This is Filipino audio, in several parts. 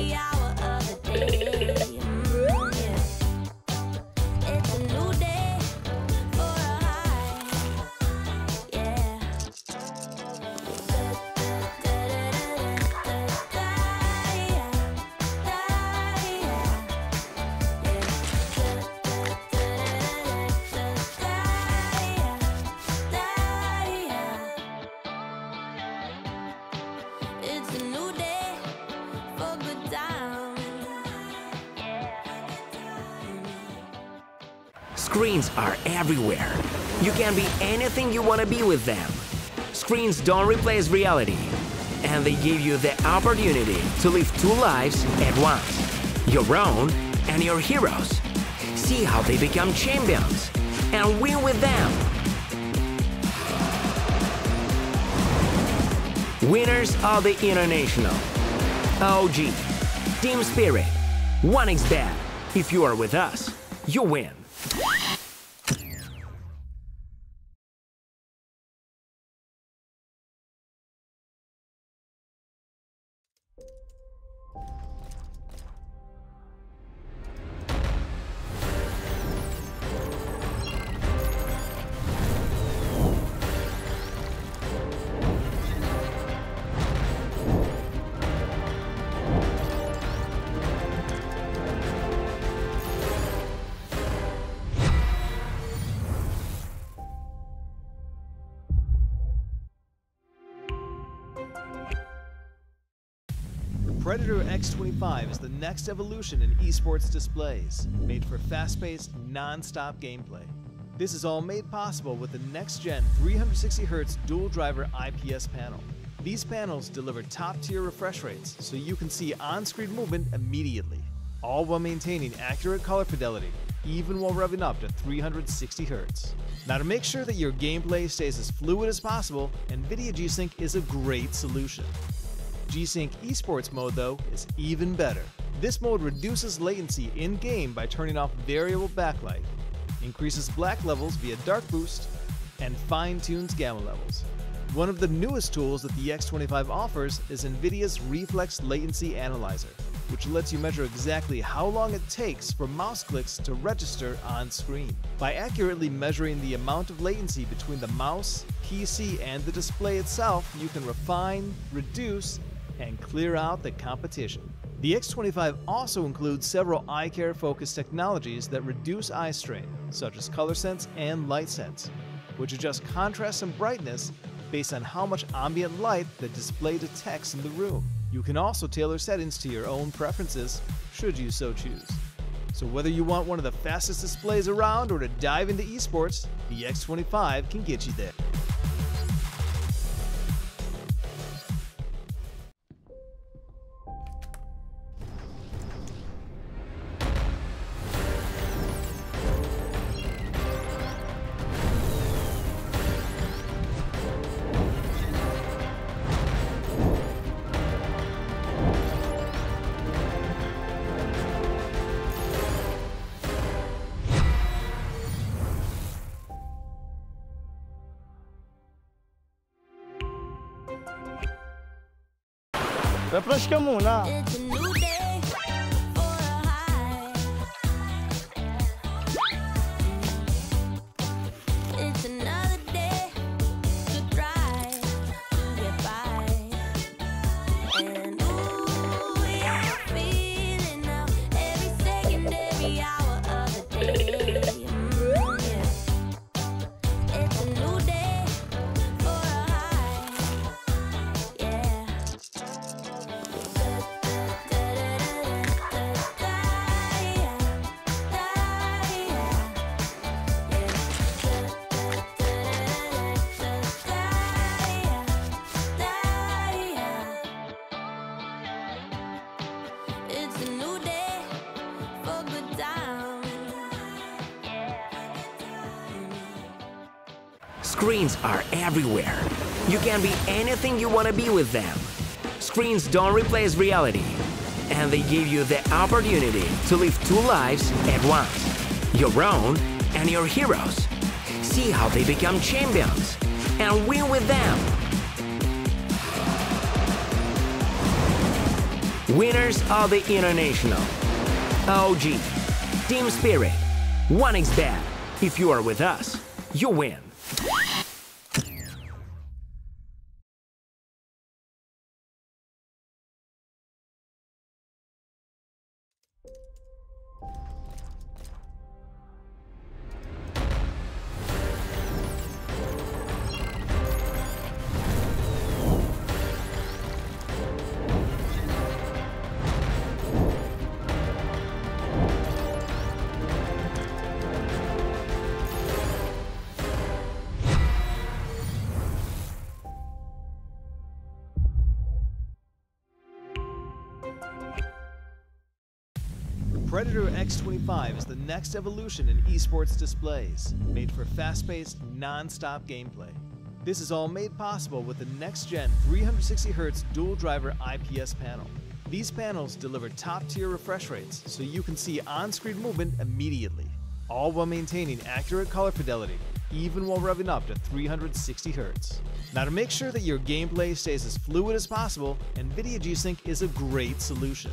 Yeah. Screens are everywhere. You can be anything you want to be with them. Screens don't replace reality, and they give you the opportunity to live two lives at once your own and your heroes. See how they become champions and win with them. Winners of the International OG, Team Spirit, One Xbet. If you are with us, you win. 25 is the next evolution in esports displays, made for fast-paced, non-stop gameplay. This is all made possible with the next-gen 360Hz dual-driver IPS panel. These panels deliver top-tier refresh rates, so you can see on-screen movement immediately, all while maintaining accurate color fidelity, even while revving up to 360Hz. Now to make sure that your gameplay stays as fluid as possible, NVIDIA G-Sync is a great solution. G-Sync Esports mode, though, is even better. This mode reduces latency in-game by turning off variable backlight, increases black levels via dark boost, and fine-tunes gamma levels. One of the newest tools that the X25 offers is NVIDIA's Reflex Latency Analyzer, which lets you measure exactly how long it takes for mouse clicks to register on screen. By accurately measuring the amount of latency between the mouse, PC, and the display itself, you can refine, reduce, and clear out the competition. The X25 also includes several eye care focused technologies that reduce eye strain, such as color sense and light sense, which adjust contrast and brightness based on how much ambient light the display detects in the room. You can also tailor settings to your own preferences, should you so choose. So whether you want one of the fastest displays around or to dive into esports, the X25 can get you there. 羡慕呢。anything you want to be with them. Screens don't replace reality, and they give you the opportunity to live two lives at once your own and your heroes. See how they become champions and win with them. Winners of the International OG, Team Spirit, 1xBet. If you are with us, you win. X25 is the next evolution in esports displays, made for fast-paced, non-stop gameplay. This is all made possible with the next-gen 360Hz dual-driver IPS panel. These panels deliver top-tier refresh rates, so you can see on-screen movement immediately, all while maintaining accurate color fidelity, even while revving up to 360Hz. Now to make sure that your gameplay stays as fluid as possible, NVIDIA G-Sync is a great solution.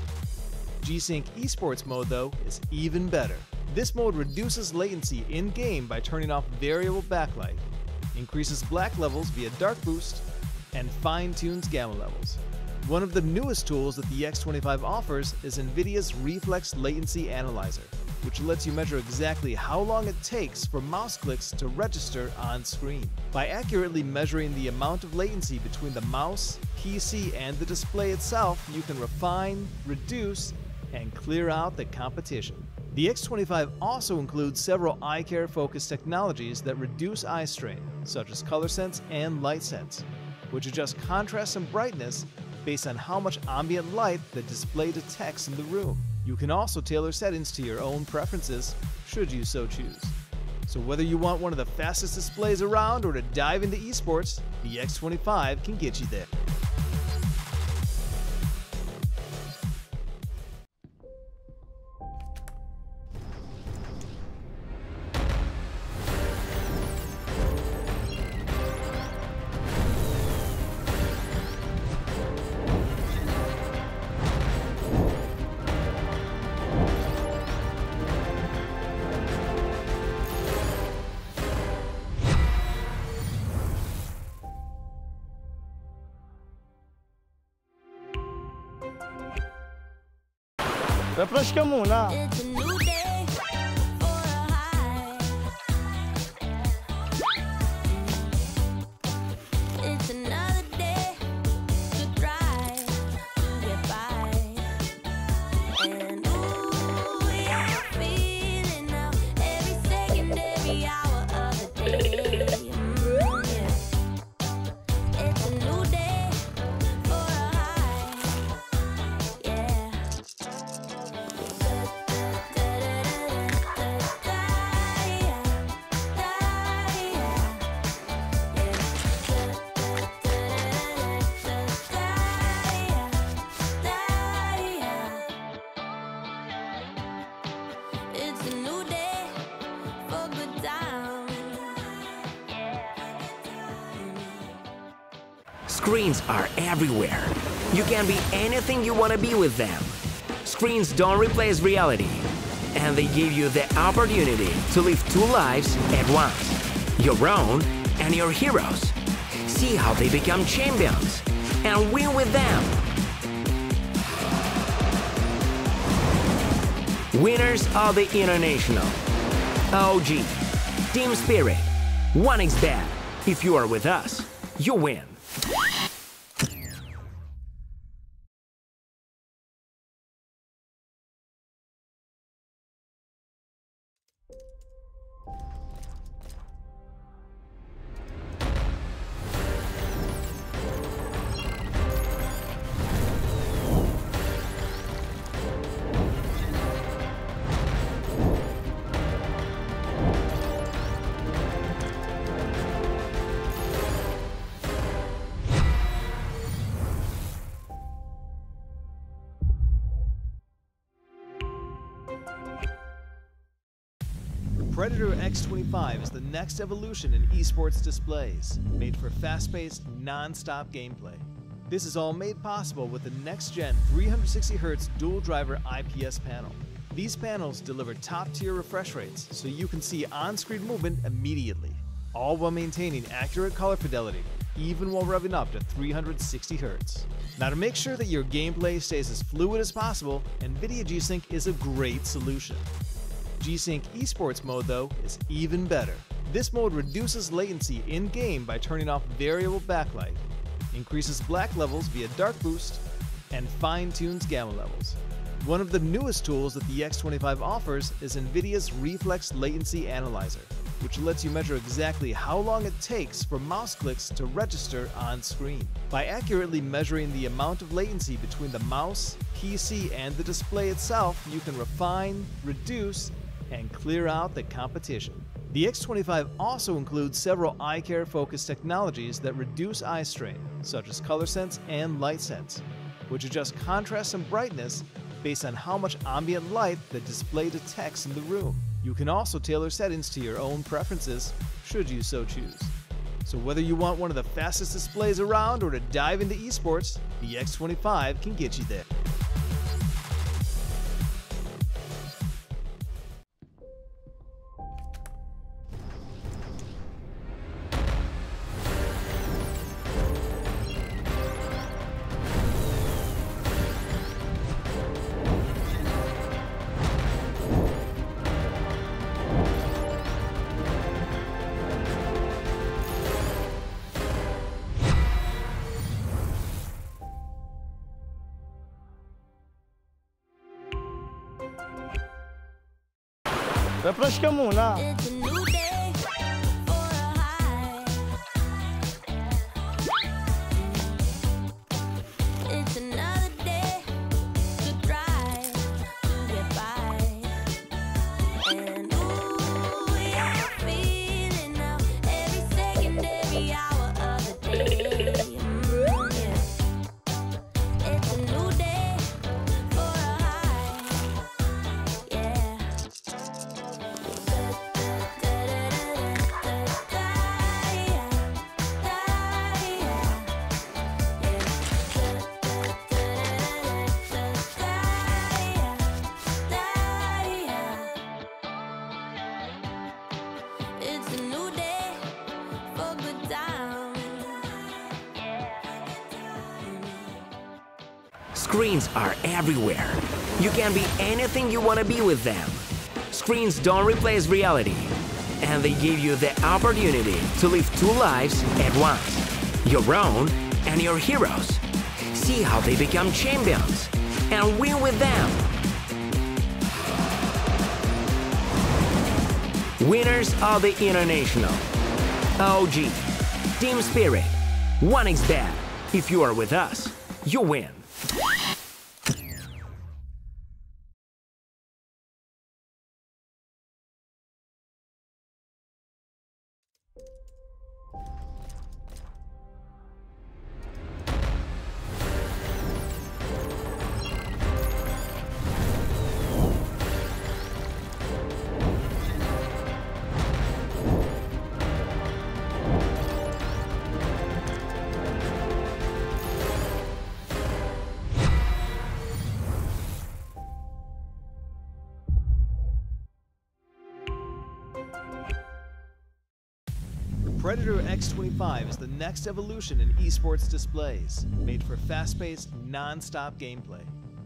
G-Sync Esports mode, though, is even better. This mode reduces latency in-game by turning off variable backlight, increases black levels via dark boost, and fine-tunes gamma levels. One of the newest tools that the X25 offers is NVIDIA's Reflex Latency Analyzer, which lets you measure exactly how long it takes for mouse clicks to register on screen. By accurately measuring the amount of latency between the mouse, PC, and the display itself, you can refine, reduce, and clear out the competition. The X25 also includes several eye care focused technologies that reduce eye strain, such as color sense and light sense, which adjust contrast and brightness based on how much ambient light the display detects in the room. You can also tailor settings to your own preferences, should you so choose. So whether you want one of the fastest displays around or to dive into esports, the X25 can get you there. 羡慕呐。everywhere. You can be anything you want to be with them. Screens don't replace reality, and they give you the opportunity to live two lives at once your own and your heroes. See how they become champions and win with them. Winners of the International OG, Team Spirit, one is bad. If you are with us, you win. X25 is the next evolution in esports displays, made for fast-paced, non-stop gameplay. This is all made possible with the next-gen 360Hz dual-driver IPS panel. These panels deliver top-tier refresh rates, so you can see on-screen movement immediately, all while maintaining accurate color fidelity, even while revving up to 360Hz. Now to make sure that your gameplay stays as fluid as possible, NVIDIA G-Sync is a great solution. G-Sync Esports mode, though, is even better. This mode reduces latency in-game by turning off variable backlight, increases black levels via dark boost, and fine-tunes gamma levels. One of the newest tools that the X25 offers is NVIDIA's Reflex Latency Analyzer, which lets you measure exactly how long it takes for mouse clicks to register on screen. By accurately measuring the amount of latency between the mouse, PC, and the display itself, you can refine, reduce, and clear out the competition. The X25 also includes several eye care focused technologies that reduce eye strain, such as color sense and light sense, which adjust contrast and brightness based on how much ambient light the display detects in the room. You can also tailor settings to your own preferences, should you so choose. So whether you want one of the fastest displays around or to dive into esports, the X25 can get you there. 羡慕呢。anything you want to be with them. Screens don't replace reality, and they give you the opportunity to live two lives at once your own and your heroes. See how they become champions and win with them. Winners of the International. OG. Team Spirit. 1xBet. If you are with us, you win. X25 is the next evolution in esports displays, made for fast-paced, non-stop gameplay.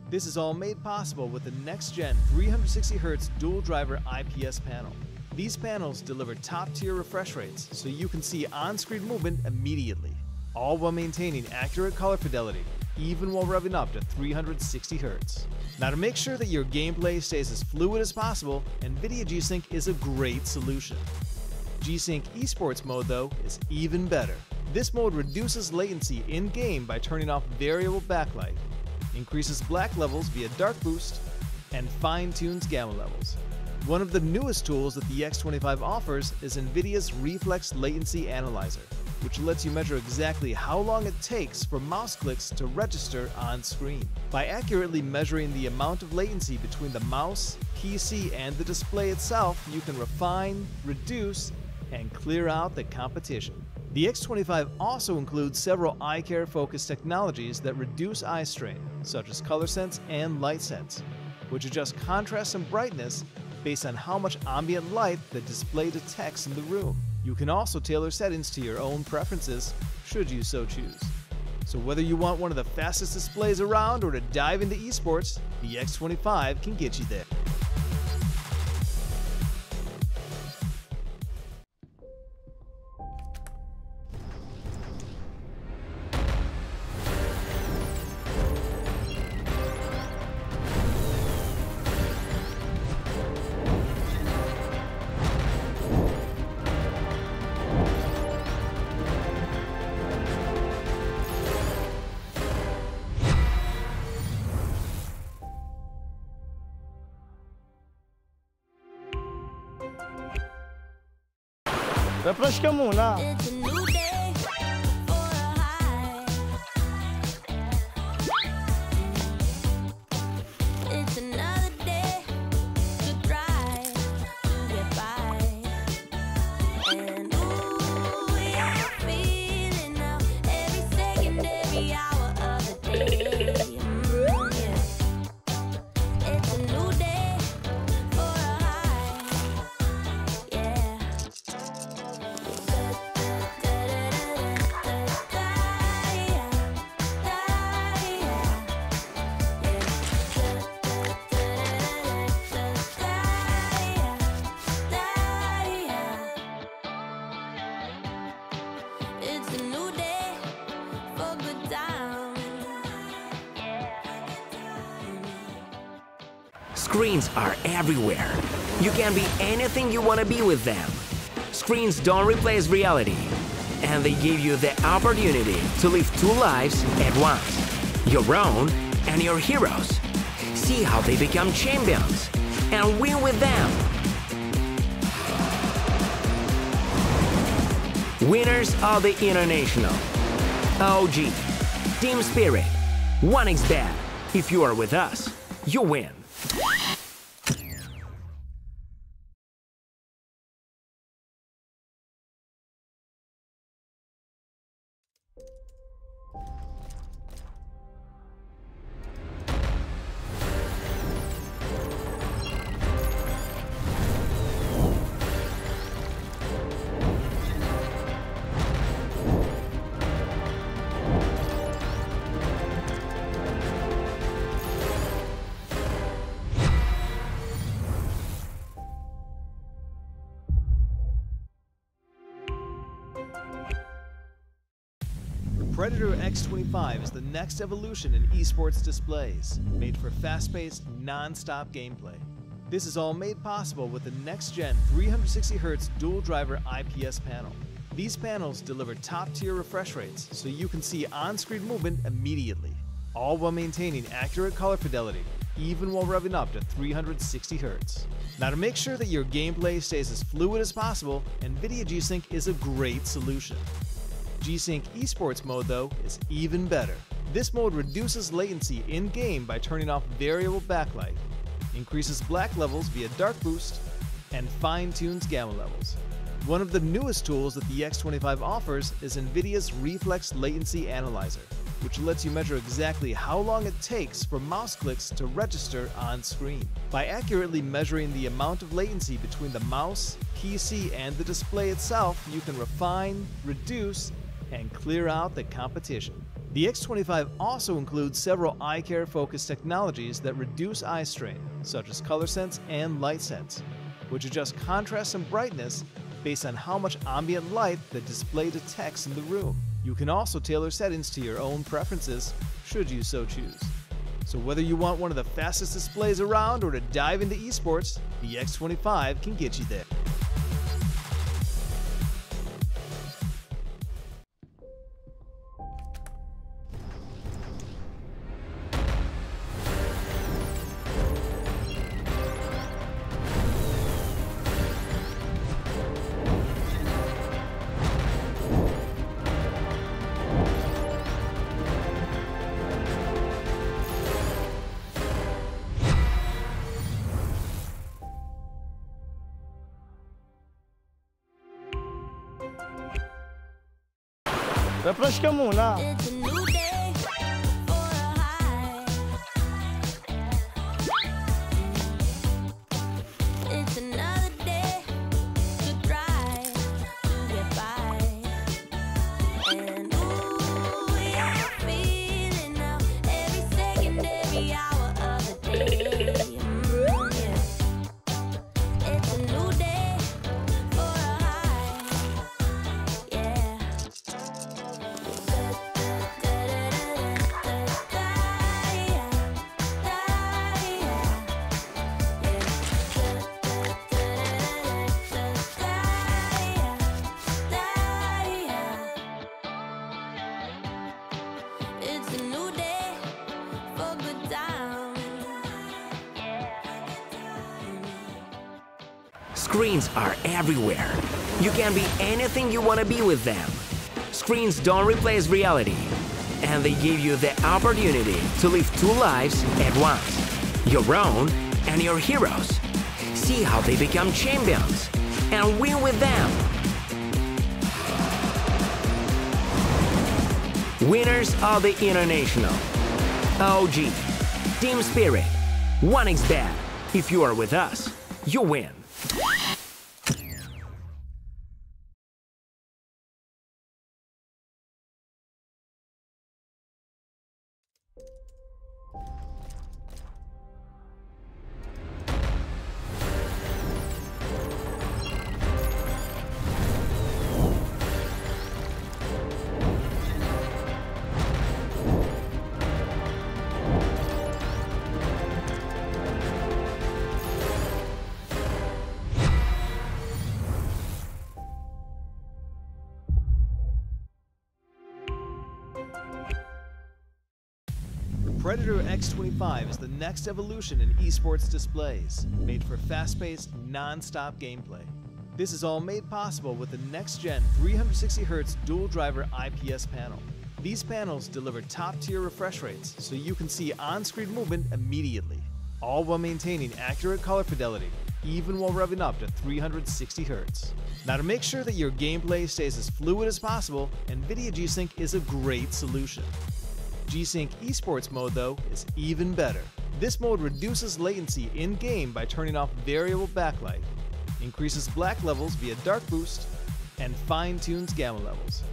This is all made possible with the next-gen 360Hz dual-driver IPS panel. These panels deliver top-tier refresh rates, so you can see on-screen movement immediately, all while maintaining accurate color fidelity, even while revving up to 360Hz. Now to make sure that your gameplay stays as fluid as possible, NVIDIA G-Sync is a great solution. G-Sync Esports mode, though, is even better. This mode reduces latency in-game by turning off variable backlight, increases black levels via dark boost, and fine-tunes gamma levels. One of the newest tools that the X25 offers is NVIDIA's Reflex Latency Analyzer, which lets you measure exactly how long it takes for mouse clicks to register on screen. By accurately measuring the amount of latency between the mouse, PC, and the display itself, you can refine, reduce, and clear out the competition. The X25 also includes several eye care focused technologies that reduce eye strain, such as color sense and light sense, which adjust contrast and brightness based on how much ambient light the display detects in the room. You can also tailor settings to your own preferences, should you so choose. So whether you want one of the fastest displays around or to dive into esports, the X25 can get you there. 父母呢？anything you want to be with them. Screens don't replace reality, and they give you the opportunity to live two lives at once your own and your heroes. See how they become champions and win with them. Winners of the International OG, Team Spirit, one bad. If you are with us, you win. 5 is the next evolution in esports displays, made for fast-paced, non-stop gameplay. This is all made possible with the next-gen 360Hz dual-driver IPS panel. These panels deliver top-tier refresh rates so you can see on-screen movement immediately, all while maintaining accurate color fidelity, even while revving up to 360Hz. Now to make sure that your gameplay stays as fluid as possible, NVIDIA G-Sync is a great solution. G-Sync Esports mode, though, is even better. This mode reduces latency in-game by turning off variable backlight, increases black levels via dark boost, and fine-tunes gamma levels. One of the newest tools that the X25 offers is NVIDIA's Reflex Latency Analyzer, which lets you measure exactly how long it takes for mouse clicks to register on screen. By accurately measuring the amount of latency between the mouse, PC, and the display itself, you can refine, reduce, and clear out the competition. The X25 also includes several eye care focused technologies that reduce eye strain, such as color sense and light sense, which adjust contrast and brightness based on how much ambient light the display detects in the room. You can also tailor settings to your own preferences, should you so choose. So whether you want one of the fastest displays around or to dive into esports, the X25 can get you there. Depois que eu everywhere. You can be anything you want to be with them. Screens don't replace reality, and they give you the opportunity to live two lives at once your own and your heroes. See how they become champions and win with them. Winners of the International OG, Team Spirit, one is bad. If you are with us, you win. 25 is the next evolution in esports displays, made for fast-paced, non-stop gameplay. This is all made possible with the next-gen 360Hz dual-driver IPS panel. These panels deliver top-tier refresh rates, so you can see on-screen movement immediately, all while maintaining accurate color fidelity, even while revving up to 360Hz. Now to make sure that your gameplay stays as fluid as possible, NVIDIA G-Sync is a great solution. G-Sync Esports mode, though, is even better. This mode reduces latency in-game by turning off variable backlight, increases black levels via dark boost, and fine-tunes gamma levels.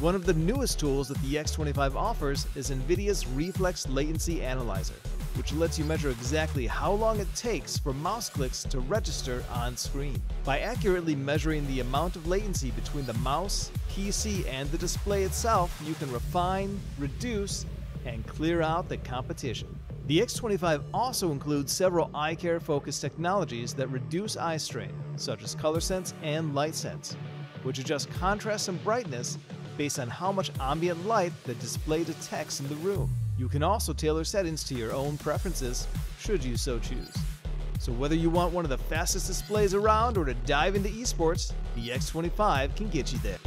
One of the newest tools that the X25 offers is NVIDIA's Reflex Latency Analyzer, which lets you measure exactly how long it takes for mouse clicks to register on screen. By accurately measuring the amount of latency between the mouse, PC, and the display itself, you can refine, reduce, and clear out the competition. The X25 also includes several eye care focused technologies that reduce eye strain, such as color sense and light sense, which adjust contrast and brightness based on how much ambient light the display detects in the room. You can also tailor settings to your own preferences, should you so choose. So whether you want one of the fastest displays around or to dive into esports, the X25 can get you there.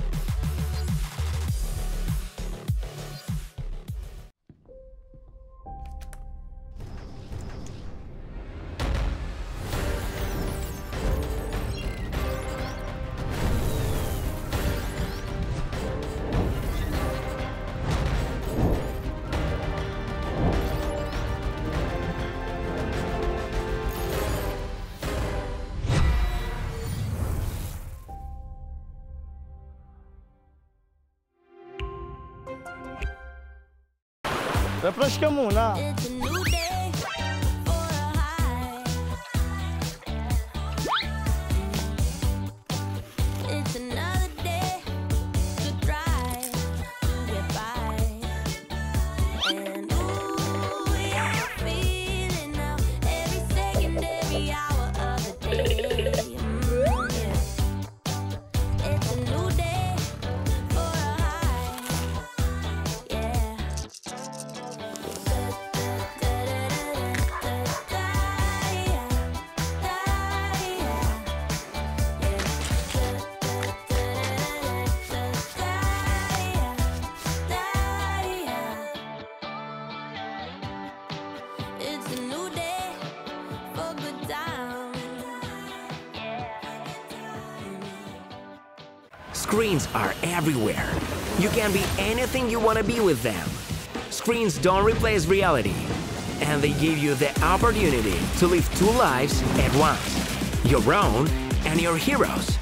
羡慕呢。you want to be with them. Screens don't replace reality, and they give you the opportunity to live two lives at once your own and your heroes.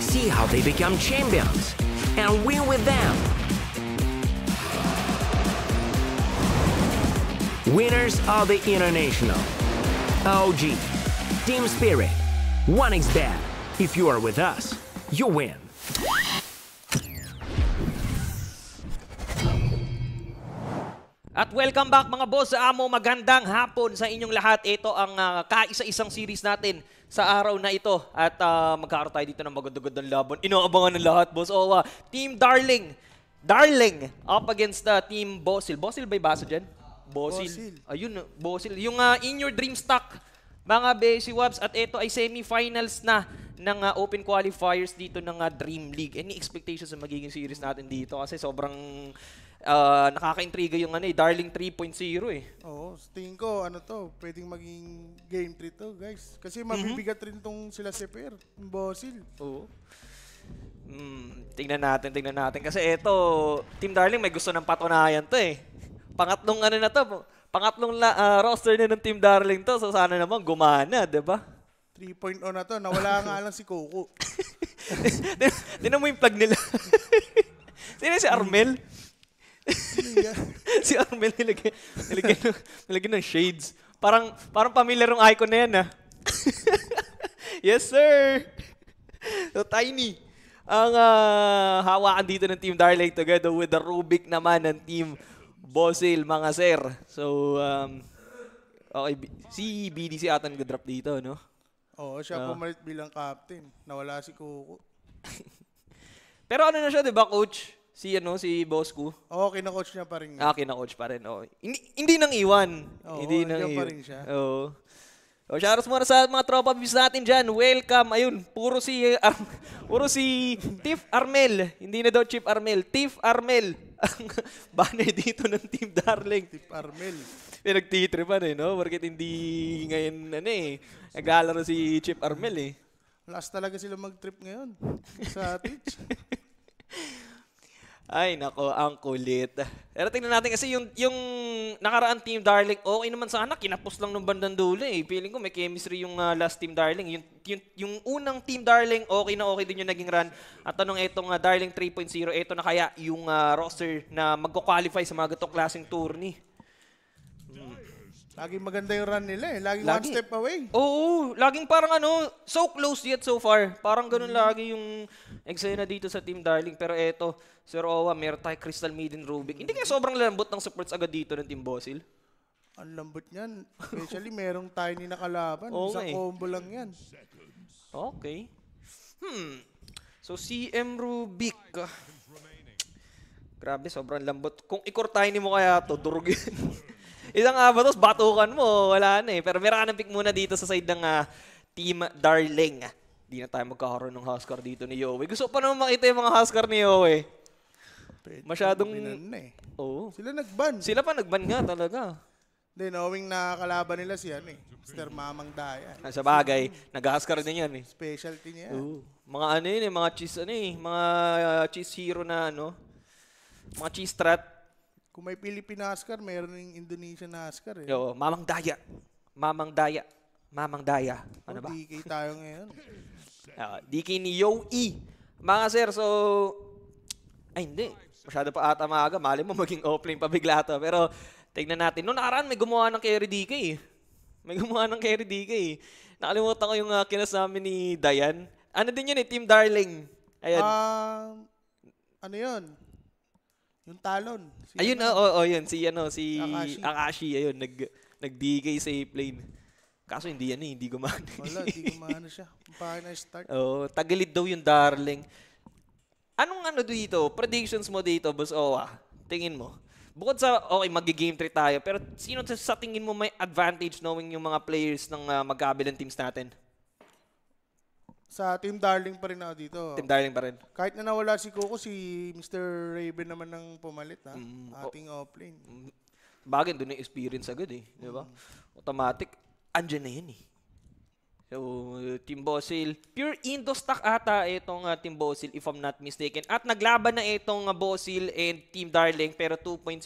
See how they become champions and win with them. Winners of the International OG, Team Spirit, 1xBet. If you are with us, you win. welcome back mga boss sa Amo. Magandang hapon sa inyong lahat. Ito ang uh, kaisa-isang series natin sa araw na ito. At uh, ah, magkaroon tayo dito ng magudugod ng laban. Inoabangan ng lahat, boss. Oh, uh, Team Darling. Darling up against uh, Team Bosil. Bosil ba basa dyan? Bosil. Bosil. Ayun, Bosil. Yung uh, In Your Dream Stock, mga Besi Wabs. At ito ay semifinals na ng uh, open qualifiers dito ng uh, Dream League. Any expectations sa magiging series natin dito? Kasi sobrang uh, nakakaintriga yung ano eh, Darling 3.0 eh. Oo, tingin ko ano to, pwedeng maging game 3 to guys. Kasi mhm. mabibigat mm-hmm. rin tong sila si Pear, Bosil. Oo. Mm, tingnan natin, tingnan natin. Kasi eto, Team Darling may gusto ng patunayan to eh. Pangatlong ano na to, pangatlong la, uh, roster na ng Team Darling to. So sana naman gumana, 'di ba? 3.0 na to. Nawala nga lang si Coco. Tinan mo yung plug nila. Sino si Armel? si Armel nilagay, nilagay, ng, nilagay ng shades. Parang, parang pamilyar yung icon na yan, ha? Ah. yes, sir! So, tiny. Ang uh, hawaan dito ng Team Darling together with the Rubik naman ng Team Bosil, mga sir. So, um, okay, si BDC atan drop dito, no? Oo, siya uh, pumalit bilang captain. Nawala si Kuko. Pero ano na siya, di ba, coach? Si ano, si boss ko. Oo, oh, kina-coach niya pa rin. Ah, kina-coach pa rin. Oh. Hindi, hindi nang iwan. Oo, hindi nang iwan. Oo. Oh. O, shoutouts muna sa mga tropa views natin dyan. Welcome. Ayun, puro si, uh, puro si Tiff Armel. Hindi na daw Chief Armel. Tiff Armel. Ang dito ng Team Darling. Tiff Armel. Pinagtitripan eh, no? Bakit hindi ngayon, ano eh, naglalaro si Chief Armel eh. Last talaga sila mag-trip ngayon sa Twitch. Ay, nako, ang kulit. Pero tingnan natin kasi yung, yung nakaraan Team Darling, okay naman sa sana, kinapos lang ng bandang dulo eh. Feeling ko may chemistry yung uh, last Team Darling. Yung, yung, yung unang Team Darling, okay na okay din yung naging run. At tanong itong uh, ah, Darling 3.0, ito na kaya yung uh, roster na magko-qualify sa mga gatong klaseng tourney. Laging maganda yung run nila eh. Laging lagi, one step away. Oo, laging parang ano, so close yet so far. Parang ganun mm. lagi yung eksena dito sa Team Darling. Pero eto, Sir Owa, meron tayo Crystal Maiden Rubik. Hindi kaya sobrang lambot ng supports agad dito ng Team Bossil? Ang lambot niyan. Especially merong tayo ni nakalaban. Okay. Isang eh. combo lang yan. Okay. Hmm. So CM Rubik. Grabe, sobrang lambot. Kung ikortahin mo kaya to, durugin. Isang Avatos, batukan mo. Wala na eh. Pero meron ka ng pick muna dito sa side ng uh, Team Darling. Hindi na tayo magkakaroon ng Huskar dito ni Yowie. Gusto pa naman makita yung mga Huskar ni Yowie. Pwede Masyadong... Na eh. Oo. Sila nagban. Sila pa nagban nga talaga. Hindi, knowing na kalaban nila si ano eh. Mr. Mamang Daya. Ah, sa bagay, nag huskar din yan eh. Specialty niya. Oo. Mga ano yun eh, mga cheese ano eh, mga uh, ah, cheese hero na ano, mga cheese strat. Kung may Philippine Oscar, meron yung Indonesian Oscar eh. Oo, Mamang Daya. Mamang Daya. Mamang Daya. Ano oh, ba? DK tayo ngayon. uh, ah, DK ni Yo E. Mga sir, so... Ay, hindi. Masyado pa ata maaga. Mali mo maging offline pa to. Pero tignan natin. Noong nakaraan, may gumawa ng carry DK eh. May gumawa ng carry DK eh. Nakalimutan ko yung uh, kinas ni Dayan. Ano din yun eh, Team Darling. Ayan. Um, ano yun? Yung talon. Si ayun, ano? oh, oh, yun. Si, ano, si Akashi. Akashi ayun, nag, nag-DK sa plane. Kaso hindi yan eh, hindi gumana. Wala, hindi gumana siya. Paano start? Oo, oh, tagalid daw yung darling. Anong ano dito? Predictions mo dito, Boss Owa? Tingin mo? Bukod sa, okay, magi-game 3 tayo, pero sino sa, sa tingin mo may advantage knowing yung mga players ng uh, ah, magkabilang teams natin? Sa Team Darling pa rin ako dito. Team Darling pa rin. Kahit na nawala si Coco, si Mr. Raven naman ang pumalit, ha? Mm, oh. Ating oh. offlane. Mm, bagay, doon yung experience agad, eh. Di ba? Mm. Automatic. Andiyan na yun, eh. So, Team Bosil, pure Indo stock ata itong uh, Team Bosil if I'm not mistaken. At naglaban na itong uh, Bosil and Team Darling pero 2.0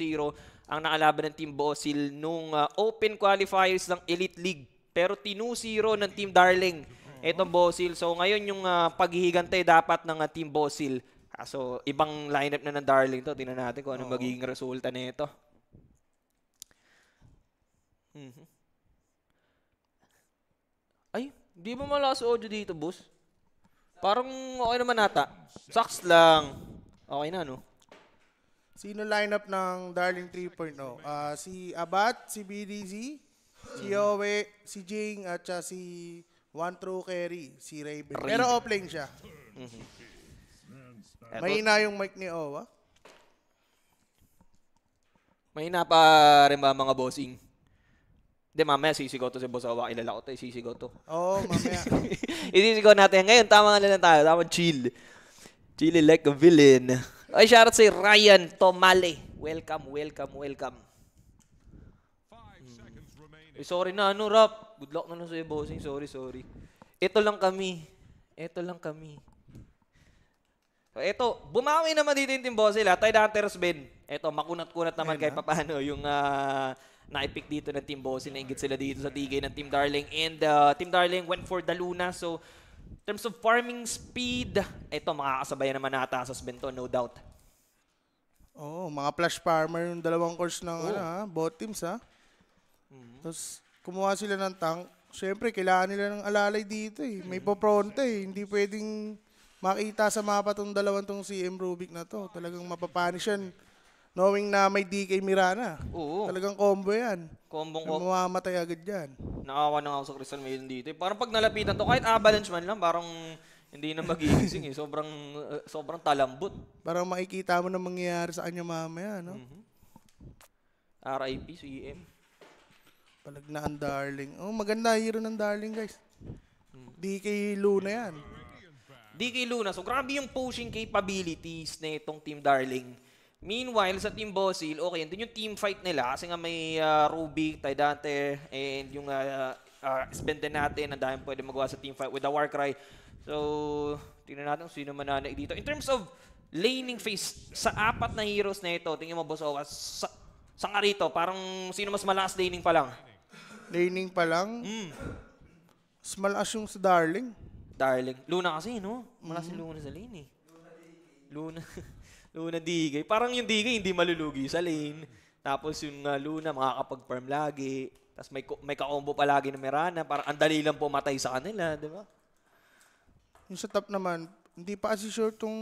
ang nakalaban ng Team Bosil nung uh, open qualifiers ng Elite League. Pero 2-0 ng Team Darling itong Bosil. So ngayon yung uh, ah, paghihigante dapat ng uh, Team Bosil. Ah, so ibang lineup na ng Darling to. Tingnan natin kung ano magiging resulta nito. Mhm. Ay, di ba malakas audio dito, boss? Parang okay naman nata. Sucks lang. Okay na, no? Sino lineup ng Darling 3.0? Uh, si Abat, si BDZ, si mm-hmm. Owe, si Jing, at si One true carry, si Raven. Raven. Pero offline siya. Mm-hmm. Mahina yung mic ni Owa. Mahina pa rin ba mga bossing? Hindi, mamaya sisigaw to si Boss Owa. Kilala ko to, isisigaw to. Oo, oh, mamaya. isisigaw natin. Ngayon, tama nga na lang tayo. Tama, chill. Chill like a villain. Ay, shoutout si Ryan Tomale. Welcome, welcome, welcome. Hmm. Eh, sorry na, ano, Rap? Good luck na lang sa'yo, bossing. Sorry, sorry. Ito lang kami. Ito lang kami. So, ito, bumawi naman dito yung Team Bossel, ha? Tayo Ben. Ito, makunat-kunat naman kay kahit papano yung uh, naipick dito ng Team Bossel. Naingit sila dito sa tigay ng Team Darling. And uh, Team Darling went for the Luna. So, in terms of farming speed, ito, makakasabayan naman nata sa Bento, no doubt. Oo, oh, mga flash farmer yung dalawang course ng oh. ano, ha? Ah, both teams. Ha? Mm-hmm. Tapos, kumuha sila ng tank, syempre kailangan nila ng alalay dito eh. May papronte eh. Hindi pwedeng makita sa mapa tong dalawang tong CM Rubik na to. Talagang mapapanish yan. Knowing na may DK Mirana. Oo. Talagang combo yan. Kombong ko. Mamamatay agad yan. Nakawa na House of Crystal Maiden dito. Eh. Parang pag nalapitan to, kahit avalanche man lang, parang hindi na magigising eh. Sobrang, uh, sobrang talambot. Parang makikita mo na mangyayari sa kanya mamaya, no? Mhm. RIP, CM. E Palagnaan darling. Oh, maganda hero ng darling, guys. DK Luna yan. DK Luna. So, grabe yung pushing capabilities na itong Team Darling. Meanwhile, sa Team Bossil, okay, yun yung team fight nila kasi nga may uh, Ruby, Taidante, and yung uh, ah, uh, ah, spende natin, ang dahil pwede magawa sa team fight with the Warcry. So, tingnan natin kung sino mananay dito. In terms of laning phase, sa apat na heroes na ito, tingnan mo, Boss Owa, sa, sa nga rito, parang sino mas malakas laning pa lang? Laning pa lang. Mm. Mas malakas yung sa Darling. Darling. Luna kasi, no? Malakas mm. Luna sa lane, eh. Luna. Luna Digay. Parang yung Digay hindi malulugi sa lane. Tapos yung uh, Luna makakapag-farm lagi. Tapos may, may ka-combo palagi na Merana. Parang ang dali lang pumatay sa kanila, di ba? Yung sa top naman, hindi pa kasi sure tong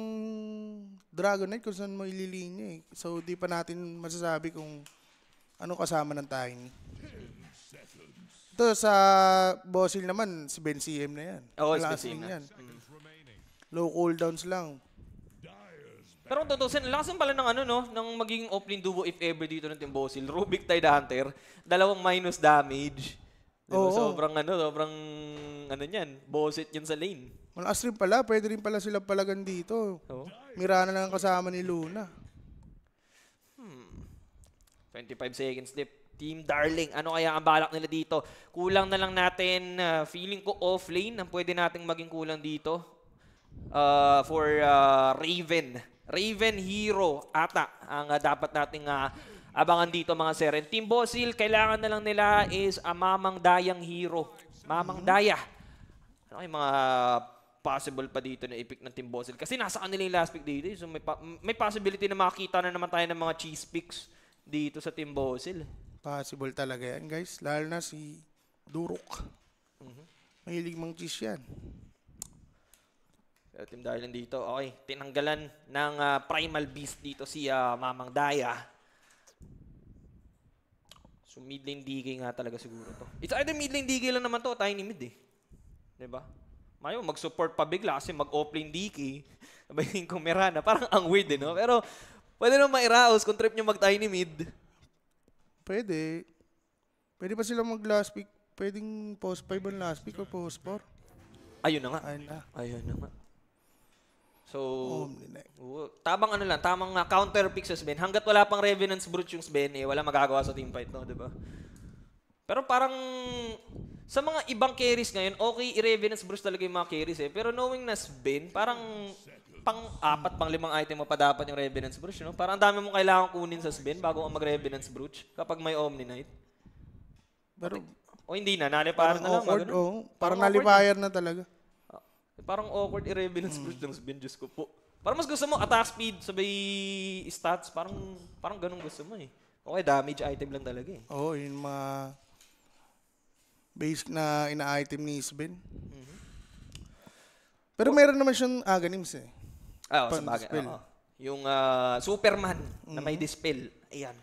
Dragonite kung saan mo ililinya eh. So, di pa natin masasabi kung ano kasama ng Tiny. Ito sa Bossil naman, si Ben CM na yan. Oo, si Ben CM na. Mm. Low cooldowns lang. Pero kung tutusin, lakas yung pala ng ano, no? Nang maging opening duo if ever dito ng Team Bosil. Rubik Tide Hunter, dalawang minus damage. Diba? Oo. Sobrang ano, sobrang ano niyan, Bosit yun sa lane. Malakas rin pala, pwede rin pala sila palagan dito. Oh. Mirana lang ang kasama ni Luna. Hmm. 25 seconds left. Team Darling, ano kaya ang balak nila dito? Kulang na lang natin, uh, feeling ko off-lane ang pwede nating maging kulang dito uh, for uh, Raven. Raven Hero ata ang uh, dapat nating uh, abangan dito mga sir. And Team Bosil, kailangan na lang nila is a uh, mamang dayang hero. Mamang hmm. daya. Ano yung mga possible pa dito na epic ng Team Bosil? Kasi nasa kanila yung last pick dito. Eh. So may, pa may possibility na makita na naman tayo ng mga cheese picks dito sa Team Bosil. Eh. Possible talaga yan, guys. Lalo na si Durok. Mm-hmm. Mahilig mang cheese yan. So, Team Darlan dito. Okay, tinanggalan ng uh, Primal Beast dito si uh, Mamang Daya. So mid lane DK nga talaga siguro to. It's either mid lane DK lang naman to o tiny mid eh. Di ba? Mayo mag-support pa bigla kasi mag-off lane DK. Sabay yung Merana, Parang ang weird eh, no? Pero pwede naman mairaos kung trip nyo mag-tiny mid. Pwede. Pwede pa sila mag last pick. Pwedeng post 5 on last pick or post 4. Ayun na nga. Ayun na. Ayun na nga. So, tabang ano lang, tamang ah, counter pick sa Sven. Hanggat wala pang Revenants Brute yung Sven, eh, wala magagawa sa team fight, no? Diba? Pero parang sa mga ibang carries ngayon, okay, i-Revenants Brute talaga yung mga carries eh. Pero knowing na Sven, parang pang-apat, pang-limang item mo pa dapat yung Revenance Brooch, no? Parang ang dami mong kailangan kunin sa spin bago ka mag-Revenance Brooch kapag may Omni Knight. Pero, o hindi na, nalipayan na lang. oh, parang, parang nalipayan na talaga. Ah, parang awkward i-Revenance Brooch hmm. ng spin, Diyos ko po. Parang mas gusto mo attack speed, sabay stats, parang parang ganun gusto mo eh. Okay, damage item lang talaga eh. Oo, oh, yung mga base na ina-item ni Sven. Mm-hmm. Pero meron naman siyang agonims eh. Oh, sa bagay. Dispel. Yung ah, Superman na may mm-hmm. dispel. Ayan.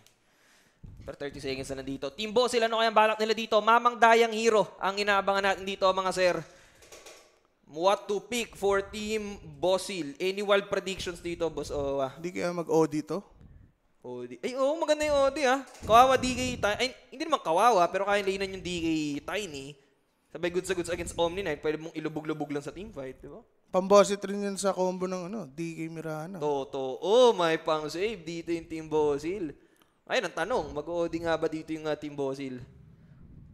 Per 30 seconds na nandito. Team Boss, sila no kayang balak nila dito? Mamang Dayang Hero ang inaabangan natin dito mga sir. What to pick for Team Bossil? Any wild predictions dito, Boss Owa? Hindi kaya mag-OD to? OD. Ay, oo, maganda yung OD, ha? Ah. Kawawa, DK, Tiny. Ay, hindi naman kawawa, pero kaya layinan yung DK Tiny. Sabay goods sa goods against Omni Knight, pwede mong ilubog-lubog lang sa teamfight, di ba? Pambosit rin yun sa combo ng ano, DK Mirana. Totoo, oh, may pang save dito yung Team Bosil. Ayun ang tanong, mag-OD nga ba dito yung uh, Team Bosil?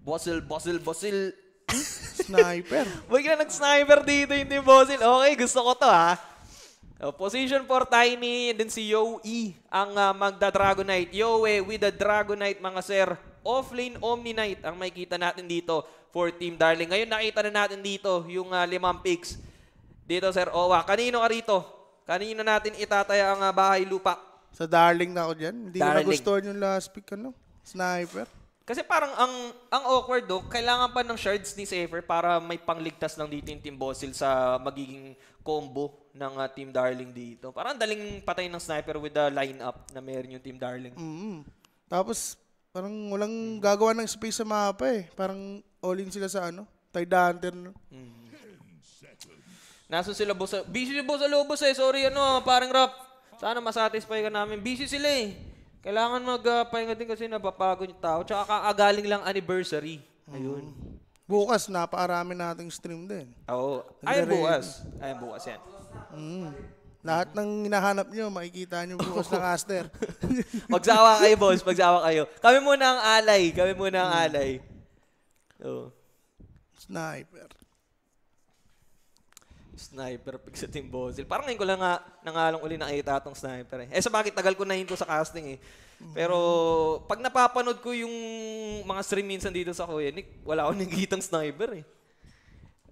Bosil, Bosil, Bosil. sniper. Bigla nag-sniper dito yung Team Bosil. Okay, gusto ko to ha. Uh, oh, position for Tiny, and then si Yoe ang uh, magda-Dragonite. Yoe with the Dragonite mga sir. Offlane Omni Knight ang makikita natin dito for Team Darling. Ngayon nakita na natin dito yung uh, limang picks dito, Sir Owa. Kanino ka rito? Kanino natin itataya ang uh, bahay lupa? Sa darling na ako dyan. Hindi ko nagustuhan yung last pick, ano? Sniper. Kasi parang ang ang awkward do, oh. kailangan pa ng shards ni Safer para may pangligtas lang dito yung Team Bossil sa magiging combo ng uh, Team Darling dito. Parang daling patay ng sniper with the lineup na meron yung Team Darling. Mm -hmm. Tapos parang walang gagawa ng space sa mapa eh. Parang all in sila sa ano, Tide Hunter. Mm -hmm. Nasa sila boss. Busy si boss Alobos eh. Sorry ano, ah, parang rap. Sana masatisfy ka namin. Busy sila eh. Kailangan magpahinga uh, din kasi napapagod yung tao. Tsaka kaagaling lang anniversary. Ayun. Mm. Bukas, napaarami nating stream din. Oo. Ay, bukas. Ay, bukas yan. Mm. Lahat ng hinahanap nyo, makikita nyo bukas na caster. Magsawa kayo, boss. Magsawa kayo. Kami muna ang alay. Kami muna ang mm. alay. Oo. Sniper sniper pag sa Team Bozil. Parang ngayon ko lang nga, nangalang uli nakita itong sniper eh. Eh sa bakit tagal ko na hinto sa casting eh. Pero pag napapanood ko yung mga streamings dito sa Kuya Nick, wala akong nagitang sniper eh.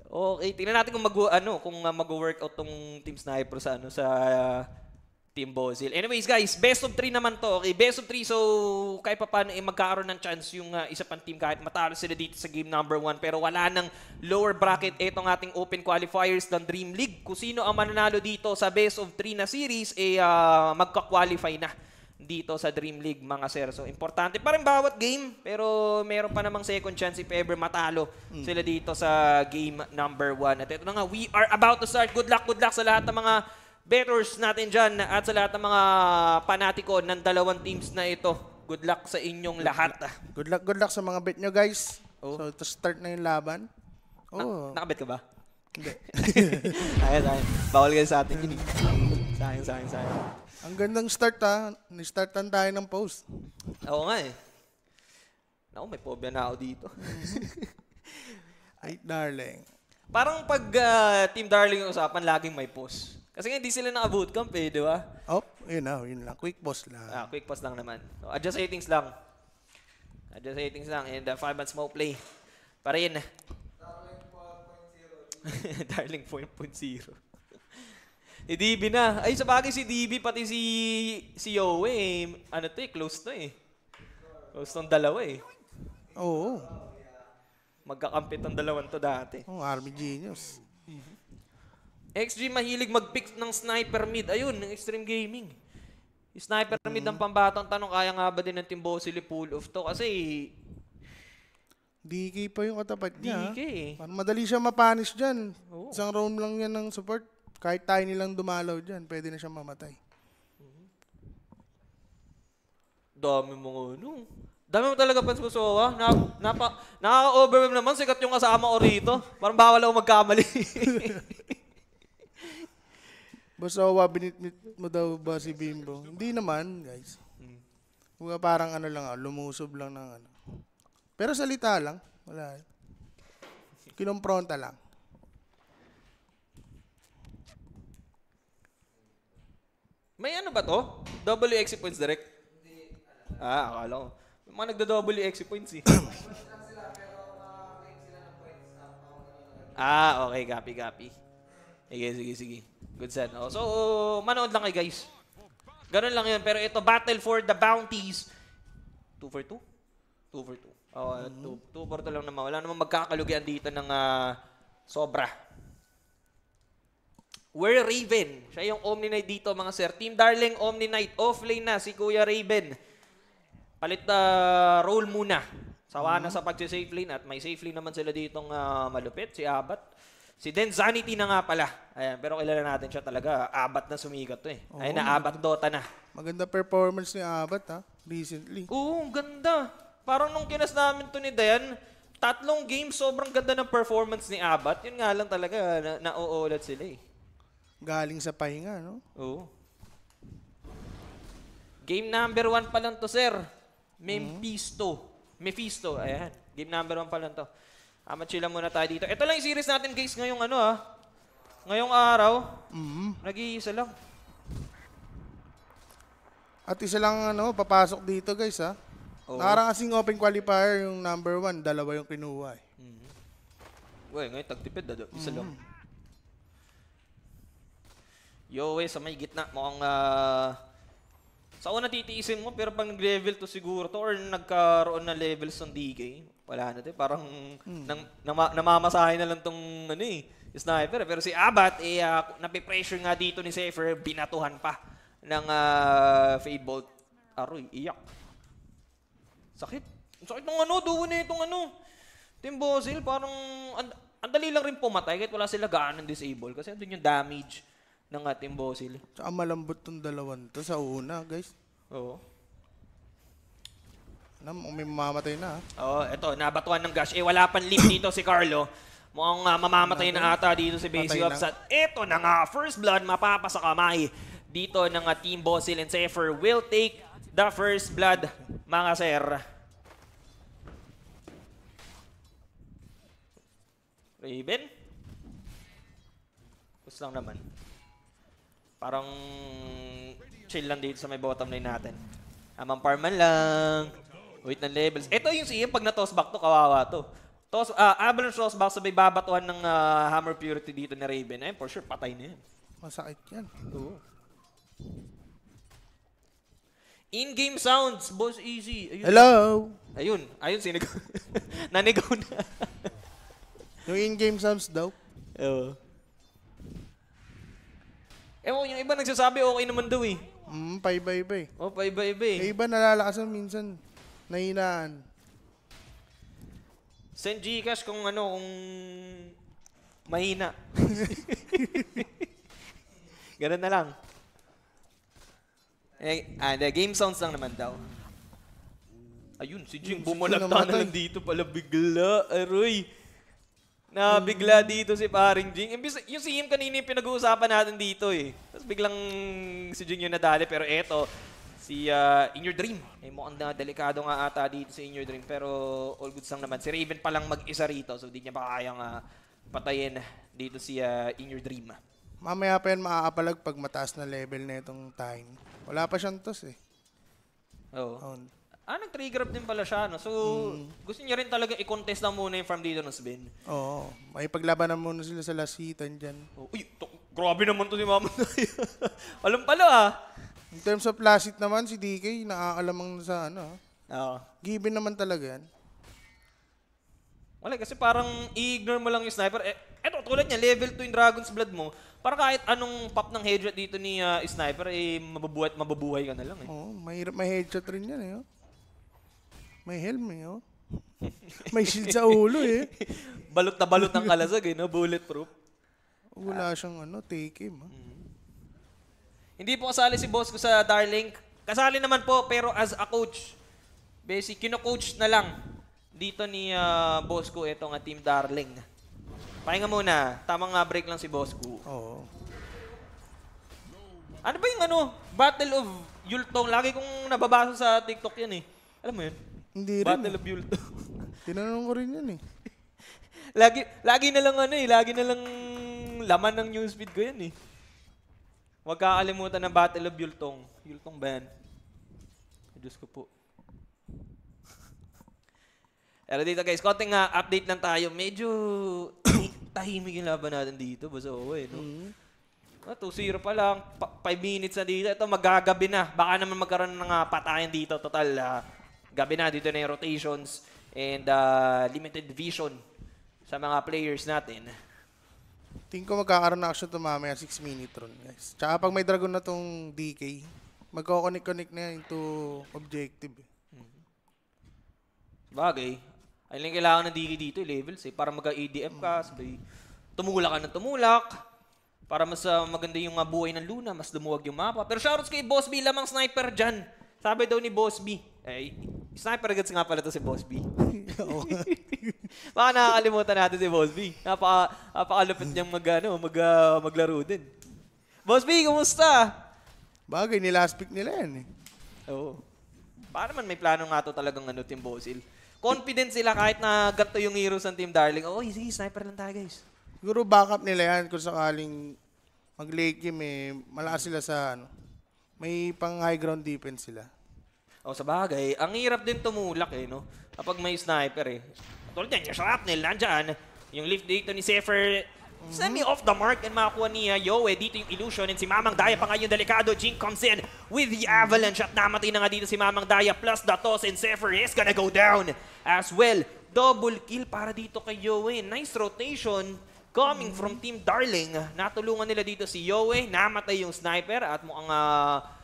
Okay, tingnan natin kung mag ano, kung uh, mag-workout tong Team Sniper sa ano sa uh, Team Bozil. Anyways, guys, best of three naman to. Okay, best of three. So, kahit pa paano, eh, magkakaroon ng chance yung uh, isa pang team kahit matalo sila dito sa game number one. Pero wala ng lower bracket. Itong ating open qualifiers ng Dream League. Kung sino ang mananalo dito sa best of three na series, eh, uh, magka-qualify na dito sa Dream League, mga sir. So, importante pa rin bawat game, pero meron pa namang second chance if ever matalo mm. sila dito sa game number one. At ito na nga, we are about to start. Good luck, good luck sa lahat ng mga bettors natin dyan at sa lahat ng mga panatiko ng dalawang teams na ito. Good luck sa inyong good lahat. Good luck, good luck sa mga bet nyo guys. Oh. So, to start na yung laban. Oh. Na nakabet ka ba? Hindi. ayun, ayun. Bawal kayo sa ating kinig. Sayang, sayang, sayang. Ang gandang start ha. Ah. Ni-startan tayo ng post. Oo nga eh. Naku, may phobia na ako dito. Ay, darling. Parang pag uh, Team Darling yung usapan, laging may post. Kasi hindi sila naka-bootcamp eh, di ba? Oh, yun na, yun lang. Quick pause lang. Ah, quick pause lang naman. So, adjust ratings lang. Adjust ratings lang. And uh, five months more play. Para yun. Darling 4.0. si DB na. Ay, sa bagay si DB, pati si, si Yowe, eh, ano to eh, close to eh. Close tong dalawa eh. Oo. Magkakampi tong dalawang to dati. Oh, Army Genius. Mm-hmm. XG mahilig mag-pick ng sniper mid. Ayun, ng extreme gaming. Sniper mm mid ang pambatang tanong, kaya nga ba din ng Team Bosili pull off to? Kasi... DK pa yung katapat niya. DK eh. Madali siya mapanish dyan. Oo. Isang roam lang yan ng support. Kahit tayo nilang dumalaw dyan, pwede na siya mamatay. Dami mga ano. Dami mo talaga fans mo, Sowa. Na, napa, nakaka-overwhelm naman. Sikat yung kasama ko rito. Parang bawal ako magkamali. Basta wa binitmit mo daw ba si Bimbo? Hindi naman, guys. Huwag parang ano lang, ah, lumusob lang ng ano. Pero salita lang. Wala. Kinompronta lang. May ano ba to? Double exit points direct? Ah, akala ko. May mga nagda-double exit points eh. Ah, ah, ah, okay. gapi, gapi. Sige, sige, sige. Good set. Oh. So, manood lang kayo, guys. Ganun lang yun. Pero ito, Battle for the Bounties. 2 for 2? 2 for 2. Oh, 2 mm -hmm. for 2 lang naman. Wala namang magkakalugian dito ng uh, sobra. We're Raven. Siya yung Omni Knight dito, mga sir. Team Darling, Omni Knight. Off lane na si Kuya Raven. Palit na uh, roll muna. Sawa mm -hmm. na mhm. sa pag-safe lane at may safe lane naman sila ditong uh, ah, malupit, si Abat. Si Denzanity na nga pala. Ayan, pero kilala natin siya talaga. Abat na sumigat to eh. Oo, Ayun na, Abat Dota na. Maganda performance ni Abat ha, recently. Oo, ganda. Parang nung kinas namin to ni Dayan, tatlong game, sobrang ganda ng performance ni Abat. Yun nga lang talaga, na nauulat sila eh. Galing sa pahinga, no? Oo. Game number one pa lang to, sir. Mephisto. Mm-hmm. Mephisto, ayan. Game number one pa lang to. Ah, muna tayo dito. Ito lang yung series natin guys ngayong ano ah. Ngayong araw. Mm -hmm. Nag-iisa lang. At isa lang ano, papasok dito guys ha. Ah. Oo. Parang kasing open qualifier yung number one, dalawa yung kinuha eh. Mm -hmm. Uy, ngayon tagtipid dado, ah, isa mm -hmm. lang. Mm-hmm. Yowe eh, sa may gitna, mukhang uh, sa una titiisin mo pero pang nag-level to siguro to or nagkaroon na levels ng DK, wala na 'to. Parang hmm. nang, nama, namamasahin na lang tong ano eh, sniper. Pero si Abat, eh, uh, napipressure nga dito ni Safer, binatuhan pa ng uh, Fade Bolt. Aroy, iyak. Sakit. Sakit ng ano, duwo na itong ano. Team Bozil, parang and, ang dali lang rin pumatay kahit wala sila gaano disable kasi doon yung damage ng uh, Team Bozil. malambot tong dalawan to sa una, guys. Oo. Nam, may mamamatay na. Oo, oh, eto, nabatuan ng gash. Eh, wala pang lift dito si Carlo. Mukhang uh, mamamatay na ata dito si Basie Upsat. Ito na nga, first blood mapapasa kamay dito ng uh, Team Bossil and Sefer will take the first blood, mga sir. Raven? Gusto lang naman. Parang chill lang dito sa may bottom lane natin. Amang parman lang. Wait ng levels. Ito yung yung pag na-toss back to, kawawa to. Toss, uh, ah, Avalanche toss back, sabay babatuhan ng uh, Hammer Purity dito ni Raven. Ayun, for sure, patay na yan. Masakit yan. Oo. In-game sounds, Boss Easy. Ayun. Hello! Ayun, ayun, sinigaw. Nanigaw na. yung in-game sounds daw. Oo. Ewan, yung iba nagsasabi okay naman daw eh. Mm, paiba bye bye. Oh, paiba bye bye. Yung iba nalalakas minsan. Nahinaan. Send Gcash kung ano, kung mahina. Ganun na lang. Eh, ah, the game sounds lang naman daw. Ayun, si Jing bumalagta na lang dito pala bigla. Aroy. Na bigla hmm. dito si paring Jing. Imbis, yung si Him kanina yung pinag-uusapan natin dito eh. Tapos biglang si Jing yung nadali. Pero eto, si uh, In Your Dream. Eh, mukhang na delikado nga ata dito si In Your Dream pero all good lang naman. Si Raven pa lang mag-isa rito so di niya pa kayang uh, patayin dito si uh, In Your Dream. Mamaya pa yan maaapalag pag mataas na level na itong time. Wala pa siyang tos eh. Oo. Oh. Ah, nag-trigger up din pala siya. No? So, mm. gusto niya rin talaga i-contest na muna yung farm dito ng Sven. Oo. May paglabanan muna sila sa lasitan dyan. Oh, uy, to, grabe naman to si Mama Alam pala ah. In terms of Placid naman, si DK, naaalamang sa ano. Ah. Oo. Given naman talaga yan. Wala, kasi parang i-ignore mo lang yung sniper. Eh, eto, tulad niya, level 2 yung Dragon's Blood mo. Para kahit anong pop ng headshot dito ni ah, sniper, eh, mabubuhay, mabubuhay ka na lang eh. Oo, oh, mahirap may headshot rin yan eh. Oh. May helm eh. Oh. may shield sa ulo eh. balot na balot ng kalasag eh, no? Bulletproof. Wala siyang ano, take him. Ah. Mm. Hindi po kasali si boss ko sa Darling. Kasali naman po, pero as a coach. Basic, kino-coach na lang dito ni uh, boss ko itong Team Darling. Pahinga muna. Tamang nga ah, break lang si boss ko. Oo. Ano ba yung ano? Battle of Yultong. Lagi kong nababasa sa TikTok yan eh. Alam mo yun? Hindi rin. Battle of Yultong. Tinanong ko rin yan eh. lagi, lagi na lang ano eh. Lagi na lang laman ng newsfeed ko yan eh. Huwag kakalimutan ng Battle of Yultong. Yultong ba yan? Diyos ko po. Pero dito guys, konting uh, update lang tayo. Medyo tahimik yung laban natin dito. Basta oo eh, no? Mm-hmm. Ah, 2-0 pa lang. 5 minutes na dito. Ito, magagabi na. Baka naman magkaroon ng uh, patayan dito. Total, uh, gabi na. Dito na yung rotations and uh, limited vision sa mga players natin. Tingin ko magkakaroon na action to mamaya, 6 minute run, guys. Tsaka pag may dragon na tong DK, magkoconnect-connect na yan into objective. Eh. Bagay. Ayun lang kailangan ng DK dito, eh, levels eh. Para magka adf ka, mm. sabay, tumulak ka ng tumulak. Para mas uh, maganda yung uh, buhay ng Luna, mas lumuwag yung mapa. Pero shoutouts kay Boss B, lamang sniper dyan. Sabi daw ni Boss B. Eh, sniper gets nga pala to si Boss B. Baka nakakalimutan natin si Bosby. Napaka, napakalupit niyang mag, ano, mag, uh, maglaro din. Bosby, kumusta? Bagay, ni last pick nila yan eh. Oo. Para man may plano nga to talagang ano, Team Bosil. Confident sila kahit na ganito yung heroes ng Team Darling. Oo, oh, sige, sniper lang tayo guys. Siguro backup nila yan kung sakaling mag-late game eh. Malakas sila sa ano. May pang high ground defense sila. O oh, sa bagay, ang hirap din tumulak eh, no? Kapag may sniper eh. Tulad yan, yung shrapnel, nandyan. Yung lift dito ni Sefer, mm -hmm. semi off the mark and makakuha niya Yoe. Eh, dito yung illusion and si Mamang Daya pa nga yung delikado. Jing comes in with the avalanche at namatay na nga dito si Mamang Daya plus the toss and Sefer is gonna go down as well. Double kill para dito kay Yoe. Nice rotation coming from Team Darling. Natulungan nila dito si Yoe. Namatay yung sniper at mukhang... Uh,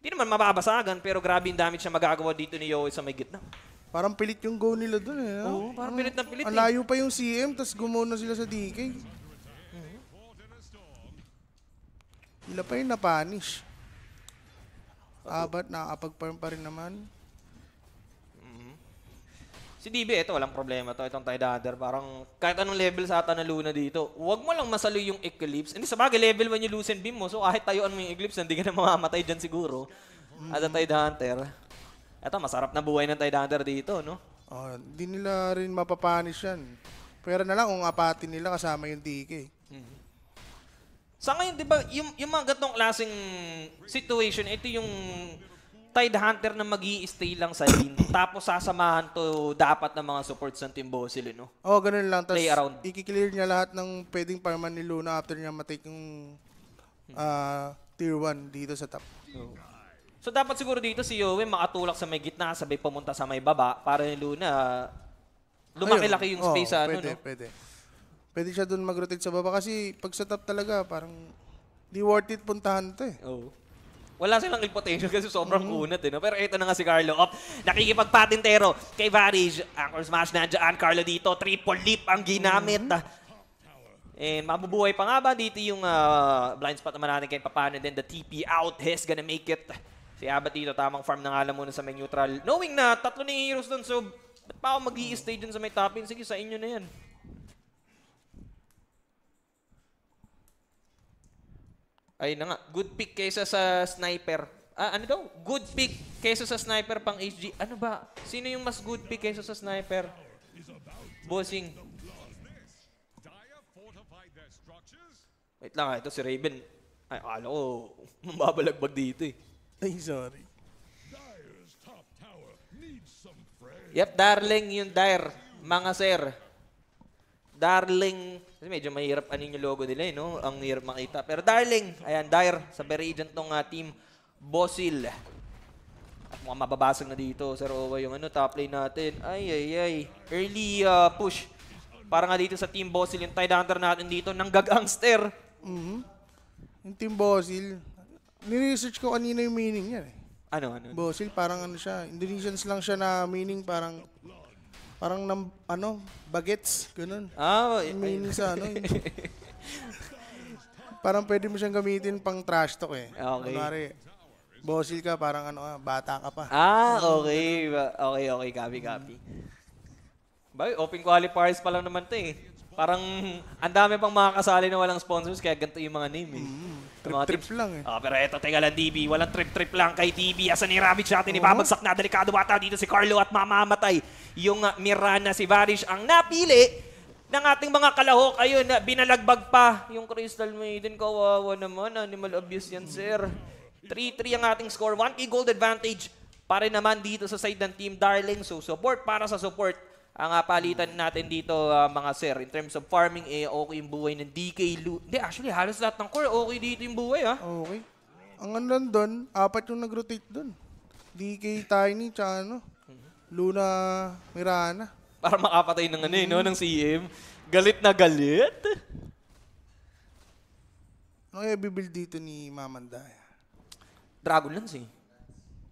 hindi naman mababasagan, pero grabe yung damage na magagawa dito ni Yowie sa may gitna. Parang pilit yung go nila doon eh. Oo, parang pilit na pilit. Alayo eh. pa yung CM, tapos gumaw na sila sa DK. Sila pa yung napanish. Abat, nakakapag-farm pa rin naman. Si DB, ito, walang problema to. Itong Tide Hunter, parang kahit anong level sa ata na Luna dito, huwag mo lang masaloy yung Eclipse. Hindi, sabagay, level 1 yung Lucent Beam mo. So, kahit tayuan mo yung Eclipse, hindi ka na mamamatay dyan siguro. As a mm. Tide Hunter. Ito, masarap na buhay ng Tide Hunter dito, no? Oh, hindi nila rin mapapanish yan. Pero na lang kung apatin nila kasama yung DK. Mm -hmm. Sa ngayon, di ba, yung, yung mga gatong klaseng situation, ito yung Tide Hunter na mag stay lang sa lane. tapos sasamahan to dapat ng mga supports ng Team Bozil, eh, no? Oo, oh, ganun lang. Tapos around. i-clear niya lahat ng pwedeng parman ni Luna after niya matake yung uh, tier 1 dito sa top. So, so dapat siguro dito si Yowie makatulak sa may gitna, sabay pumunta sa may baba para ni Luna ah, lumaki-laki yung space oh, sa ano, pwede, ano, no? Pwede, pwede. siya dun mag sa baba kasi pag sa top talaga, parang di worth it puntahan to eh. Oo. Oh. Wala silang potential kasi sobrang mm. Mm-hmm. kunat eh. No? Pero ito na nga si Carlo. Up, nakikipagpatintero kay Varij. Anchor smash na dyan. Carlo dito. Triple leap ang ginamit. Mm. And mabubuhay pa nga ba dito yung uh, blind spot naman natin kay Papano. And then the TP out. He's gonna make it. Si Abba dito, tamang farm na nga lang muna sa may neutral. Knowing na, tatlo ni heroes doon. So, ba't pa ako mag-i-stay dyan sa may top Sige, sa inyo na yan. Ay na nga, good pick kaysa sa sniper. Ah, ano daw? Good pick kaysa sa sniper pang HG. Ano ba? Sino yung mas good pick kaysa sa sniper? Bossing. Wait lang, ah, ito si Raven. Ay, akala ko, mababalagbag dito eh. Ay, sorry. Yep, darling yung dire, mga sir. Darling kasi medyo mahirap anin yung logo nila eh, no? Ang hirap makita. Pero darling, ayan, Dire, sa very agent tong uh, team Bosil. At mukhang mababasag na dito, Sir Owa, yung ano, top lane natin. Ay, ay, ay. Early uh, push. Para nga dito sa team Bosil, yung tide Tidehunter natin dito, nang gagangster. Mm -hmm. Yung team Bosil, nire-research ko kanina yung meaning niya eh. Ano, ano? Bosil, parang ano siya, Indonesians lang siya na meaning parang Parang nam, ano, bagets, ganun. Ah, I eh, mean, eh. sa ano. Eh. parang pwede mo siyang gamitin pang trash talk eh. Okay. Kunwari, bosil ka, parang ano, ah, bata ka pa. Ah, okay. Ba- Okay, okay. Copy, copy. Bay, open qualifiers pa lang naman to eh. Parang ang dami pang mga makakasali na walang sponsors kaya ganito yung mga name eh. Mm-hmm. Trip-trip lang eh. Oh, pero eto, teka lang, DB. Walang trip-trip lang kay DB. Asa ni Ravage natin, uh na. Delikado bata dito si Carlo at mamamatay. Yung uh, Mirana si Varish ang napili ng ating mga kalahok. Ayun, ah, binalagbag pa yung Crystal Maiden. Kawawa naman, animal abuse yan, sir. 3-3 ang ating score. 1K gold advantage pa rin naman dito sa side ng Team Darling. So, support para sa support ang uh, palitan natin dito uh, mga sir, in terms of farming, eh, okay yung buhay ng DK Lu. Hindi, actually, halos lahat ng core, okay dito yung buhay, ha? Ah. Okay. Ang ano doon, apat yung nag-rotate doon. DK Tiny, tsaka ano, Luna Mirana. Para makapatay ng ano, mm. no, ng CM. Galit na galit. Ano kaya bibuild dito ni Mamandaya? Dragon lang eh.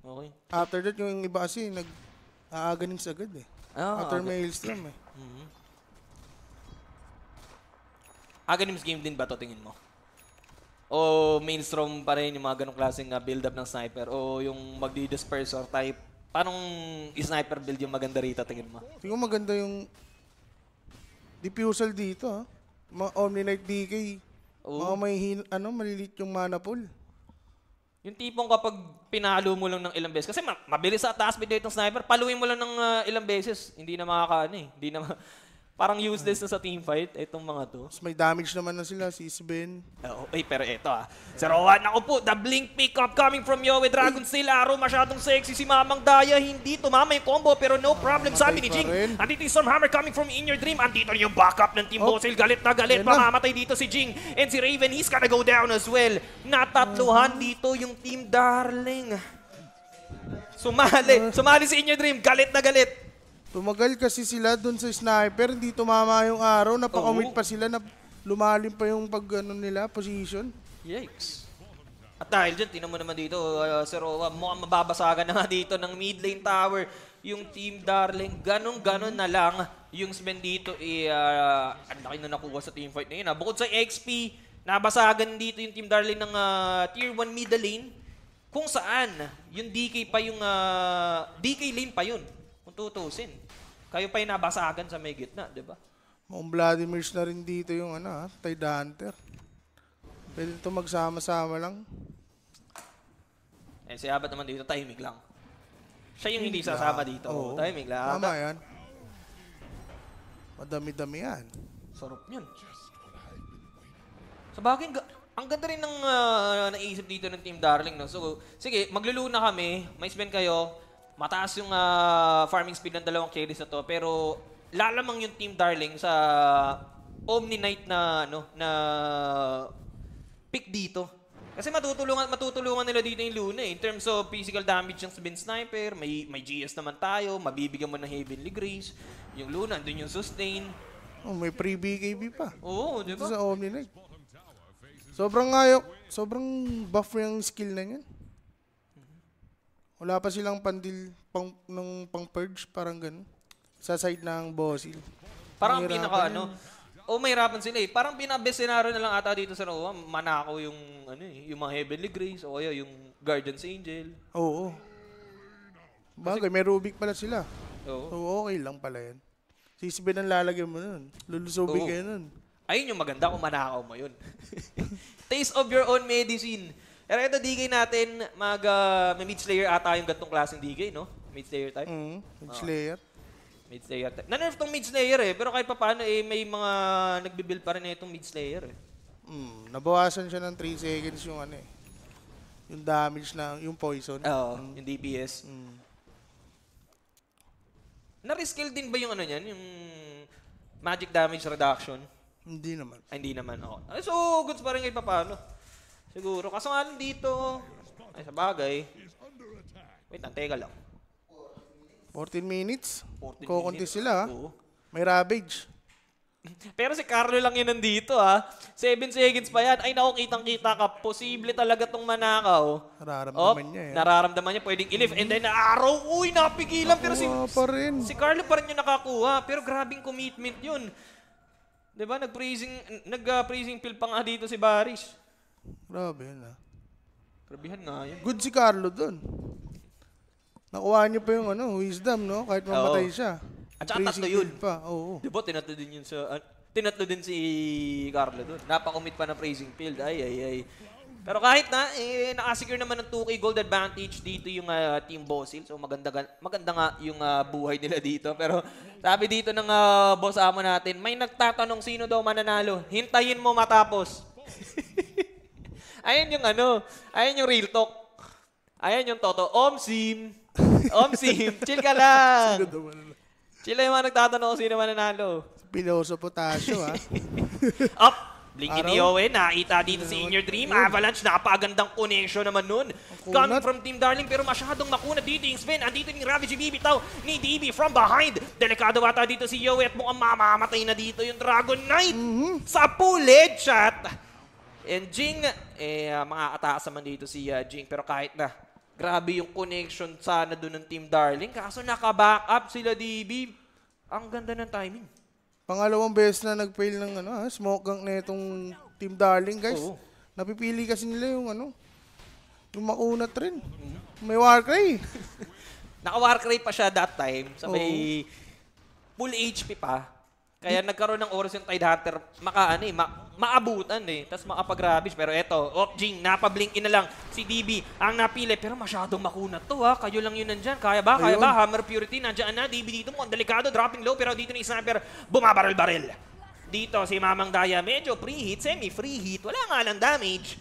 Okay. After that, yung iba kasi nag-aaganin agad eh. Ah, After okay. may eh. Mm -hmm. Aganims ah, game din ba to tingin mo? O Maelstrom pa rin yung mga ganong klaseng uh, build-up ng sniper? O yung magdi-dispersor type? Paano sniper build yung maganda rito tingin mo? Tingin maganda yung diffusal dito ha. Ah. Mga Omni Knight DK. Oh. Mga may ano, malilit yung mana pool. Yung tipong kapag pinalo mo lang ng ilang beses, kasi mabilis sa taas bid ng sniper, paluin mo lang ng uh, ilang beses, hindi na makakaano eh. Hindi na, Parang useless na sa team fight itong mga to. Mas may damage naman na sila, si Isben. Oh, eh, ay, pero ito ah. Sir Rowan, ako po, the blink pick up coming from with Dragon Steel. Arrow masyadong sexy si Mamang Daya. Hindi tumama yung combo, pero no problem ah, sabi ni Jing. Andito yung Stormhammer coming from In Your Dream. Andito yung backup ng Team oh. Bozil. Galit na galit, mamamatay dito si Jing. And si Raven, he's gonna go down as well. Natatluhan uh -huh. dito yung Team Darling. Sumali, ah. sumali si In Your Dream. Galit na galit. Tumagal kasi sila doon sa sniper, hindi tumama yung araw, napakamit pa sila na lumalim pa yung pag ano, nila, position. Yikes. At dahil dyan, tinan mo naman dito, uh, Sir Owa, mukhang mababasagan na nga dito ng mid lane tower yung team Darling. Ganon-ganon na lang yung spend dito. Eh, uh, ang laki na nakuha sa team fight na yun. Ha. Ah, bukod sa XP, nabasagan dito yung team Darling ng uh, tier 1 middle lane. Kung saan, yung DK pa yung, uh, DK lane pa yun tutusin. Kayo pa'y nabasagan sa may gitna, di ba? Mukhang Vladimir's na rin dito yung ano, Tay ah, Hunter. Pwede ito magsama-sama lang. Eh, si Abat naman dito, timing lang. Siya yung hindi sasama dito. Oo. Timing lang. Tama yan. Madami-dami yan. Sarap yun. Sa bagay, ang ganda rin ng ah, naisip dito ng Team Darling. No? So, sige, magluluna kami. May spend kayo. Mataas yung ah, farming speed ng dalawang carries na to. Pero lalamang yung Team Darling sa Omni Knight na, ano, na pick dito. Kasi matutulungan, matutulungan nila dito yung Luna eh. In terms of physical damage yung Spin Sniper, may, may GS naman tayo, mabibigyan mo ng Heavenly Grace. Yung Luna, andun yung Sustain. Oh, may pre-BKB pa. Oo, di ba? sa Omni Knight. Sobrang ayok. Sobrang buff yung skill na yan. Wala pa silang pandil pang, ng pang-purge, parang ganun. Sa side ng Bozil. Parang ang pinaka ano, o oh, may rapan sila eh. Parang pinabest scenario na lang ata dito sa Nova, manako yung ano eh, yung mga Heavenly Grace o kaya yung Guardian's Angel. Oo. oo. Bagay, may Rubik pala sila. Oo. So okay lang pala yan. Sisibin ang lalagyan mo nun. Lulusobin kayo nun. Ayun yung maganda kung manakaw mo yun. Taste of your own medicine. Pero ito, DK natin, mag, uh, may mid-slayer ata yung gantong klaseng DK, no? Mid-slayer type? Mm, mid-slayer. Ah. Uh, mid-slayer type. Nanerf tong mid-slayer eh, pero kahit pa paano eh, may mga nagbibuild pa rin na itong mid-slayer eh. Mm, nabawasan siya ng 3 seconds yung ano eh. Yung damage na, yung poison. Oo, mm. yung DPS. Mm. Na-reskill din ba yung ano niyan? Yung magic damage reduction? Hindi naman. Ay, hindi naman, oo. So, goods pa rin kahit pa paano. Siguro. Kaso nga dito, ay sa bagay. Wait lang, teka lang. 14 minutes? 14 Kukunti minutes. sila. Ah. Oo. May ravage. Pero si Carlo lang yun nandito ha. Ah. 7 seconds pa yan. Ay naku, kitang-kita ka. Posible talaga tong manakaw. Nararamdaman oh, niya eh. Nararamdaman niya. Pwedeng ilift. And then araw. Uy, napigilan. Pero si, pa rin. si Carlo pa rin yung nakakuha. Pero grabing commitment yun. Diba? Nag-praising, nag-praising ah, pill pa nga dito si Baris. Grabe yun ah. Grabihan nga yun. Good si Carlo dun. Nakuha niyo pa yung ano, wisdom, no? Kahit mamatay Oo. siya. At saka tatlo yun. Pa. Oo. Di ba, tinatlo din yun sa... ah, tinatlo din si Carlo doon. Napakumit pa ng praising field. Ay, ay, ay. Pero kahit na, eh, nakasecure naman ng 2K gold advantage dito yung ah, Team Bossil. So maganda, maganda nga yung ah, buhay nila dito. Pero sabi dito ng ah, boss amo natin, may nagtatanong sino daw mananalo. Hintayin mo matapos. Ayan yung ano, ayan yung real talk. Ayan yung toto. Om Sim. Om Sim. Chill ka lang. Chill lang yung mga nagtatanong kung sino man nanalo. Piloso potasyo, ha? Ah. Up! Blinky ni Owen, nakita dito si In Dream. Avalanche, napagandang connection naman nun. Coming from Team Darling, pero masyadong makuna dito yung Sven. Andito yung Ravage bibitaw ni DB from behind. Delikado ata dito si Yowie at mukhang mamamatay na dito yung Dragon Knight. Mm-hmm. Sa pulid chat! And Jing, eh, uh, ah, mga ataasa man dito si uh, Jing. Pero kahit na, grabe yung connection sana doon ng Team Darling. Kaso naka-back up sila DB. Ang ganda ng timing. Pangalawang beses na nag-fail ng ano, ha? Ah, smoke gang na itong Team Darling, guys. Oo. Napipili kasi nila yung ano, yung maunat rin. Mm-hmm. May Warcry. Naka-Warcry pa siya that time. Sa may full HP pa. Kaya nagkaroon ng oras yung Tide Hunter, makaano eh, ma maabutan eh, tapos makapag-rabish. Pero eto, Opjing, napablink in na lang. Si DB ang napili, pero masyadong makunat to ha. Ah. Kayo lang yun nandyan. Kaya ba? Kaya Ayun. ba? Hammer Purity, nandyan na. DB dito mo, ang delikado, dropping low. Pero dito ni Sniper, bumabaril-baril. Dito si Mamang Daya, medyo free hit, semi-free hit. Wala nga lang damage.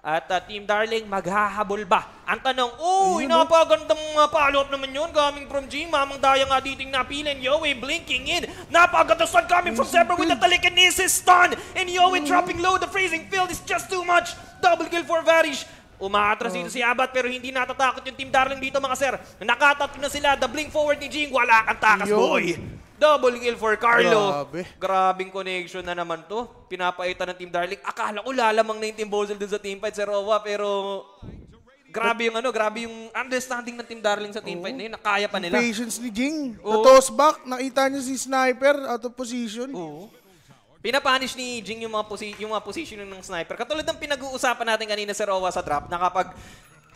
At uh, Team Darling, maghahabol ba? Ang tanong, uy, Ayun, oh. napagandang uh, follow-up naman yun coming from G. Mamang Daya nga diting napilin. Yowie blinking in. Napagatasan coming from Zebra with the telekinesis stun. And Yowie dropping low. The freezing field is just too much. Double kill for Varish. Umaatras dito oh. si Abat pero hindi natatakot yung Team Darling dito mga sir. Nakatatak na sila. The blink forward ni Jing. Wala kang takas, boy. Double kill for Carlo. Grabe. Grabing connection na naman to. Pinapaitan ng Team Darling. Akala ko lalamang na yung Team Bozel dun sa team fight, Sir Owa, pero... Grabe yung ano, grabe yung understanding ng Team Darling sa team fight na yun. Nakaya pa nila. Patience ni Jing. Oo. Natos back. Nakita niya si Sniper out of position. Oo. Pinapanish ni Jing yung mga, posi- yung mga position ng sniper. Katulad ng pinag-uusapan natin kanina, Sir Rowa sa draft, na kapag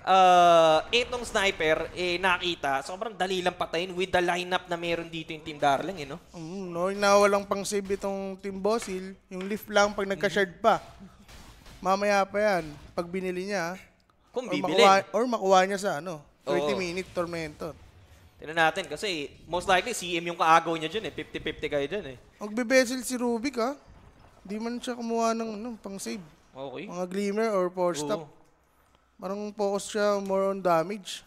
uh, itong sniper, eh, nakita, sobrang dali lang patayin with the lineup na meron dito yung Team Darling, eh, no? Mm, no, nawalang pang save itong Team Bossil. Yung lift lang pag nagka-shard pa. Mamaya pa yan, pag binili niya. Ah. Kung bibili. Or makuha, niya sa ano, 30-minute tormento. Tignan natin kasi most likely CM yung kaagaw niya dyan eh. 50-50 kayo dyan eh. Magbe-bezel si Rubik ha. Ah. Di man siya kumuha ng ano, pang save. Okay. Mga glimmer or four stop. Oo. Parang focus siya more on damage.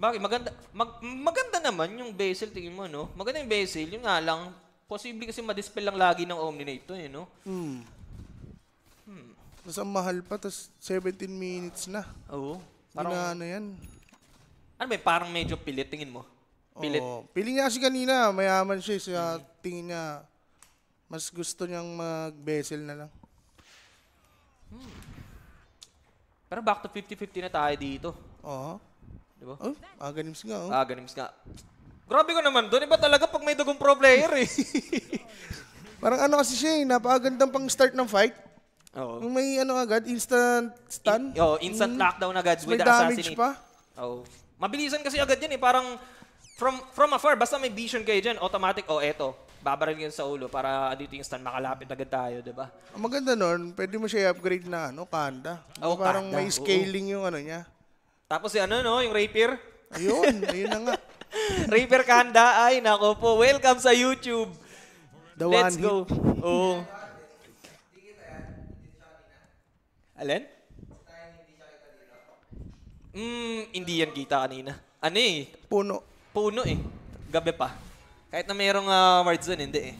Bakit? Maganda, mag, maganda naman yung Basil, tingin mo, no? Maganda yung Basil, yun nga lang, posible kasi madispel lang lagi ng Omni na eh, no? Hmm. Hmm. Tapos ang mahal pa, tapos 17 minutes na. Oo. Parang, na, ano yan? Ano ba, parang medyo pilit, tingin mo? Pilit? Oo. Piling niya kasi kanina, mayaman siya, eh, so hmm. tingin niya, mas gusto niyang mag basil na lang. Hmm. Pero back to 50-50 na tayo dito. Oo. Di ba? Oh, aganims nga. Oh. Aganims nga. Grabe ko naman doon. Iba talaga pag may dugong pro player eh. Parang ano kasi siya eh, napakagandang pang start ng fight. Oo. Yung may ano agad, instant stun. In, oh, instant mm. lockdown agad with may damage pa. Oo. Mabilisan kasi agad yan eh, parang from from afar, basta may vision kayo dyan, automatic, oh eto, babaril yun sa ulo para dito yung stand, makalapit agad tayo, di ba? Ang maganda nun, pwede mo siya i-upgrade na ano, kanda. Oh, parang kanda. may scaling Oo. yung ano niya. Tapos yung ano, no, yung rapier. Ayun, ayun na nga. rapier kanda, ay nako po. Welcome sa YouTube. The Let's one go. Hit. Oo. Alin? Mm, hindi yan kita kanina. Ano eh? Puno. Puno eh. Gabi pa. Kahit na mayroong uh, ah, wards dun, hindi eh.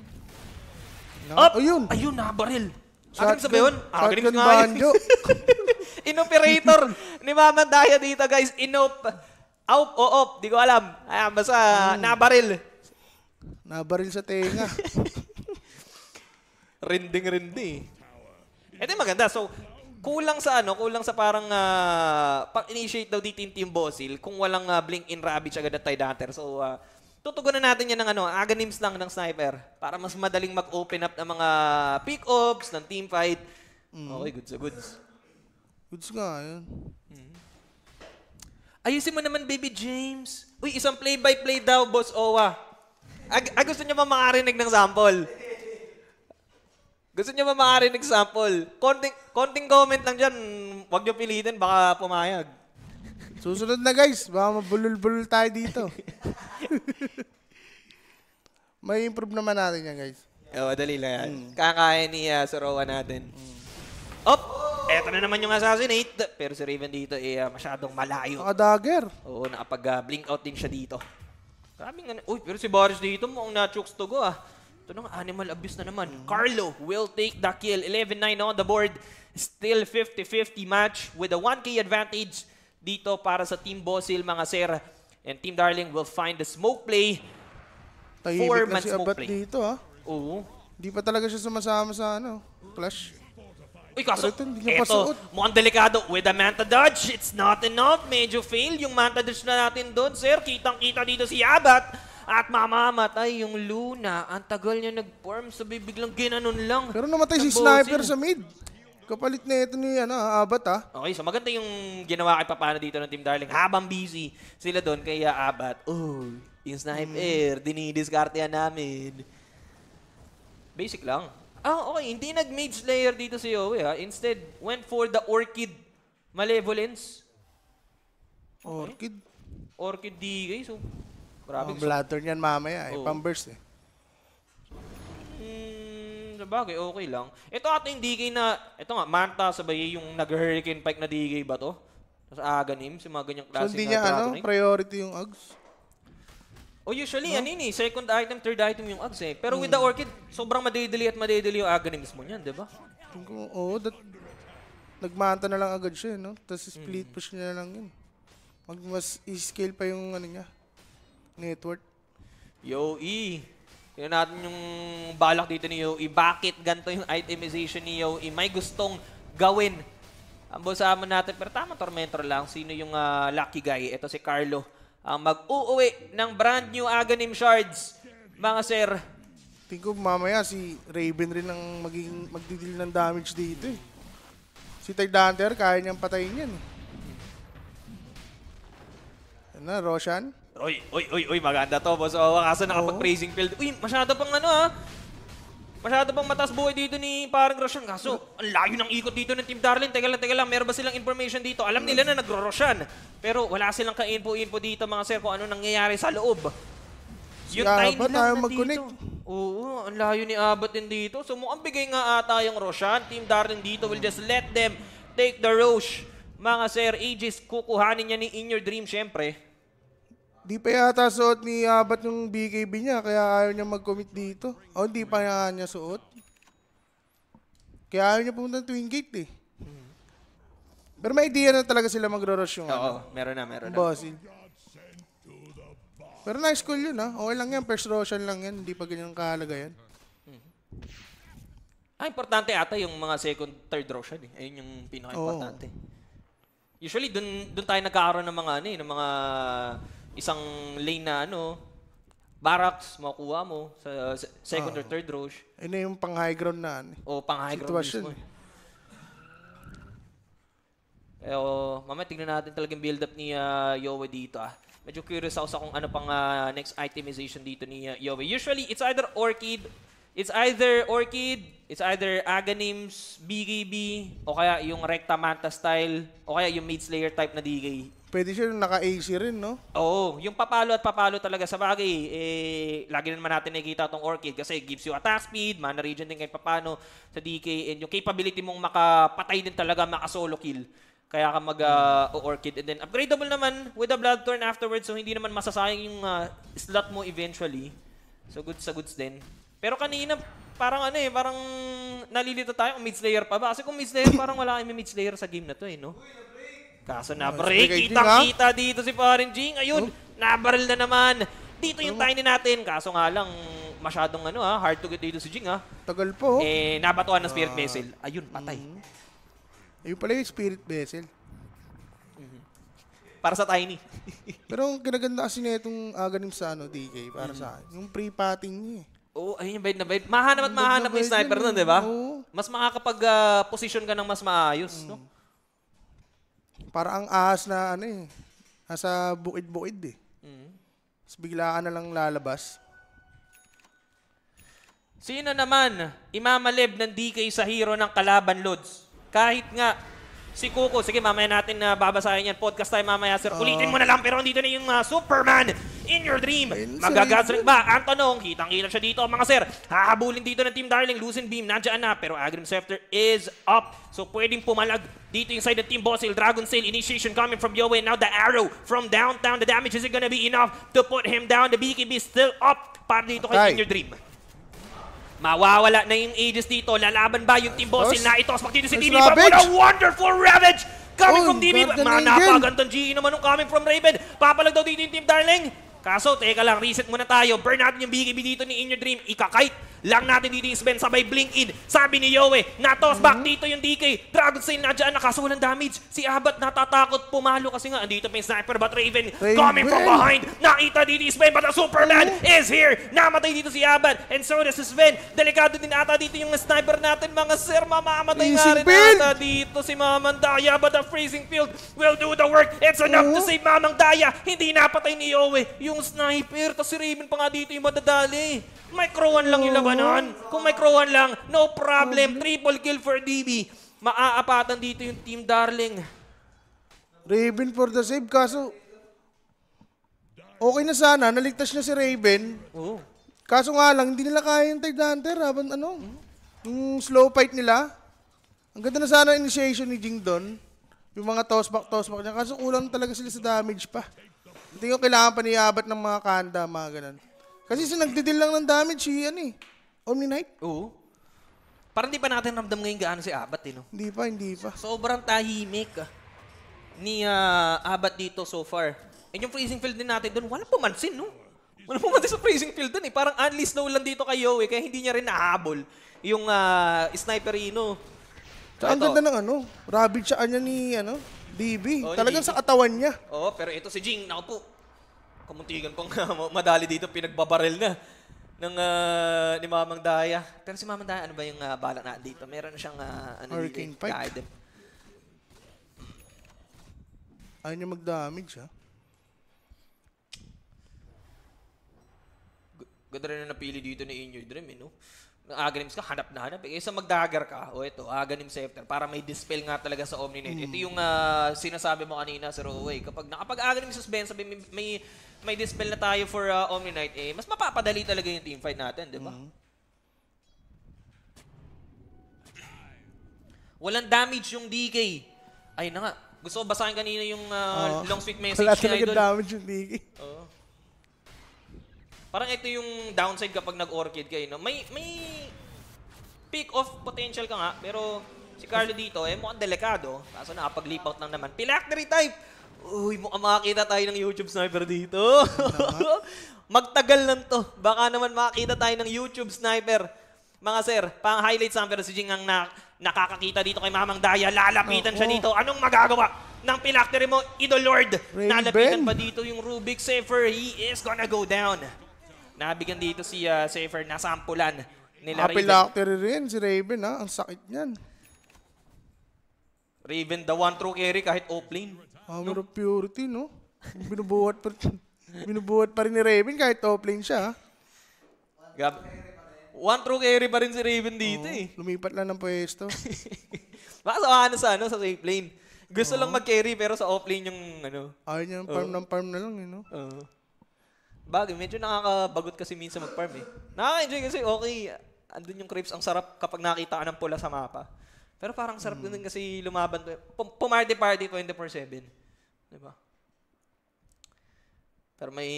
No. Up! Oh, Ayun! Ayun, nabaril! Agaling ba yun? Agaling ah, nga banjo. Inoperator ni Mama Daya dito guys. Inop. Aup o Di ko alam. Ayan, basta hmm. nabaril. Nabaril sa tenga. Rinding-rindi. Ito maganda. So, kulang sa ano, kulang sa parang uh, pang-initiate daw dito yung Team Bossil kung walang uh, Blink in Rabbit agad at Tidehunter. So, uh, Tutugunan natin yan ng ano, aganims lang ng sniper para mas madaling mag-open up ng mga pick-ups, ng team fight. Mm. Okay, goods goods. Goods nga, yun. Mm. Ayusin mo naman, baby James. Uy, isang play-by-play -play daw, boss Owa. Ag, ag ah, gusto niya ba makarinig ng sample? Gusto niya ba makarinig sample? Konting, konting comment lang dyan. Huwag niyo pilitin, baka pumayag. Susunod na guys, baka mabulol-bulol tayo dito. May improve naman natin yan guys. Oo, oh, dali lang yan. Mm. Kakaya ni uh, ah, Sorowa natin. Mm. Op! Oh! Eto na naman yung assassinate. Pero si Raven dito ay eh, uh, masyadong malayo. dagger. Oo, nakapag-blink uh, out din siya dito. Maraming ano. Uy, pero si Boris dito mukhang na-chooks to go ah. Ito na animal abuse na naman. Mm. Carlo will take the kill. 11-9 on the board. Still 50-50 match with a 1K advantage dito para sa Team Bosil, mga sir. And Team Darling will find the smoke play. Tahimik Four na si Abat play. dito, ha? Ah. Oo. Hindi pa talaga siya sumasama sa ano, clash. Uy, kaso, ito, hindi niya eto, mukhang delikado. With a Manta Dodge, it's not enough. Medyo fail yung Manta Dodge na natin doon, sir. Kitang-kita dito si Abat. At mamamatay yung Luna. Ang tagal niya nag-form, sabi biglang ginanon lang. Pero namatay si Sniper sa mid. Kapalit na ito ni ano, Abat ah. Okay, so maganda yung ginawa kay Papano dito ng Team Darling. Habang busy sila doon kaya ah, Abat, oh, yung snipe air, mm. dinidiscard yan namin. Basic lang. Ah, okay. Hindi nag-mage slayer dito si Yowie ha. Ah. Instead, went for the Orchid Malevolence. Okay. Orchid? Orchid D, So, grabe. Ang blatter niyan mamaya. Eh. Oh. Pamburst eh sa bagay, okay lang. Ito at ating DK na, ito nga, Manta sabay yung nag-hurricane pike na DK ba to? Sa Aganim, si mga ganyang klase so, hindi niya, ano, priority yung Ags? O oh, usually, huh? ano yun eh, second item, third item yung Ags eh. Pero hmm. with the Orchid, sobrang madidili at madidili yung Aganims mo niyan, di ba? Oo, that, nagmanta na lang agad siya, eh, no? Tapos hmm. split push niya na lang yun. Mag mas i-scale pa yung ano niya, network. Yo, E! Tingnan natin yung balak dito ni Yoe. Bakit ganito yung itemization ni Yoe? May gustong gawin. Ambon sa natin. Pero tama, Tormentor lang. Sino yung uh, lucky guy? Ito si Carlo. Ang mag-uuwi ng brand new Aghanim Shards. Mga sir. Tingin mamaya si Raven rin ang magiging, magdidil ng damage dito eh. Si Tidehunter, kaya niyang patayin yan. Eh. Yan na, Roshan. Uy, uy, uy, uy, maganda to, boss. Oh, kaso nakapag-praising field. Uy, masyado pang ano ha? Ah. Masyado pang matas buhay dito ni parang Roshan. Kaso, ang layo ng ikot dito ng Team Darlin. Teka lang, teka lang. Meron ba silang information dito? Alam nila na nagro-Roshan. Pero wala silang ka-info-info dito mga sir kung ano nangyayari sa loob. Yung yeah, tiny lang ah, tayo mag-connect. Oo, ang layo ni Abbott din dito. So mukhang bigay nga ata yung Roshan. Team Darlin dito will just let them take the Roche. Mga sir, Aegis, kukuhanin niya ni In Your Dream syempre. Di pa yata suot ni Abat ah, yung BKB niya, kaya ayaw niya mag-commit dito. O, oh, di pa niya, niya suot. Kaya ayaw niya pumunta ng Twin Gate eh. Pero may idea na talaga sila magro-rush yung Oo, ano. meron na, meron na. Pero nice call yun ha. Ah. Okay lang yan, first Roshan lang yan. Hindi pa ganyan kahalaga yan. Ah, importante ata yung mga second, third Roshan eh. Ayun yung pinaka-importante. Usually, dun, dun tayo nagkakaroon ng mga ano eh, ng mga isang lane na ano, barracks makuha mo sa, sa second or ah. third row. Yun na yung pang high ground na ano. Eh. O oh, pang high ground Situation. mismo. eh. Eh, o, oh, mamaya tignan natin talagang build-up ni ah, Yowie dito ah. Medyo curious ako sa kung ano pang ah, next itemization dito ni ah, Yowie. Usually, it's either Orchid, it's either Orchid, it's either Aghanims, BKB, o kaya yung Recta Manta style, o kaya yung Mage Slayer type na DK. Pwede siya naka-AC rin, no? Oo, yung papalo at papalo talaga sa bagay, eh, lagi naman natin nakikita itong Orchid kasi gives you attack speed, mana regen din kahit papano sa DK, and yung capability mong makapatay din talaga, makasolo kill. Kaya ka mag-Orchid. Ah, uh, and then, upgradeable naman with a Blood Turn afterwards, so hindi naman masasayang yung uh, slot mo eventually. So, goods sa goods din. Pero kanina, parang ano eh, parang nalilito tayo kung mid-slayer pa ba. Kasi kung mid-slayer, parang wala kami mid-slayer sa game na to eh, no? Kaso na-break. Kitang-kita ah. dito si Parin Jing. Ayun, na oh. nabaril na naman. Dito yung tiny natin. Kaso nga lang, masyadong ano ha, ah, hard to get dito si Jing ha. Ah. Tagal po. Oh. Eh, nabatuan ng spirit vessel. Ayun, patay. Mm. Ayun pala yung spirit vessel. Mm-hmm. Para sa tiny. Pero ang ginaganda kasi na itong aganim sa ano, DK, para sa akin. Mm-hmm. Yung pre-patting niya eh. Oo, oh, ayun yung bait na bait. Mahanap at mahanap yung sniper nun, di ba? Mas makakapag-position ka ng mas maayos, mm. no? Para ang ahas na ano eh, nasa bukid-bukid eh. Mm. Tapos bigla ka na lang lalabas. Sino naman imamalib ng DK sa hero ng kalaban, Lods? Kahit nga Si Kuko, sige mamaya natin na uh, babasahin yan. Podcast tayo mamaya, sir. Ah. Ulitin mo na lang pero andito na yung uh, Superman in your dream. Magagasring ba? Ang tanong, kitang-kita siya dito mga sir. Hahabulin dito ng Team Darling. Losing Beam, nandiyan na. Pero Agrim Scepter is up. So pwedeng pumalag dito inside the Team Bossil. Dragon Sail, initiation coming from Yowie. Now the arrow from downtown. The damage isn't gonna be enough to put him down. The BKB is still up para dito kay In Your Dream. Mawawala na yung Aegis dito. Lalaban ba yung Team Bossil na ito? Bakit dito si Dini pa muna. Wonderful Ravage! Coming oh, from DB. Manapagandang GE naman yung coming from Raven. Papalag daw dito yung Team Darling. Kaso, teka lang, reset muna tayo. Burn natin yung BKB dito ni In Your Dream. Ikakite lang natin dito yung Sven. Sabay blink in. Sabi ni Yowie, natos back mm-hmm. dito yung DK. Dragon Slain na dyan. Nakaso damage. Si Abat natatakot. Pumalo kasi nga. Andito pa yung sniper. But Raven, Raven. coming from behind. Nakita dito yung Sven. But the Superman oh. is here. Namatay dito si Abat. And so does Sven. Delikado din ata dito yung sniper natin. Mga sir, mamamatay nga rin ata dito si Mamang Daya. But the freezing field will do the work. It's enough oh. to mm-hmm. save Mamang Daya. Hindi napatay ni Yowie yung sniper, tapos si Raven pa nga dito yung madadali. Micro 1 lang yung labanan. Kung micro 1 lang, no problem. Triple kill for DB. Maaapatan dito yung team darling. Raven for the save, kaso... Okay na sana, naligtas niya si Raven. Oo. Oh. Kaso nga lang, hindi nila kaya yung Tide Hunter habang ano, yung slow fight nila. Ang ganda na sana initiation ni Jingdon. Yung mga tossback, tossback niya. Kaso kulang talaga sila sa damage pa. Hindi ko kailangan paniyabat ng mga kanda, mga ganun. Kasi sa nagdidil lang ng damage, si ano eh. Omni Knight? Oo. Parang di pa natin ramdam ngayon gaano si Abat eh, no? Hindi pa, hindi pa. Sobrang tahimik ah, ni ah, Abat dito so far. And yung freezing field din natin doon, walang pumansin, no? Walang pumansin sa freezing field din eh. Parang only no lang dito kayo eh, kaya hindi niya rin nahabol yung ah, sniperino. Ito, Ang ganda ng ano, rabbit siya niya ni ano, BB, Oo, oh, talagang sa katawan niya. Oo, pero ito si Jing, naku po. Kamuntigan pang madali dito, pinagbabaril na ng ah, ni Mamang Daya. Pero si Mamang Daya, ano ba yung ah, bala na dito? Meron siyang ah, ano Hurricane dito, eh, Ayaw niya mag-damage, ha? Gu- Ganda rin na napili dito ni Inyo Dream, eh, no? agonims ka, hanap na hanap. Eh, sa magdagger ka, o oh, ito, agonim scepter, para may dispel nga talaga sa Omninate. Hmm. Ito yung uh, sinasabi mo kanina, Sir Oway. Kapag nakapag-agonim sa Sven, sabi, may, may, may dispel na tayo for uh, ah, Omninite, eh, mas mapapadali talaga yung teamfight natin, di ba? Mm. Walang damage yung DK. Ay na nga, gusto ko basahin kanina yung uh, oh, long sweet message ni Idol. Wala talaga damage yung DK. Oo. Oh. Parang ito yung downside kapag nag-orchid kayo. No? May, may pick off potential ka nga, pero si Carlo dito, eh, mukhang delikado. Kaso nakapag-leap out lang naman. Pilactory type! Uy, mukhang makakita tayo ng YouTube sniper dito. Magtagal lang to. Baka naman makakita tayo ng YouTube sniper. Mga sir, pang-highlight sa pero si Jing ang na nakakakita dito kay Mamang Daya. Lalapitan oh, siya oh. dito. Anong magagawa? ng Pilactory mo, Idol Lord. Raven. Nalapitan pa dito yung Rubik Safer. He is gonna go down. Nabigyan dito si uh, ah, Safer. Nasa ampulan nila Apple Raven. Apple rin si Raven ha. Ah. Ang sakit niyan. Raven the one true carry kahit offlane. Hammer ah, no? of Purity no? Binubuhat pa, binubuhat pa rin ni Raven kahit offlane siya ha. one true carry pa rin si Raven dito oh, eh. Lumipat lang ng pwesto. Baka sa ano sa ano sa safe lane. Gusto oh. lang mag-carry pero sa offlane yung ano. Ayun yung ng oh. farm oh. ng farm na lang eh no? Oo. Oh. Bagay, medyo nakakabagot kasi minsan mag-farm eh. Nakaka-enjoy kasi okay, andun yung creeps, ang sarap kapag nakita ka ng pula sa mapa. Pero parang sarap mm. din kasi lumaban, eh. pumarty-party 24-7. Di ba? Pero may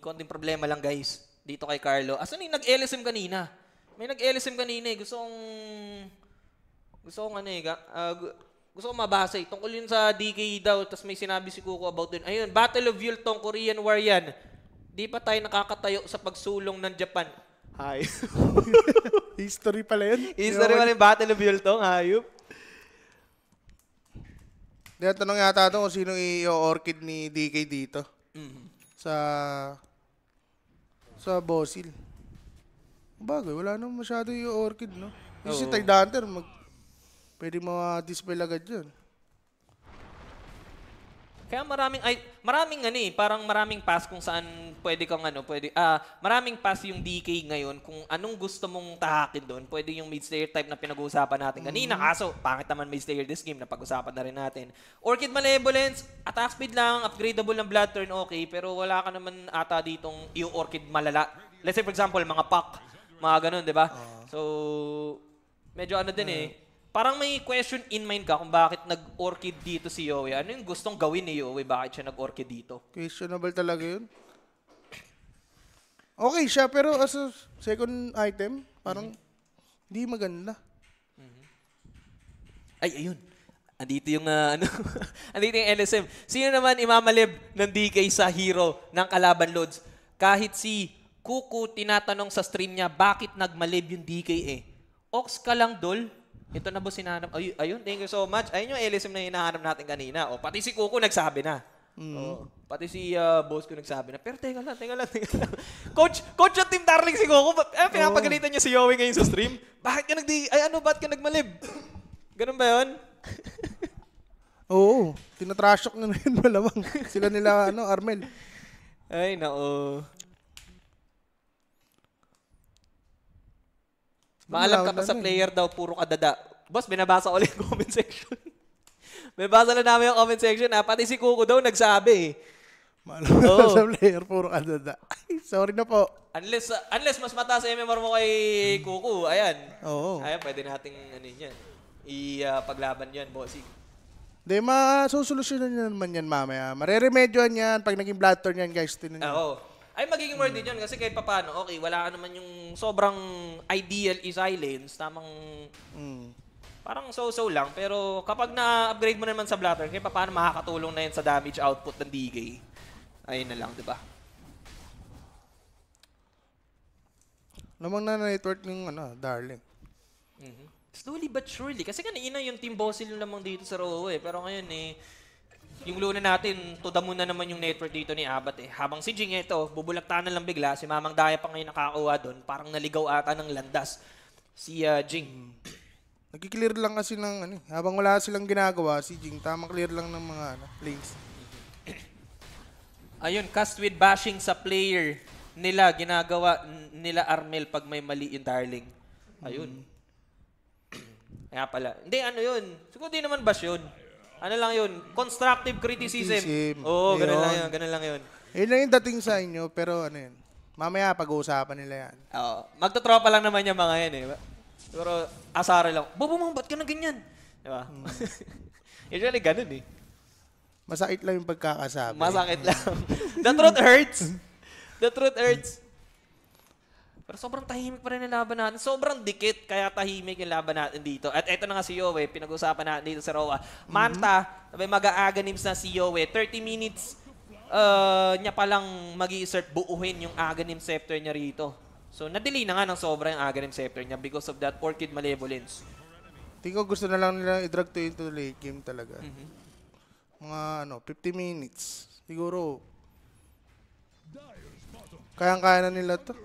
konting problema lang guys dito kay Carlo. Asan ah, yung nag-LSM kanina? May nag-LSM kanina eh. Gusto kong, gusto kong ano eh, uh, gusto kong mabasa eh. Tungkol yun sa DK daw, tapos may sinabi si Kuko about din. Ayun, Battle of Yultong, Korean War yan. Di ba tayo nakakatayo sa pagsulong ng Japan? Hi. History pala yun. History pala yung Battle of Yultong, hayop. Kaya tanong yata ito kung sino i-orchid ni DK dito. Mm-hmm. Sa... Sa Bosil. Bagay, wala nang masyado yung orchid, no? Kasi si Ty mag, pwede ma-display agad yun. Kaya maraming ay maraming ano eh, parang maraming pass kung saan pwede kang ano, pwede ah maraming pass yung DK ngayon kung anong gusto mong tahakin doon. Pwede yung mid slayer type na pinag-uusapan natin mm. kanina. Mm-hmm. Kaso pangit naman mid slayer this game na pag-usapan na rin natin. Orchid Malevolence, attack speed lang, upgradeable ng blood turn okay, pero wala ka naman ata ditong yung Orchid malala. Let's say for example, mga pack, mga ganun, 'di ba? Uh-huh. So medyo ano din mm. eh, parang may question in mind ka kung bakit nag-orchid dito si Yowie. Ano yung gustong gawin ni Yowie? Bakit siya nag-orchid dito? Questionable talaga yun. Okay siya, pero as a second item, parang hindi mm-hmm. maganda. Mm-hmm. Ay, ayun. Andito yung, uh, ano, andito yung LSM. Sino naman imamalib ng DK sa hero ng Kalaban Lods? Kahit si Kuku tinatanong sa stream niya, bakit nagmalib yung DK eh? Ox ka lang, Dol. Ito na boss, hinahanap. Ay, ayun, thank you so much. Ayun yung LSM na hinahanap natin kanina. O, oh, pati si Kuko nagsabi na. Mm. O, oh, pati si uh, boss ko nagsabi na. Pero teka lang, teka lang, teka lang. coach, coach at Team Darling si Kuko. Eh, pinapagalitan niya si Yowie ngayon sa stream. Bakit ka nagdi... Ay, ano, bakit ka nagmalib? Ganun ba yun? Oo, tinatrashok na na malamang. Sila nila, ano, Armel. Ay, nao. Maalam ka pa sa eh. player daw, puro kadada. Boss, binabasa ulit yung comment section. binabasa na namin yung comment section ha. Ah. Pati si Kuko daw nagsabi eh. Maalam ka oh. sa player, puro kadada. Ay, sorry na po. Unless, uh, unless mas mataas ang MMR mo kay Kuko. Ayan. Oo. Ayan, pwede nating ano yan. I-paglaban uh, yan, bossing. Hindi, masusolusyonan niya naman yan mamaya. Mareremedyoan yan. Pag naging blood turn yan, guys, tinan niya. Ah, oo. Ay, magiging worth it yun kasi kahit papano, okay, wala ka naman yung sobrang ideal is silence, tamang Mm. parang so-so lang. Pero kapag na-upgrade mo naman sa Blatter, kahit papano makakatulong na yun sa damage output ng DK. Ayun na lang, di ba? Namang na network ng ano, darling. Mm-hmm. Slowly but surely. Kasi kanina yung Team Bossil yung lamang dito sa Roho eh. Pero ngayon eh, yung luna natin, tudamo na naman yung network dito ni Abat eh. Habang si Jing ito, bubulakta lang bigla. Si Mamang Daya pa ngayon nakakuha doon. Parang naligaw ata ng landas. Si uh, Jing. Nagki-clear lang kasi ng ano, eh. habang wala silang ginagawa, si Jing tama clear lang ng mga ano, lanes. Ayun, cast with bashing sa player nila ginagawa nila Armel pag may mali yung darling. Ayun. Mm. Kaya pala. Hindi, ano yun. Siguro di naman bash yun. Ano lang yun? Constructive criticism. criticism. Oo, ganun lang yun. Ganun lang yun. Yun lang yung dating sa inyo, pero ano yun? Mamaya pag-uusapan nila yan. Oo. Magtotropa lang naman yung mga yan eh. Pero asara lang. Bobo mo, ba't ka na ganyan? Di ba? Hmm. Usually ganun eh. Masakit lang yung pagkakasabi. Masakit lang. The truth hurts. The truth hurts. Pero sobrang tahimik pa rin ang laban natin. Sobrang dikit, kaya tahimik yung laban natin dito. At eto na nga si Yowe, pinag-usapan natin dito sa Roa. Manta, mm-hmm. mag-aaganims na si Yowe. 30 minutes uh, niya palang mag assert buuhin yung aganim Scepter niya rito. So, nadili na nga ng sobra yung aganim Scepter niya because of that Orchid Malevolence. Tingko gusto na lang nila i-drag to into late game talaga. Mm-hmm. Mga ano, 50 minutes. Siguro, kayang-kaya na nila to.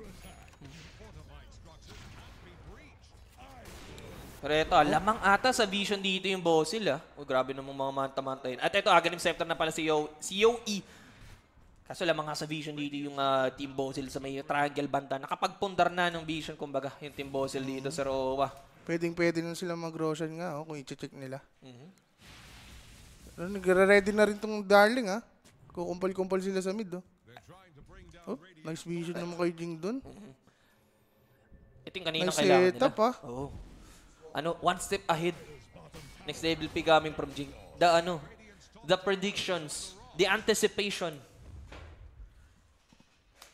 Pero ito, oh. lamang ata sa vision dito yung Bosil ah. Oh, grabe naman mga manta-manta yun. At ito, Aghanim Scepter na pala si, Yo si Kaso lamang nga sa vision dito yung uh, Team Bosil sa may triangle banda. Nakapagpundar na ng vision kumbaga yung Team Bosil dito mm -hmm. sa Roa. Pwedeng-pwede nun sila mag nga oh, kung i-check nila. Mm -hmm. Pero nagre-ready na rin tong Darling ah. Kukumpal-kumpal sila sa mid oh. Oh, nice vision naman kay Jing doon. Mm -hmm. Ito yung kanina nice kailangan nila. Nice setup ah. Oo. Oh ano, one step ahead. Next level P coming from Jing. The ano, the predictions, the anticipation.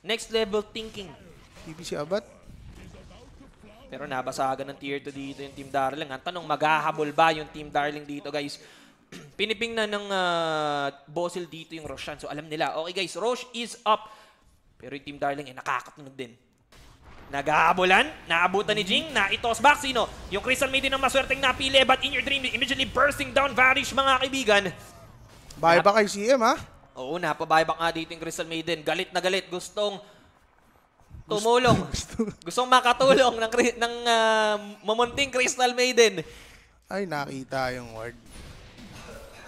Next level thinking. TP Abad Pero nabasagan ng tier 2 dito yung Team Darling. Ang tanong, maghahabol ba yung Team Darling dito, guys? Piniping na ng uh, Bosil dito yung Roshan. So alam nila, okay guys, Rosh is up. Pero yung Team Darling, eh, nakakatunog din. Nag-aabulan, naabutan ni Jing, naitos back. Sino? Yung Crystal Maiden ang maswerteng napili, but in your dream, immediately bursting down vanish mga kaibigan. Bye back kay CM, ha? Oo, napabay back nga dito yung Crystal Maiden. Galit na galit, gustong tumulong. gustong makatulong ng, ng uh, mamunting Crystal Maiden. Ay, nakita yung ward.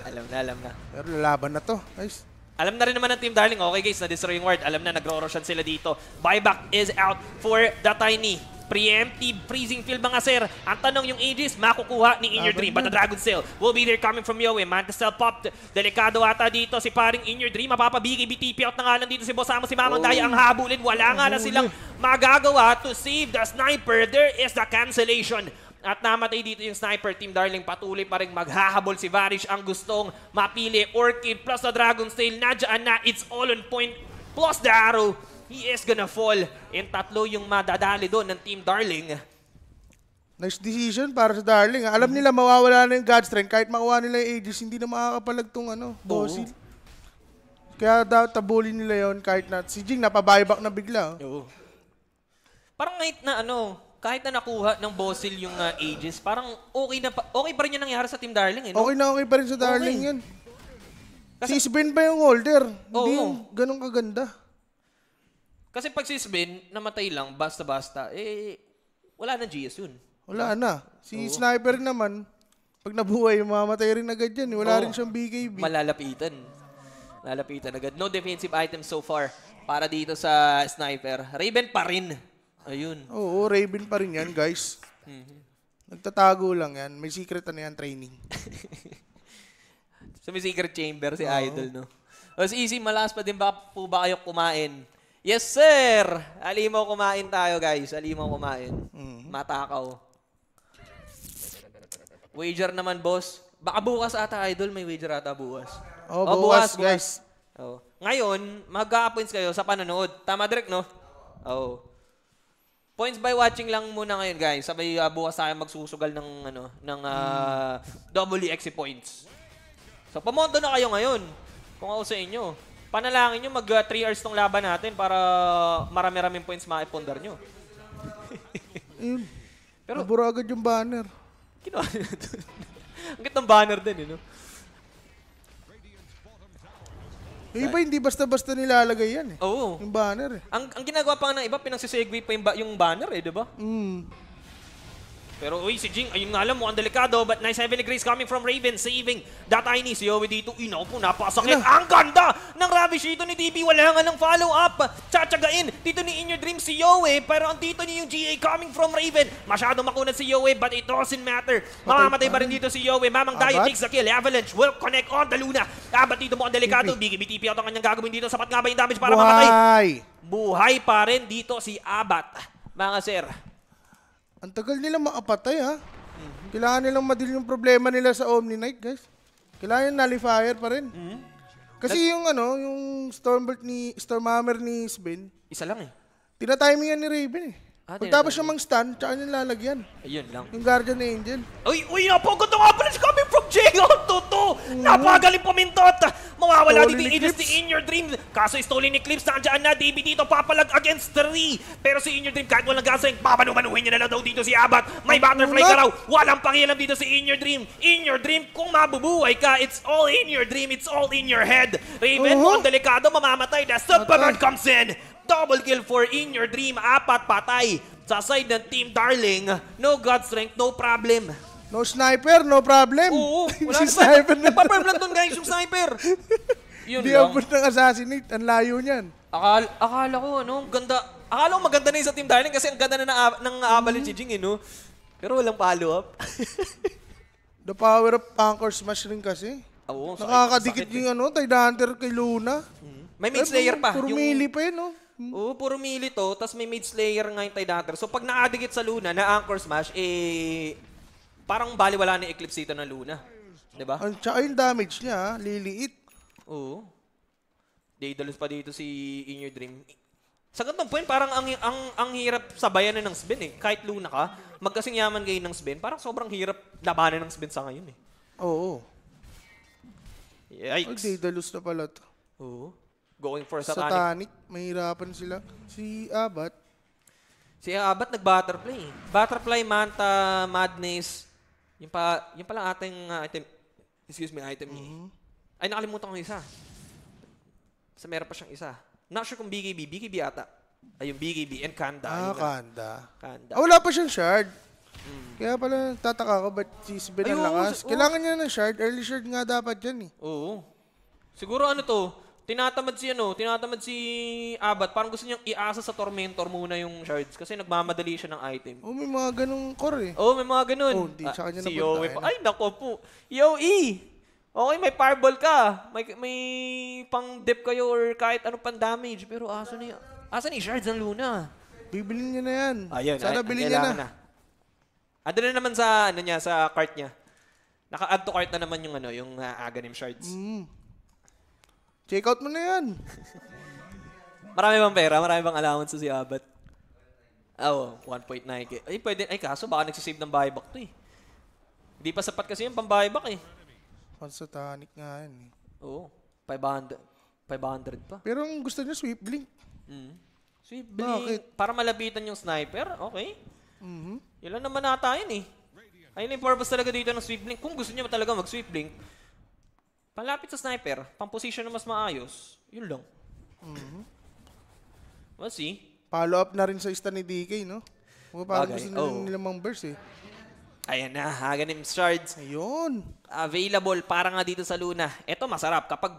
Alam na, alam na. Pero lalaban na to. Guys, alam na rin naman ng Team Darling, okay guys, na-destroy yung ward. Alam na, nagro-roshan sila dito. Buyback is out for the Tiny. Preemptive freezing field mga sir. Ang tanong yung Aegis, makukuha ni In Your Dream. But the Dragon Sail will be there coming from Yowie. Mantasel popped. Delikado ata dito si paring In Your Dream. Mapapabigay BTP out na nga lang dito si Bosamo. Si Mamang oh. Daya ang habulin. Wala nga na silang magagawa to save the sniper. There is the cancellation at namatay dito yung sniper team, darling. Patuloy pa rin maghahabol si Varish ang gustong mapili. Orchid plus the Dragon Tail. Nadyan na. It's all on point. Plus the arrow. He is gonna fall. And tatlo yung madadali doon ng team, darling. Nice decision para sa Darling. Ah. Alam nila mawawala na yung God Strength. Kahit makuha nila yung Aegis, hindi na makakapalag tong ano, Bozil. Kaya daw tabulin nila yon kahit na. Si Jing napabuyback na bigla. Oh. Oo. Parang kahit na ano, kahit na nakuha ng Bosil yung uh, ah, ages, parang okay na pa, okay pa rin yung nangyari sa Team Darling. Eh, no? Okay na okay pa rin sa Darling okay. yun. Kasi, si Sven ba yung holder? Oo. Hindi yung ganun kaganda. Kasi pag si Sven, namatay lang, basta-basta, eh, wala na GS yun. Wala na. Si Oo. Sniper naman, pag nabuhay, mamatay rin agad yan. Eh. Wala Oo. rin siyang BKB. Malalapitan. Malalapitan agad. No defensive items so far para dito sa Sniper. Raven pa rin Ayun. Oo, Raven pa rin yan, guys. Mm-hmm. Nagtatago lang yan. May secret ano yan, training. so may secret chamber si Oo. Idol, no? O, si Easy, malas pa din ba po ba kayo kumain? Yes, sir! Alimaw kumain tayo, guys. Alimaw kumain. Mhm. Matakaw. Wager naman, boss. Baka bukas ata, Idol. May wager ata bukas. Oh, oh bukas, guys. Oh. Ngayon, mag a points kayo sa panonood. Tama, Direk, no? Oo. Oh. Points by watching lang muna ngayon, guys. Sabay uh, bukas tayo magsusugal ng, ano, ng uh, ah, double EXE points. So, pamondo na kayo ngayon. Kung ako sa inyo. Panalangin nyo, mag 3 uh, ah, hours tong laban natin para marami-raming points maipondar nyo. Pero, Nabura agad yung banner. Ginawa nyo Ang banner din, eh, no? Eh, iba hindi basta-basta nilalagay yan eh. Oo. Yung banner eh. Ang, ang ginagawa pa nga ng iba, pinagsisegue pa yung, ba- yung banner eh, di ba? Mm. Pero uy, si Jing, ayun nga alam mo, ang delikado. But nice heavenly grace coming from Raven, saving that Aini. Si Yowie dito, inaw po, napasakit. Ang ganda ng Ravish dito ni DB. Wala nga ng follow-up. Tsatsagain dito ni In Your Dream si Yowie. Pero ang dito niya yung GA coming from Raven. Masyado makunat si Yowie, but it doesn't matter. Mamamatay pa rin dito si Yowie. Mamang Dayo takes the kill. Avalanche will connect on the Luna. Abat ah, dito mo ang delikado. BGBTP out ang kanyang gagawin dito. Sapat nga ba yung damage para Buhay. mamatay? Buhay pa rin dito si Abat, mga sir. Ang tagal nila maapatay, ha? Mm-hmm. Kailangan nilang madil yung problema nila sa Omni Knight, guys. Kailangan yung nullifier pa rin. Mm-hmm. Kasi That... yung ano, yung Stormbolt ni Stormhammer ni Sven, isa lang eh. Tinatimingan ni Raven eh. Ah, Pagtapos siya mang stun, tsaka niya lalagyan. Ayun lang. Yung Guardian Angel. Uy, uy, napagod ang avalanche coming from JL! Toto! Mm. Napagaling pumintot! Mawawala dito yung Aegis In Your Dream. Kaso stolen Eclipse, nandiyan na. Davey dito papalag against 3. Pero si In Your Dream, kahit walang gasing, babanumanuhin niya na lang daw dito si Abat. May butterfly ka raw. Walang pangilam dito si In Your Dream. In Your Dream, kung mabubuhay ka, it's all in your dream, it's all in your head. Raven, uh -huh. mukhang delikado, mamamatay. The subbaman comes in. Double kill for In Your Dream. Apat patay sa side ng Team Darling. No God Strength, no problem. No sniper, no problem. Oo, wala si sniper. Na. Napaperm lang doon guys yung sniper. Yun Di lang. Di ng assassinate. Ang layo niyan. Akala, akala ko, ano, ganda. Akala ko maganda na yung sa Team Darling kasi ang ganda na ng, ng Avalanche mm -hmm. Jing, eh, no? Pero walang follow-up. The power of Anchor Smash rin kasi. Oo, sakit, Nakakadikit sakit, eh. yung eh. ano, Hunter kay Luna. Mm -hmm. May mid-slayer pa. Puro yung... melee pa yun, no? Hmm. Oo, puro melee to. Tapos may mid slayer nga yung dagger. So pag naadikit sa Luna na Anchor Smash, eh... Parang baliwala na Eclipse dito ng Luna. Diba? Ang tsaka yung damage niya, ah, liliit. Oo. Daedalus pa dito si In Your Dream. Sa gantong point, parang ang, ang, ang hirap sabayan ng Sven eh. Kahit Luna ka, magkasing yaman kayo ng Sven, parang sobrang hirap labanan ng Sven sa ngayon eh. Oo. Yikes. Ay, Daedalus na pala to. Oo going for satanic. Satanic, mahirapan sila. Si Abat. Si Abat nag-butterfly. Butterfly, Manta, Madness. Yung, pa, yung pala ating uh, item, excuse me, item niya. Mm-hmm. Ay, nakalimutan ko isa. Sa meron pa siyang isa. Not sure kung BKB. BKB ata. Ay, yung BKB and Kanda. Ah, Kanda. Kanda. Ah, wala pa siyang shard. Mm. Kaya pala, tataka ko, ba't si Sven ang lakas? Oh. Kailangan niya ng shard. Early shard nga dapat yan eh. Oo. Siguro ano to, Tinatamad si ano, tinatamad si Abat. Parang gusto niyang iasa sa Tormentor muna yung shards kasi nagmamadali siya ng item. Oh, may mga ganung core eh. Oh, may mga ganun. Oh, di ah, si Yowie pa. Eh, ay, nako po. Yowie! Okay, may fireball ka. May, may pang dip kayo or kahit ano pang damage. Pero aso niya. yun? Asa ni shards ng Luna? Bibilin niya na yan. Ayun, Sana ay, bilhin niya na. na. Ando na naman sa ano niya, sa cart niya. Naka-add to cart na naman yung ano, yung uh, Aghanim shards. Mm. Check out mo na yan. marami bang pera? Marami bang allowance si Abat? Oo, ah, oh, 1.9K. Ay, pwede. Ay, kaso baka nagsisave ng buyback to eh. Hindi pa sapat kasi yung pang buyback eh. Pansatanic nga yan eh. Oo, 500, 500 pa. Pero ang gusto niya, sweep blink. Mm. Sweep blink. Bakit? Para malapitan yung sniper, okay. Mm-hmm. Yan lang naman nata yun eh. Ayun yung purpose talaga dito ng sweep blink. Kung gusto niya talaga mag-sweep blink, Palapit sa sniper, pang position na mas maayos, yun lang. Mm-hmm. We'll see. Follow up na rin sa ista ni DK, no? Mga parang Bagay. gusto oh. nila mang burst eh. Ayan na, Haganim Shards. Ayun. Available para nga dito sa Luna. Ito masarap. Kapag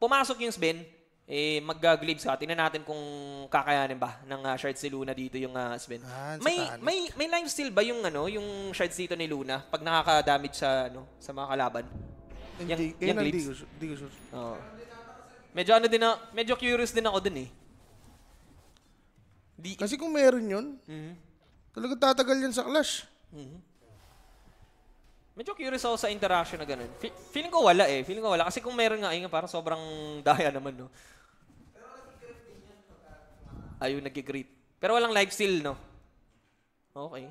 pumasok yung Sven, eh, mag-glibs ka. Tingnan natin kung kakayanin ba ng uh, shards ni Luna dito yung uh, Sven. Ah, may, may, may lifesteal ba yung, ano, yung shards dito ni Luna pag nakaka-damage sa, ano, sa mga kalaban? Yung, yung, yung Hindi ko, di sure. Oo. Medyo ano din na, medyo curious din ako din eh. Di, Kasi kung meron yun, Mhm. talaga tatagal yan sa clash. Mhm. Medyo curious ako sa interaction na ganun. Fe- feeling ko wala eh. Feeling ko wala. Kasi kung meron nga, ay nga, parang sobrang daya naman, no? Pero Ayun, nag-greet. Pero walang live steal, no? Okay.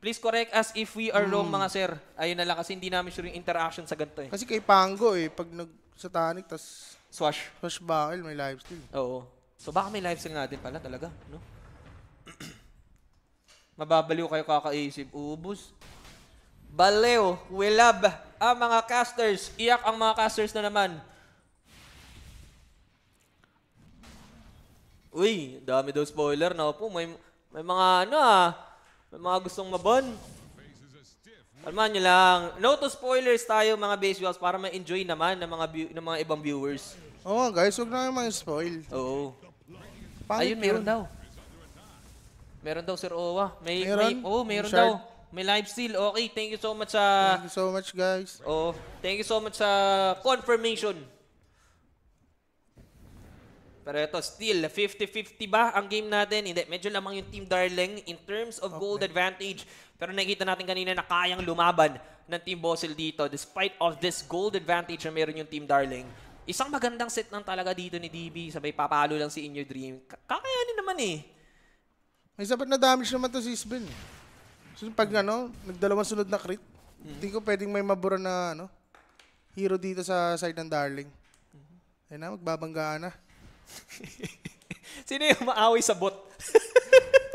Please correct us if we are wrong, hmm. mga sir. Ayun na lang, kasi hindi namin sure yung interaction sa ganito eh. Kasi kay Pango eh, pag nag-satanic, tas Swash. swash bakil, may lifesteal. Oo. So baka may lifestyle nga din pala talaga, no? Mababaliw kayo kakaisip. Uubos. Baliw, love ang mga casters. Iyak ang mga casters na naman. Uy, dami daw spoiler na po. May, may mga ano ah. May mga gustong mabon. Kalman nyo lang. No to spoilers tayo mga base viewers para ma-enjoy naman ng mga, ng mga ibang viewers. Oo oh, guys, huwag na mga spoil. Oo. Pangit Ayun, meron daw. Meron daw, Sir Owa. May, meron? May, oh, meron daw. May live steal. Okay, thank you so much sa... Thank you so much, guys. Oo. Oh, thank you so much sa confirmation. Pero ito, still, 50-50 ba ang game natin? Hindi, medyo lamang yung Team Darling in terms of okay. gold advantage. Pero nakita natin kanina na kayang lumaban ng Team Bossil dito despite of this gold advantage na meron yung Team Darling. Isang magandang set lang talaga dito ni DB. Sabay papalo lang si In Your Dream. Kakayanin naman eh. May sabat na damage naman to si Isbin. Eh. So pag ano, nagdalawang sunod na crit, hindi mm -hmm. ko pwedeng may mabura na ano, hero dito sa side ng Darling. Mm-hmm. Ayun na, magbabanggaan na. Sino yung maaway sa bot?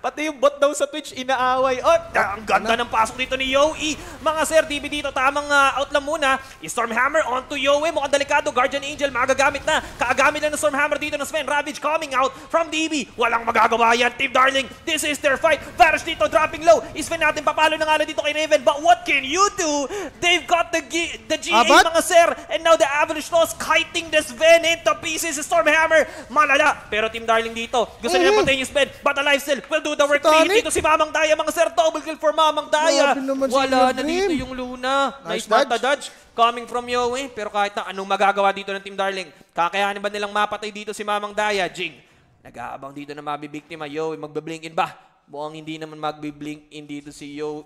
Pati yung bot daw sa Twitch, inaaway. Oh, ang ganda ano? ng pasok dito ni Yoe. Mga sir, DB dito, tamang uh, out lang muna. Stormhammer onto Yoe. Mukhang delikado. Guardian Angel, magagamit na. Kaagamit lang ng Stormhammer dito ng Sven. Ravage coming out from DB. Walang magagawa yan, Team Darling. This is their fight. Varish dito, dropping low. Sven natin, papalo na nga dito kay Raven. But what can you do? They've got the, G the GA, Abat? mga sir. And now the Avalanche Loss kiting the Sven into pieces. Stormhammer, malala. Pero Team Darling dito, gusto mm -hmm. nila mm-hmm. patayin yung Sven. But alive still will do do the work. Tonic? Dito si Mamang Daya, mga sir. Double kill for Mamang Daya. Wala na dito yung Luna. Nice, nice dodge. dodge. Coming from Yowie. Eh. Pero kahit na anong magagawa dito ng Team Darling, kakayanin ba nilang mapatay dito si Mamang Daya? Jing, nag-aabang dito na mabibiktima. Yowie, eh. magbablink in ba? Mukhang hindi naman magbi-blink in dito si yo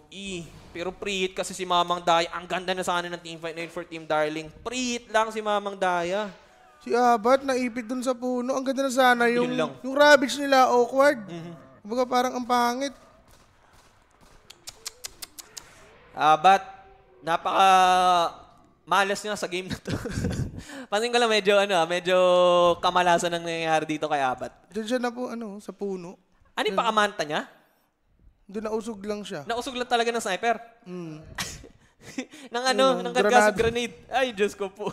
Pero pre kasi si Mamang Daya. Ang ganda na sana ng Team Fight yun for Team Darling. pre lang si Mamang Daya. Si Abat, naipit dun sa puno. Ang ganda na sana yung, yun yung rabbits nila, awkward. Mm-hmm. Kumbaga parang ang pangit. Ah, but napaka malas niya sa game na to. Pansin ko lang medyo ano, medyo kamalasan ang nangyayari dito kay Abat. Diyan siya na po ano, sa puno. Ano yung pakamanta niya? Doon nausog lang siya. Nausog lang talaga ng sniper. Mm. nang ano, mm, ng granada. granade. Ay, Diyos ko po.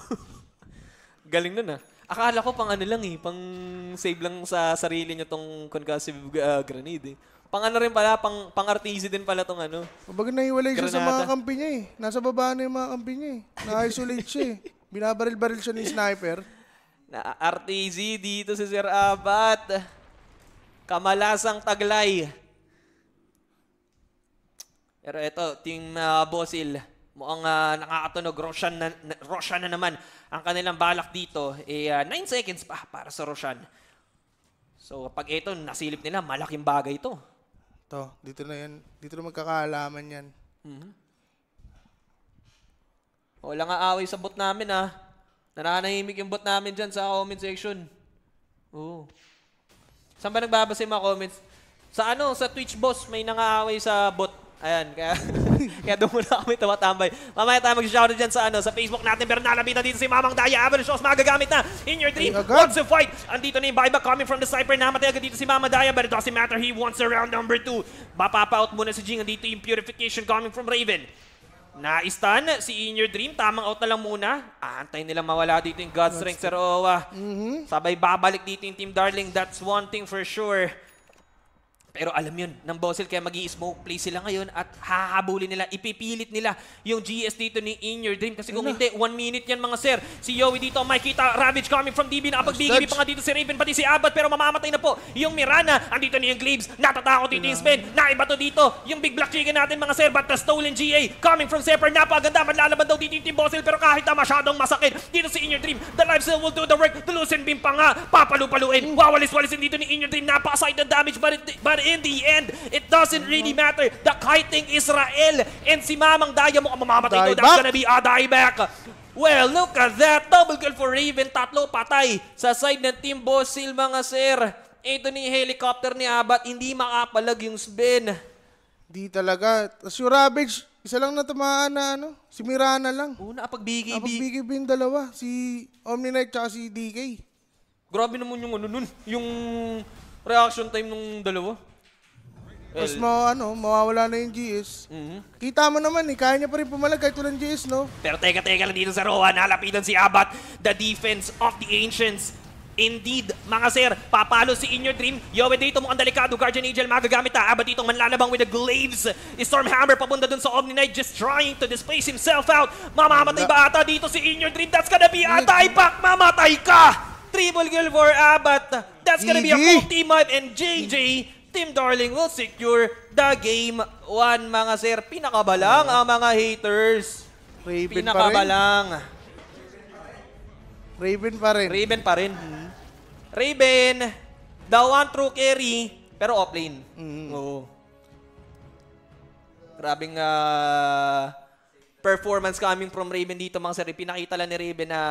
Galing nun ah. Akala ko pang ano lang eh, pang save lang sa sarili niya tong concussive uh, grenade eh. Pang ano rin pala, pang, pang artisi din pala tong ano. Kumbaga nahiwalay siya sa mga kampi niya eh. Nasa baba na yung mga kampi niya eh. Na-isolate siya eh. Binabaril-baril siya ni sniper. Na RTZ dito si Sir Abat. Kamalasang taglay. Pero ito, Team uh, Bosil Mukhang uh, nakakatunog, Roshan na, Roshan na naman. Ang kanilang balak dito, 9 eh, uh, seconds pa para sa Roshan. So pag ito, nasilip nila, malaking bagay ito. to dito na yan. Dito na magkakaalaman yan. Mm-hmm. Wala nga away sa bot namin ah. Nananahimik yung bot namin dyan sa comment section. Oo. Saan ba nagbabasa yung mga comments? Sa ano, sa Twitch boss, may nangaaway sa bot. Ayan, kaya, kaya doon muna kami tumatambay. Mamaya tayo mag-shoutout dyan sa, ano, sa Facebook natin. Pero na dito si Mamang Daya. Avalanche Shows magagamit na. In your dream, what's the fight. Andito na yung buyback coming from the Cypher. Namatay agad dito si Mama Daya. But it doesn't matter. He wants a round number two. Mapapaout muna si Jing. Andito yung purification coming from Raven. Na-stun si In Your Dream. Tamang out na lang muna. Aantay nilang mawala dito yung God's Strength sa Roa. Mm -hmm. Sabay babalik dito yung Team Darling. That's one thing for sure. Pero alam yun, ng Bossel, kaya mag smoke play sila ngayon at hahabulin nila, ipipilit nila yung GS dito ni In Your Dream. Kasi kung hindi, one minute yan mga sir. Si Yowie dito, makita Ravage coming from DB, nakapag-BGB pa nga dito si Raven, pati si Abat, pero mamamatay na po. Yung Mirana, andito na yung Glaives, natatakot dito yung Sven, naiba to dito. Yung Big Black Chicken natin mga sir, but the stolen GA coming from Separ, napaganda, manlalaban daw dito yung Team Bossel, pero kahit na masyadong masakit, dito si In Your Dream, the life still will do the work, the Lucen Beam pa nga, papalupaluin, mm. wawalis-walisin dito ni In Your Dream, napakasakit ng damage, but, but in the end, it doesn't really matter. The kiting Israel and si Mamang Daya mo mamamatay to. That's gonna be a ah, dieback. Well, look at that. Double kill for Raven. Tatlo patay sa side ng Team Bossil, mga sir. Ito ni helicopter ni Abat. Hindi makapalag yung spin. Di talaga. Tapos yung Ravage, isa lang natamaan na ano. Si Mirana lang. Una, Pag Napagbigib yung dalawa. Si Omni Knight tsaka si DK. Grabe naman yung ano nun. Yung reaction time nung dalawa. Tapos well, ma, ano, mawawala na yung GS. Mm-hmm. Kita mo naman eh, kaya niya pa rin pumalag kahit ng GS, no? Pero teka, teka lang dito sa Roa, nalapitan si Abat, the defense of the Ancients. Indeed, mga sir, papalo si Inyo Dream. Yowe dito mukhang delikado. Guardian Angel magagamit ha. Ah. Aba dito manlalabang with the Glaives. Stormhammer papunta dun sa Omni Knight just trying to displace himself out. Mamamatay ba ata dito si Inyo Dream? That's gonna be a tie back. Mamatay ka! Triple kill for Abat. That's gonna be a full team up and JJ Team Darling will secure the game one, mga sir. Pinakabalang uh, ah, ang mga haters. Raven Pinakabalang. Pa rin. Raven pa rin. Raven pa rin. Mm-hmm. Raven, the one true carry, pero offlane. Mm-hmm. Oo. Grabing uh, performance coming from Raven dito, mga sir. Pinakita lang ni Raven na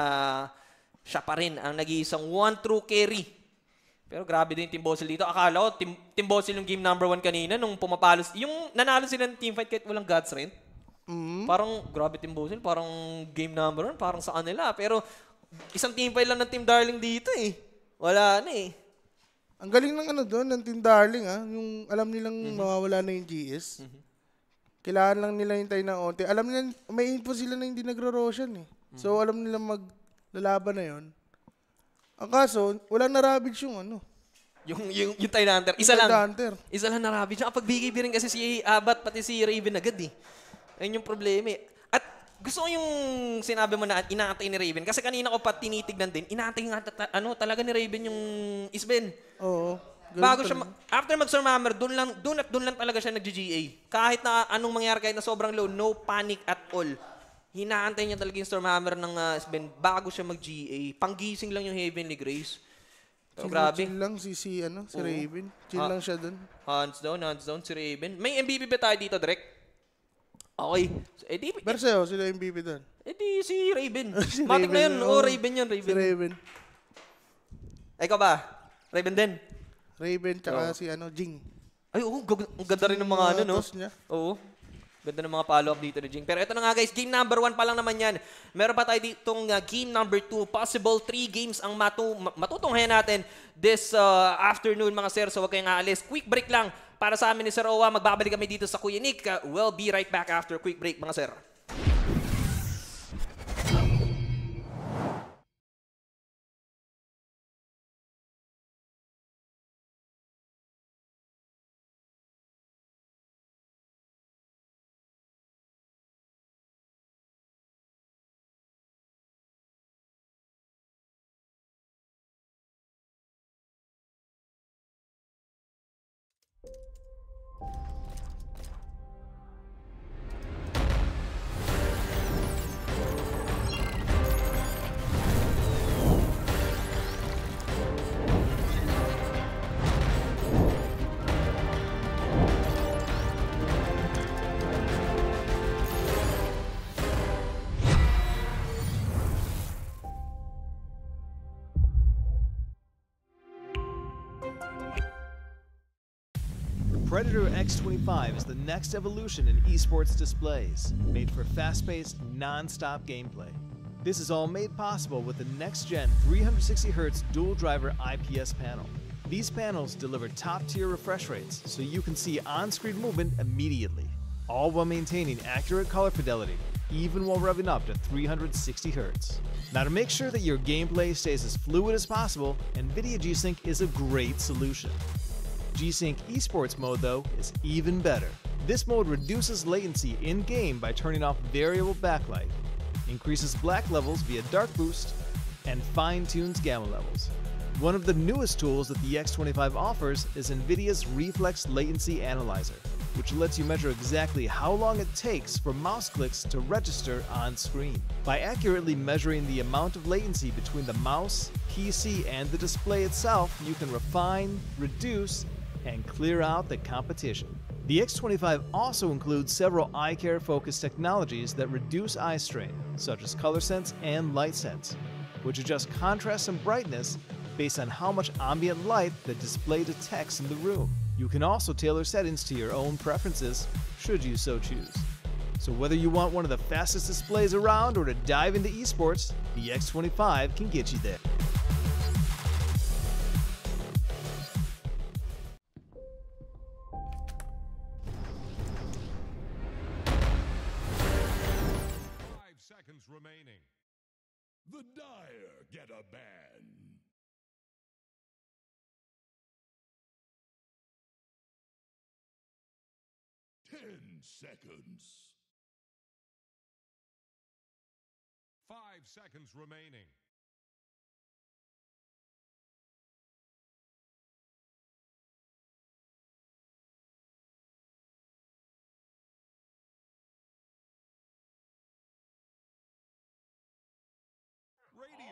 siya pa rin ang nag-iisang one true carry pero grabe din Team Bossel dito. Akala ko, Team, Team Bossel yung game number one kanina nung pumapalos. Yung nanalo sila ng teamfight kahit walang God's Rent. Mm. Mm-hmm. Parang, grabe Team Bossel, parang game number one, parang sa kanila. Pero, isang teamfight lang ng Team Darling dito eh. Wala na eh. Ang galing ng ano doon, ng Team Darling ah. Yung alam nilang mm-hmm. mawawala na yung GS. Mm-hmm. Kailangan lang nila hintay ng onti. Alam nila, may info sila na hindi nagro-roshan eh. Mm-hmm. So, alam nila maglalaban na yon ang ah, kaso, wala na rabbit yung ano. Yung, yung, yung tayo hunter Isa lang. hunter Isa lang na-ravage. Ang ah, pagbigay rin kasi si Abat, pati si Raven agad eh. Ayun yung problema eh. At gusto ko yung sinabi mo na inaantay ni Raven. Kasi kanina ko pa tinitignan din, inaantay nga ta- ano, talaga ni Raven yung Isben. Oo. Bago siya, ma- after mag-surmammer, doon lang, doon at doon lang talaga siya nag-GA. Kahit na anong mangyari, kahit na sobrang low, no panic at all. Hinaantay niya talaga yung Stormhammer ng uh, ah, Sven bago siya mag-GA. Panggising lang yung Heavenly Grace. So, chill, grabe. Chill lang si, si, ano, si Raven. Chill ha, ah. lang siya dun. Hands down, hands down si Raven. May MVP ba tayo dito, Drek? Okay. So, eh, di, Berceo, sila MVP dun. Eh di, si Raven. si Matik Raven, na yun. Oo, oh, Raven yun. Raven. Si Raven. Ikaw ba? Raven din? Raven, tsaka oh. si ano, Jing. Ay, oo. Oh, ang ganda rin ng mga ano, no? Niya. Oo. Ganda ng mga follow-up dito ni Jing. Pero ito na nga guys, game number 1 pa lang naman yan. Meron pa tayo ditong uh, game number 2. Possible 3 games ang matu matutunghayan natin this uh, afternoon mga sir. So huwag kayong aalis. Quick break lang para sa amin ni Sir Owa. Magbabalik kami dito sa Kuya Nick. Uh, we'll be right back after quick break mga sir. Predator X25 is the next evolution in esports displays, made for fast-paced, non-stop gameplay. This is all made possible with the next-gen 360Hz dual-driver IPS panel. These panels deliver top-tier refresh rates, so you can see on-screen movement immediately, all while maintaining accurate color fidelity, even while revving up to 360Hz. Now to make sure that your gameplay stays as fluid as possible, NVIDIA G-Sync is a great solution. G-Sync Esports mode, though, is even better. This mode reduces latency in-game by turning off variable backlight, increases black levels via dark boost, and fine-tunes gamma levels. One of the newest tools that the X25 offers is NVIDIA's Reflex Latency Analyzer, which lets you measure exactly how long it takes for mouse clicks to register on screen. By accurately measuring the amount of latency between the mouse, PC, and the display itself, you can refine, reduce, and clear out the competition. The X25 also includes several eye care focused technologies that reduce eye strain, such as color sense and light sense, which adjust contrast and brightness based on how much ambient light the display detects in the room. You can also tailor settings to your own preferences, should you so choose. So whether you want one of the fastest displays around or to dive into esports, the X25 can get you there. remaining. The Dire get a ban. Ten seconds. Five seconds remaining.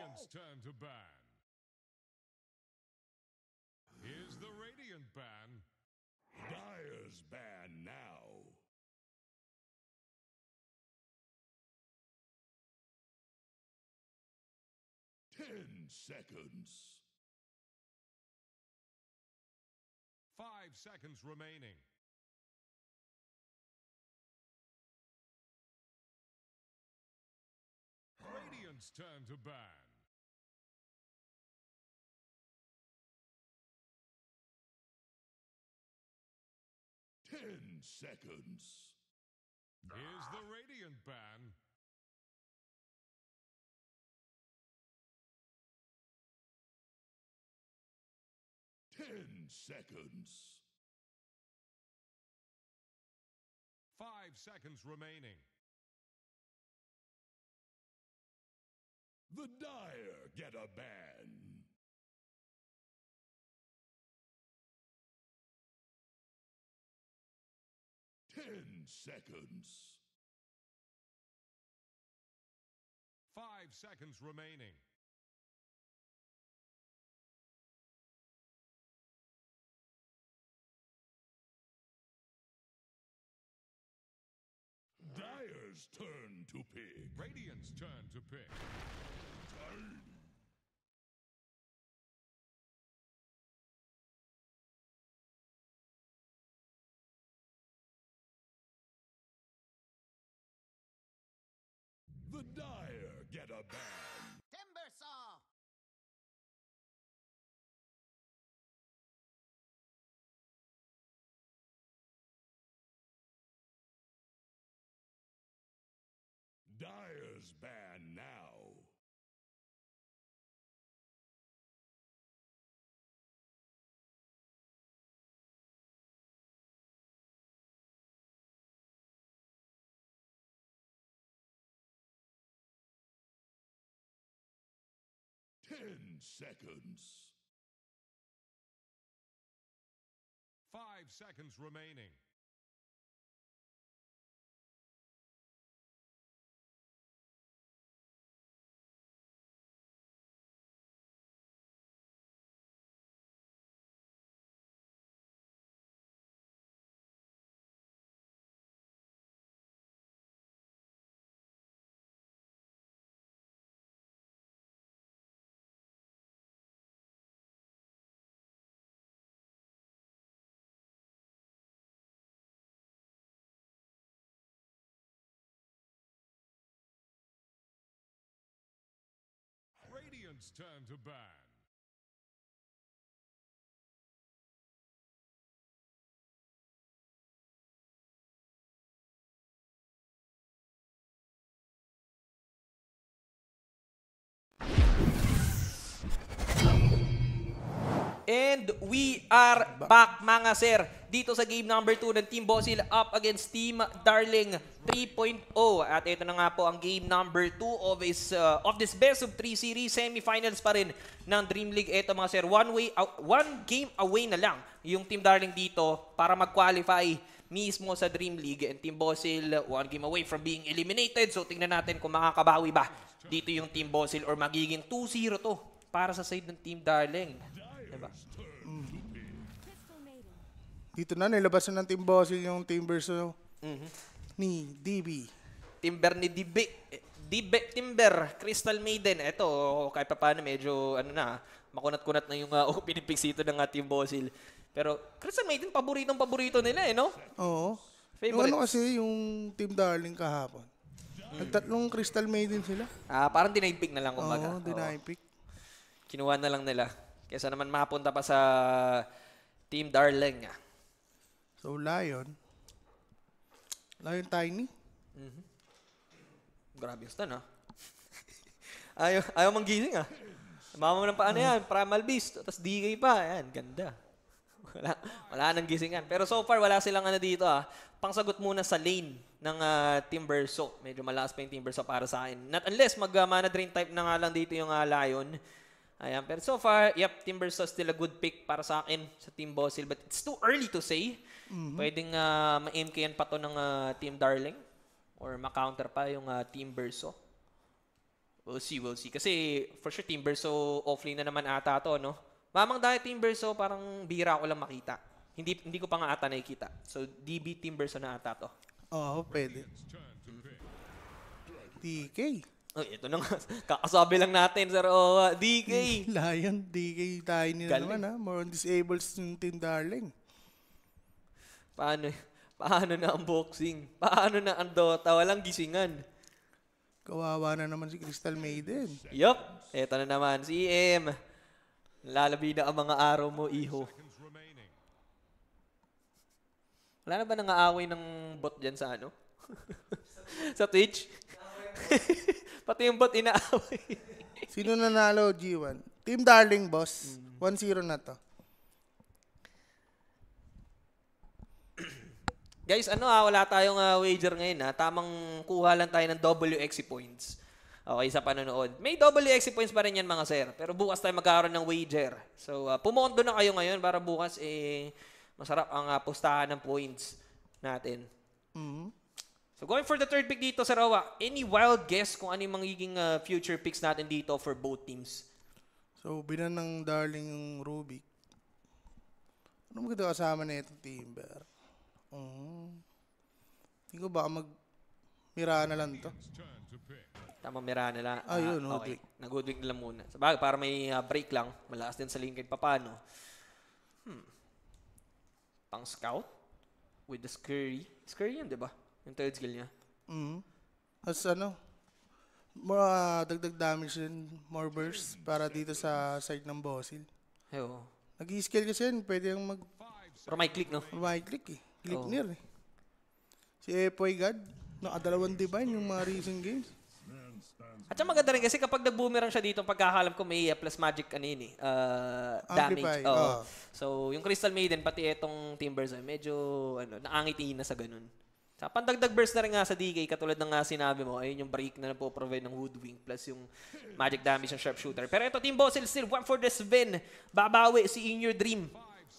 Radiant's turn to ban. Here's the Radiant ban. Dyer's ban now. Ten seconds. Five seconds remaining. Radiant's turn to ban. 10 seconds. Here's the Radiant Ban. Ten seconds. Five seconds remaining. The Dire get a ban. 10 seconds. Five seconds remaining. Dyer's turn to pick. Radiant's turn to pick. Time now. Ten seconds. Five seconds remaining. It's time to buy. And we are back mga sir dito sa game number 2 ng Team Bossil up against Team Darling 3.0. At ito na nga po ang game number 2 of, his, uh, of this best of 3 series semifinals pa rin ng Dream League. Ito mga sir, one, way, uh, one game away na lang yung Team Darling dito para mag-qualify mismo sa Dream League. And Team Bossil, uh, one game away from being eliminated. So tingnan natin kung makakabawi ba dito yung Team Bossil or magiging 2-0 to para sa side ng Team Darling diba? Mm. Dito na, nilabasan ng Team Bosil yung Timbers so, ano? mm-hmm. ni DB. Timber ni DB. DB Timber, Crystal Maiden. Ito, kahit pa paano medyo, ano na, makunat-kunat na yung uh, opening picks dito ng uh, Team Bosil. Pero Crystal Maiden, paboritong paborito nila eh, no? Oo. Favorite. Yung ano kasi, yung Team Darling kahapon. Mm. Nagtatlong Crystal Maiden sila. Ah, parang denied pick na lang kumbaga. Oo, denied pick. Kinuha na lang nila kaysa naman mapunta pa sa Team Darling. Ah. So, Lion. Lion Tiny. Mm-hmm. Grabe yung stun, ha? Ah. ayaw, ayaw mang gising, ha? Ah. Mama mo ng paano mm. yan, Primal Beast, tapos DK pa. Ayan, ganda. Wala, wala nang gisingan. Pero so far, wala silang ano dito, ha? Pangsagot muna sa lane ng uh, Timber Soap. Medyo malakas pa yung Timber Soap para sa akin. Not unless mag-mana drain type na nga lang dito yung uh, Lion. Ayan, pero so far, yep, Timbers are still a good pick para sa akin sa Team Bossil. But it's too early to say. Mm-hmm. Pwedeng uh, ma-aim kayan pa to ng uh, Team Darling or ma-counter pa yung uh, Team Berso. We'll see, we'll see. Kasi for sure, Team Berso offlane na naman ata to, no? Mamang dahil Team Berso, parang bira ko lang makita. Hindi, hindi ko pa nga ata nakikita. So, DB Team Berso na ata to. Oo, oh, pwede. TK. Oh, ito na nga. Kakasabi lang natin, Sir Owa. DK. Lion, DK tayo nila Galing. naman, ha? More on disabled yung team, darling. Paano, paano na ang boxing? Paano na ang Dota? Walang gisingan. Kawawa na naman si Crystal Maiden. Yup. Ito na naman, si EM. Lalabi na ang mga araw mo, iho. Wala na ba nang aaway ng bot dyan sa ano? sa Twitch? Pati yung bot inaaway. Sino nanalo G1? Team Darling Boss. Mm. 1-0 na to. Guys, ano ha, ah, wala tayong uh, wager ngayon ha. Ah. Tamang kuha lang tayo ng WXC points. Okay, sa panonood. May WXC points pa rin yan mga sir. Pero bukas tayo magkakaroon ng wager. So, uh, pumondo na kayo ngayon para bukas eh, masarap ang uh, pustahan ng points natin. Mm-hmm. So going for the third pick dito, Sarawa, any wild guess kung ano yung magiging uh, future picks natin dito for both teams? So, binan ng darling yung Rubik. Ano maganda kasama na itong Timber? Um, mm-hmm. tingin ko baka mag Mirana lang to. Tama, Mirana lang. Ah, yun, uh, okay. Nag-hoodwink nila muna. Sa bagay, para may uh, break lang. Malakas din sa lingkod papano. Hmm. Pang scout? With the scurry. Scurry yan, di ba? Yung third skill niya. Mm. Mm-hmm. Tapos ano, more, uh, dagdag damage din, more burst para dito sa side ng Bossil. Eh, oo. Nag-scale kasi yan, pwede yung mag... Pero may click, no? May click eh. Click Oo. near eh. Si Epoy God, nakadalawang divine yung mga recent games. At saka maganda rin kasi kapag nag-boomerang siya dito, ang pagkakalam ko may uh, plus magic kanini, yun uh, damage. Oh. oo. Ah. So, yung Crystal Maiden, pati itong Timber medyo ano, naangitiin na sa ganun. Sa pandagdag burst na rin nga sa DK, katulad ng nga sinabi mo, ayun yung break na po provide ng Hoodwink plus yung magic damage ng sharpshooter. Pero ito, Team Bossil still one for the Sven. Babawi si In Your Dream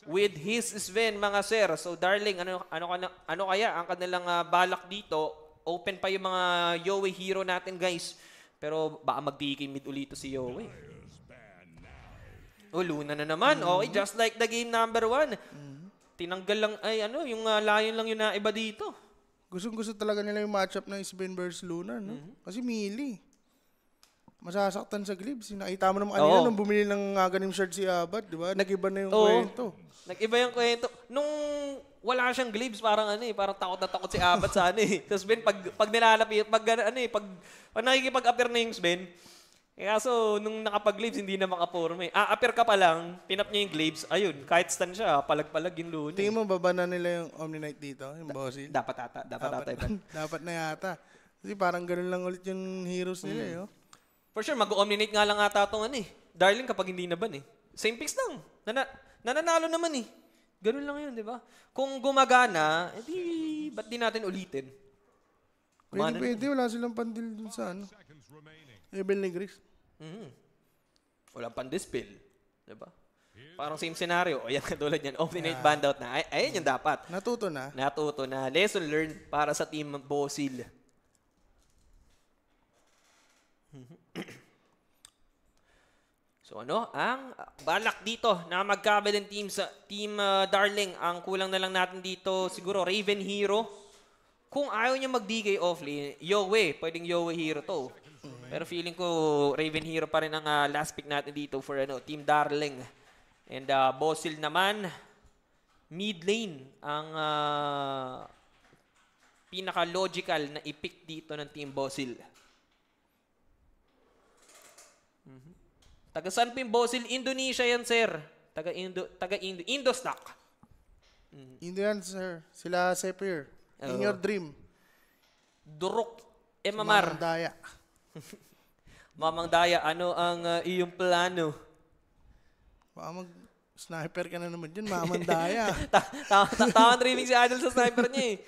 with his Sven, mga sir. So, darling, ano, ano, ano, ano kaya ang kanilang uh, balak dito? Open pa yung mga Yowie hero natin, guys. Pero baka mag-DK mid ulito si Yowie. O, oh, Luna na naman. Mm -hmm. Okay, just like the game number one. Mm -hmm. Tinanggal lang, ay ano, yung uh, lion lang yung naiba dito. Gustong-gusto talaga nila yung matchup ng Sven versus Luna, no? Mm-hmm. Kasi Mili. Masasaktan sa Glibs. Nakita mo naman kanina Oo. nung bumili ng uh, ah, ganim shirt si Abad, di ba? Nag-iba na yung Oo. kwento. Nag-iba yung kwento. Nung wala siyang glibs, parang ano eh, parang takot na takot si Abad sa ano eh. Sa Sven, pag, pag nilalapit, pag ano eh, pag, pag nakikipag-appear na yung Sven, eh kaso, nung nakapag-glaives, hindi na makaporma eh. Ah, upper ka pa lang, pinap niya yung glaives, ayun, kahit stand siya, palag-palag yung luho Tingin mo, baba na nila yung Omni Knight dito, yung Bossil? Dapat ata, dapat, ata iba. dapat na yata. Kasi parang ganun lang ulit yung heroes nila mm. eh. Oh. For sure, mag-omninate nga lang ata itong ano eh. Darling kapag hindi na ban eh. Same picks lang. Nana nananalo naman eh. Ganun lang yun, di ba? Kung gumagana, edi, eh, ba't di natin ulitin? Pwede, pwede. Wala silang pandil dun sa ano. Ebel Negrix. Mm. Walang pandispel. Diba? Parang same scenario. Ayan, katulad yan. Open-8 yeah. band out na. Ay, ayan yung dapat. Natuto na. Natuto na. Lesson learned para sa team Bosil. So ano, ang balak dito na magkabilang team sa Team uh, Darling. Ang kulang na lang natin dito siguro Raven Hero. Kung ayaw niya mag-DK off lane, Yowe, pwedeng Yowe Hero to. Pero feeling ko, Raven Hero pa rin ang uh, last pick natin dito for ano, Team Darling. And uh, Bosil naman, mid lane ang uh, pinaka-logical na ipick dito ng Team Bosil. mm Taga San Pim Bosil, Indonesia yan, sir. Taga Indo, taga Indo, Indostock. Mm. Indo yan, sir. Sila Sepir. Oh. In your dream. Durok MMR. Sumandaya. Mamang Daya, ano ang uh, iyong plano? Mamang sniper ka na naman dyan, Mamang Daya. Tama training si Idol sa sniper niya eh.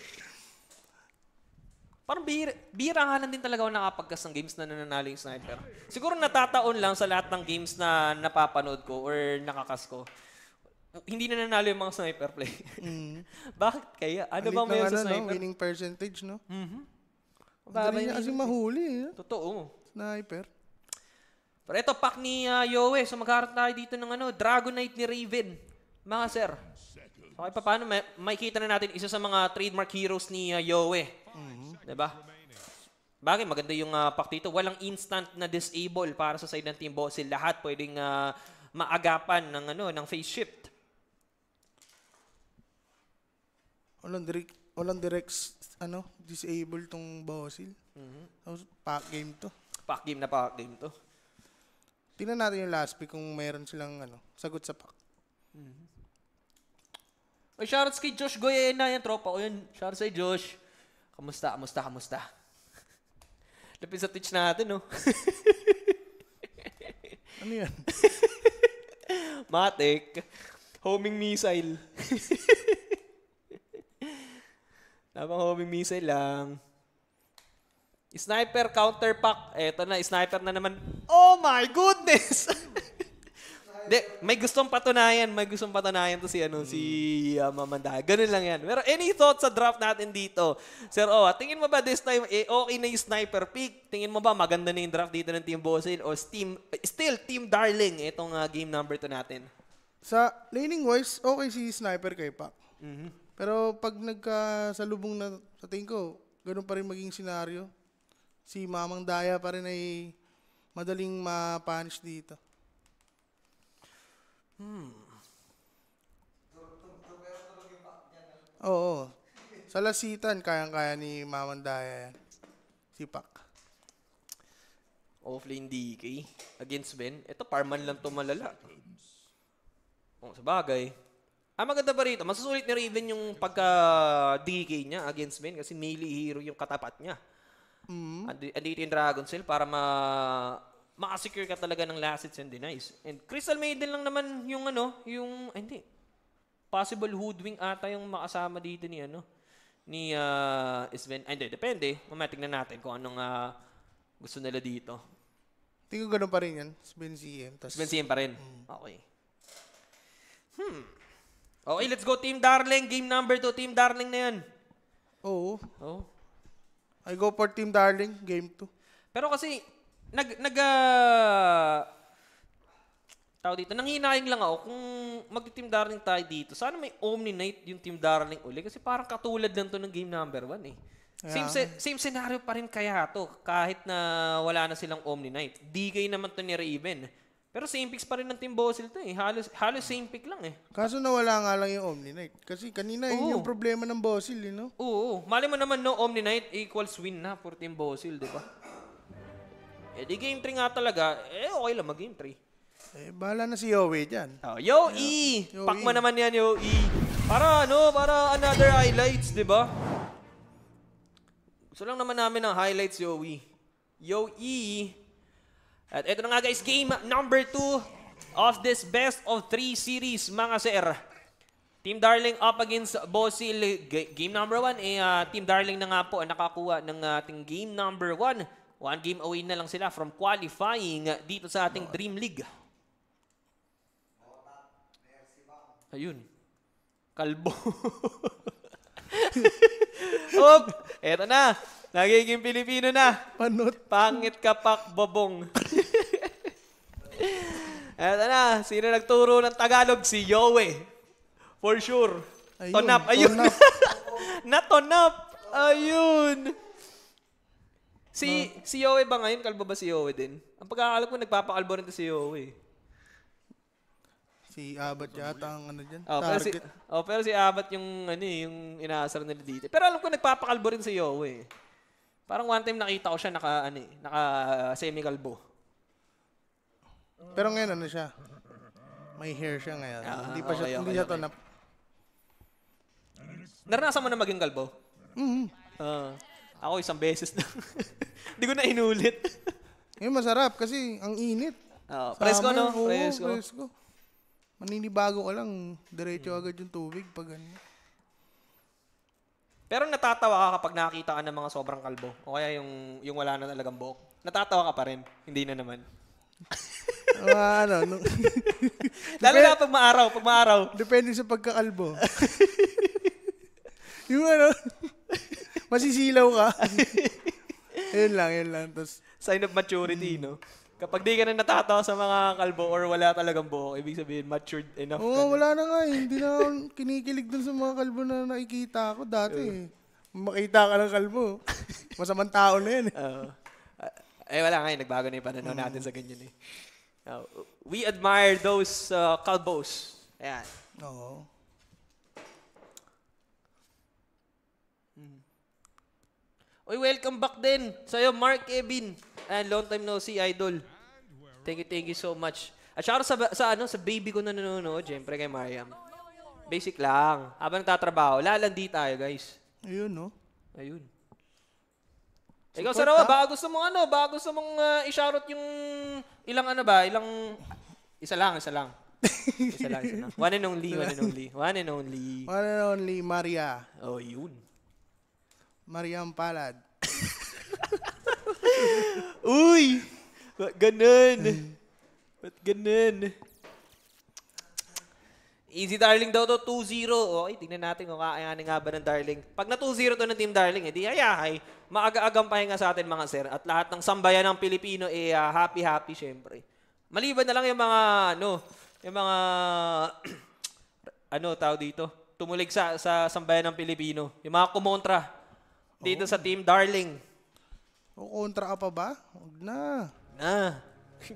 Parang bira, bira nga din talaga ako nakapagkas ng games na nananalo yung sniper. Siguro natataon lang sa lahat ng games na napapanood ko or nakakas ko. Hindi na nanalo yung mga sniper play. mm. Bakit kaya? Ano Alit ba may sa ano, sniper? Ano, winning percentage, no? Mm-hmm. Ang galing niya kasing mahuli. Eh. Totoo. Sniper. Pero ito, pack ni uh, ah, Yowe. So magkaroon tayo dito ng ano, Dragonite ni Raven. Mga sir. Okay, paano? May, makikita na natin isa sa mga trademark heroes ni uh, ah, Yowe. Mm-hmm. Diba? Bagay, maganda yung uh, pack dito. Walang instant na disable para sa side ng team boss. Lahat pwedeng uh, maagapan ng ano ng phase shift. Alam, direct walang direct ano, disable tong Bawasil. Mm-hmm. Tapos pack game to. Pack game na pack game to. Tingnan natin yung last pick kung mayroon silang ano, sagot sa pack. Mm-hmm. Ay, shoutouts kay Josh Goyena, yan tropa ko yun. Shoutouts kay Josh. Kamusta, kamusta, kamusta? Lapit sa Twitch natin, no? ano yan? Matic. Homing missile. Labang homing missile lang. Sniper counterpack. Eto na, sniper na naman. Oh my goodness! De, may gustong patunayan, may gustong patunayan to si ano hmm. si uh, Mamanda. Ganun lang 'yan. Pero any thoughts sa draft natin dito? Sir O, tingin mo ba this time eh, okay na 'yung sniper pick? Tingin mo ba maganda na 'yung draft dito ng Team Bosil o team still Team Darling itong uh, game number to natin? Sa laning wise, okay si sniper kay Pak. Mm-hmm. Pero pag nagkasalubong na sa tingin ko, ganun pa rin maging senaryo. Si Mamang Daya pa rin ay madaling ma-punish dito. Hmm. Oo. Sa lasitan, kayang-kaya ni Mamang Daya yan. Si Pak. Offlane DK against Ben. Ito, Parman lang to malala. Oh, sa bagay. Ang maganda pa rito, masusulit ni Raven yung pagka-DK niya against Min kasi melee hero yung katapat niya. Mm. and dito yung Dragon Seal para ma ma-secure ka talaga ng last hits and denies. And Crystal Maiden lang naman yung ano, yung, ay, hindi, possible hoodwing ata yung makasama dito ni ano, ni uh, Sven. Ay, hindi, depende. na natin kung anong uh, gusto nila dito. Tingin ko ganun pa rin yan. Sven CM. Tas... Sven CM pa rin. Mm. Okay. Hmm. Okay, let's go Team Darling. Game number 2, Team Darling na yan. Oo. Oh. I go for Team Darling, game 2. Pero kasi, nag, nag, uh, ah, tao dito, nanghinaing lang ako kung mag-Team Darling tayo dito. Sana may Omni Knight yung Team Darling uli kasi parang katulad lang to ng game number 1 eh. Yeah. Same, same scenario pa rin kaya to kahit na wala na silang Omni Knight. DK naman to ni Raven. Pero same picks pa rin ng Team Bozil to eh. Halos, halos same pick lang eh. Kaso nawala nga lang yung Omni Knight. Kasi kanina yun yung problema ng Bosil, you eh, know? Oo, Mali mo naman no Omni Knight equals win na for Team Bozil, di ba? Eh di game 3 nga talaga. Eh okay lang mag-game 3. Eh, bahala na si Yowie dyan. Oh, yo, E! Yo, Pack naman yan, yo, E. Para ano, para another highlights, di ba? Gusto lang naman namin ng highlights, yo, E. Yo, E, at ito na nga guys, game number 2 of this best of 3 series mga sir. Team Darling up against Bosil. Game number 1, eh, uh, Team Darling na nga po ang nakakuha ng ating game number 1. One game away na lang sila from qualifying dito sa ating Dream League. Ayun. Kalbo. Oop! Eto na. Nagiging Pilipino na. Panot. Pangit ka bobong. Eto na, sino nagturo ng Tagalog? Si Yowie. For sure. Ayun, tonap. Ayun. Tonap. na tonap. Ayun. Si, no. si Yowie ba ngayon? Kalbo ba si Yowie din? Ang pagkakalag ko, nagpapakalbo rin to si Yowie. Si Abat yata ang ano dyan. Oh, pero si, oh, pero si Abat yung, ano, eh, yung inaasar nila dito. Pero alam ko nagpapakalbo rin si Yowie. Parang one time nakita ko siya naka, ano, eh, naka uh, semi-kalbo. Pero ngayon ano siya? May hair siya ngayon. Ah, hindi pa siya, okay, hindi okay, siya to okay. na... Naranasan mo na maging kalbo? Mm-hmm. Uh, ako isang beses na. Hindi ko na inulit. Ngayon eh, masarap kasi ang init. Oh, presko, no? Oo, presko. presko. Maninibago ka lang. Diretso agad yung tubig pag ganyan. Pero natatawa ka kapag nakakita ka ng mga sobrang kalbo. O kaya yung, yung wala na talagang buhok. Natatawa ka pa rin. Hindi na naman. uh, ano, no. Lalo na pag maaraw, pag maaraw. Depende sa pagkakalbo. yung ano, masisilaw ka. yun lang, yun lang. Tapos, Sign of maturity, mm. no? Kapag di ka na natatawa sa mga kalbo or wala talagang buhok, ibig sabihin matured enough Oo, ka na. wala na nga eh. Hindi na ako kinikilig dun sa mga kalbo na nakikita ako dati eh. Makita ka ng kalbo. Masamang tao na yan eh. eh wala nga eh, nagbago na yung pananaw natin sa ganyan eh. Now, we admire those uh, kalbos. Ayan. Oo. Hmm. Uy, welcome back din sa'yo, Mark Evin. Ayan, long time no see, idol. Thank you, thank you so much. At saka sa, sa, ano, sa baby ko na nanonood, syempre kay Mariam. Basic lang. Habang nagtatrabaho, lalandi tayo, guys. Ayun, no? Ayun. Support Ikaw, Sarawa, bago sa mong ano, bago sa mong uh, isharot yung ilang ano ba, ilang, isa lang, isa lang. isa lang, isa lang. One and only, one and only. One and only. One and only, Maria. Oh, yun. Mariam Palad. Uy! Ba't ganun? Hmm. Ba't ganun? Easy Darling daw to, 2-0. Okay, tingnan natin kung kakayanin nga ba ng Darling. Pag na 2-0 to ng Team Darling, edi eh, ayahay. Maaga-agang pahinga sa atin mga sir. At lahat ng sambayan ng Pilipino, eh, uh, happy-happy syempre. Maliban na lang yung mga, ano, yung mga, ano, tao dito, tumulig sa, sa sambayan ng Pilipino. Yung mga kumontra dito oh. sa Team Darling. O kontra ka pa ba? Huwag na. Ah.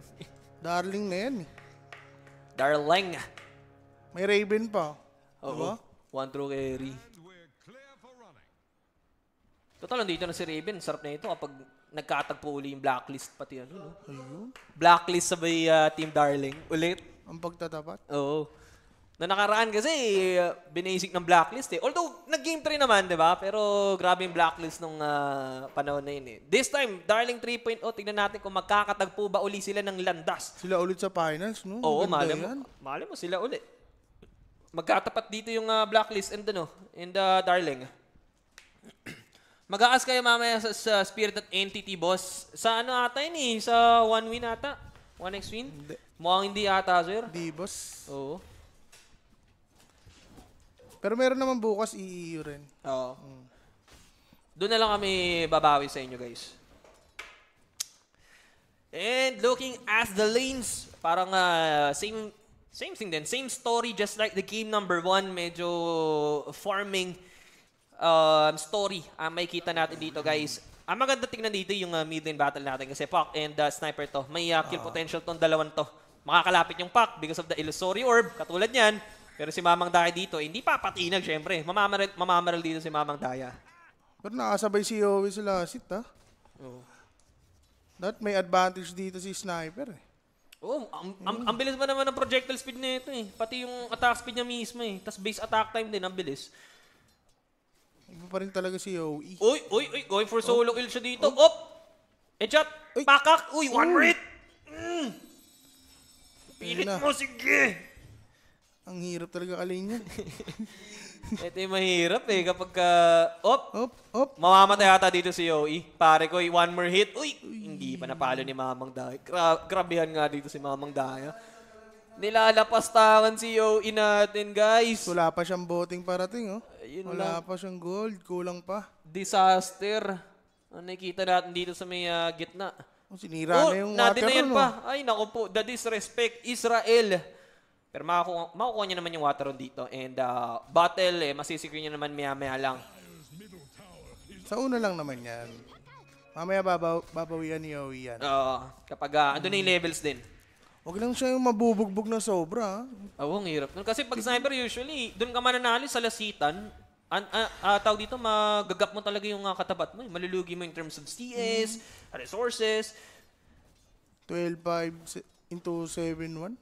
Darling na yan eh. Darling. May Raven pa. Oo. Diba? One through carry. Total, nandito na si Raven. Sarap na ito kapag ah. nagkatagpo uli yung blacklist pati ano. No? Ayun. Blacklist sabay uh, ah, Team Darling. Ulit. Ang pagtatapat. Oo. Na nakaraan kasi, uh, binasic ng blacklist eh. Although, nag-game 3 naman, di ba? Pero grabe yung blacklist nung uh, panahon na yun eh. This time, Darling 3.0, tingnan natin kung magkakatagpo ba uli sila ng landas. Sila ulit sa finals, no? Oo, mali mo, mali mo sila ulit. Magkatapat dito yung uh, blacklist and ano, and uh, Darling. mag a kayo mamaya sa, sa Spirit at Entity, boss. Sa ano ata yun eh? Sa one win ata? One X win? Hindi. Mukhang hindi ata, sir. Hindi, boss. Oo. Pero meron naman bukas, EEU rin. Oo. Mm. Doon na lang kami babawi sa inyo, guys. And looking at the lanes, parang uh, same same thing din. Same story, just like the game number one, medyo farming uh, story ang uh, makikita natin dito, guys. Ang maganda tingnan dito yung uh, mid lane battle natin kasi Puck and uh, Sniper to. May uh, kill potential tong dalawan to. Makakalapit yung Puck because of the illusory orb, katulad niyan. Pero si Mamang Daya dito, hindi papatinag syempre. Mamamaral, mamamaral dito si Mamang Daya. Pero nakasabay si Yowie sila sit ha? Ah? Oo. Oh. That may advantage dito si Sniper eh. Oo, oh, ang, ang, bilis pa naman ng projectile speed nito eh. Pati yung attack speed niya mismo eh. Tapos base attack time din, ang bilis. Iba pa rin talaga si Yowie. Uy, uy, uy, going for solo oh. kill siya dito. Op! Eh, chat! Pakak! Uy, one uy. rate! Mm. Pilit mo, sige! Ang hirap talaga kalay niya. Ito yung mahirap eh. Kapag ka... Op! Op! Op! Mamamatay ata dito si OE. Pare ko, eh, one more hit. Uy! Uy. Hindi pa napalo ni Mamang Daya. Gra grabihan nga dito si Mamang Daya. Nilalapastangan si OE natin, guys. Wala pa siyang voting parating, oh. Ayun Wala lang. pa siyang gold. Kulang pa. Disaster. Ang nakikita natin dito sa may uh, gitna. Oh, sinira oh, na yung water. Na yun pa. Oh. Ay, naku po. The disrespect. Israel. Pero makukuha, makukuha niya naman yung Wateron dito. And uh, battle, eh, masisecure niya naman maya-maya lang. Sa una lang naman yan. Mamaya babaw babawian ni Yowie yan. Oo. kapag uh, ah, ando na yung levels din. Huwag lang siya yung mabubugbog na sobra. Ah. Oo, ang hirap. nun. Kasi pag sniper usually, doon ka mananalo sa lasitan, an, uh, uh, tawag dito, magagap mo talaga yung uh, katapat mo. Eh. Malulugi mo in terms of CS, resources. 12-5 into 7-1.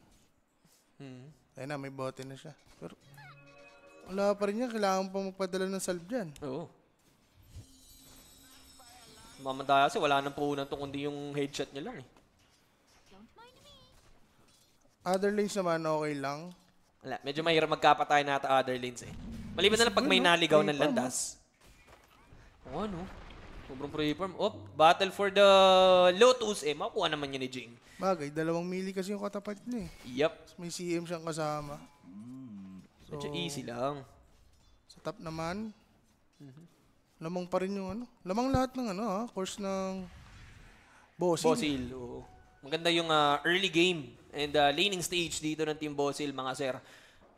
Hmm. Ayun na, may bote na siya. Pero, wala pa rin niya. Kailangan pa magpadala ng salve dyan. Oo. Mamadaya kasi wala nang puunan to kundi yung headshot niya lang eh. Other lanes naman, okay lang. Wala, medyo mahirap magkapatay na ata other lanes eh. Maliban na lang pag may naligaw ng landas. Oo ano? Sobrang preform. Oh, battle for the Lotus. Eh, makuha naman niya ni Jing. Bagay, dalawang mili kasi yung katapat niya eh. Yep. Tapos may CM siyang kasama. Mm. So, Medyo easy lang. Sa top naman, mm-hmm. lamang pa rin yung ano. Lamang lahat ng ano ha, ah, course ng Bossil. Bosil, oo. Maganda yung uh, early game and uh, laning stage dito ng Team Bossil, mga sir.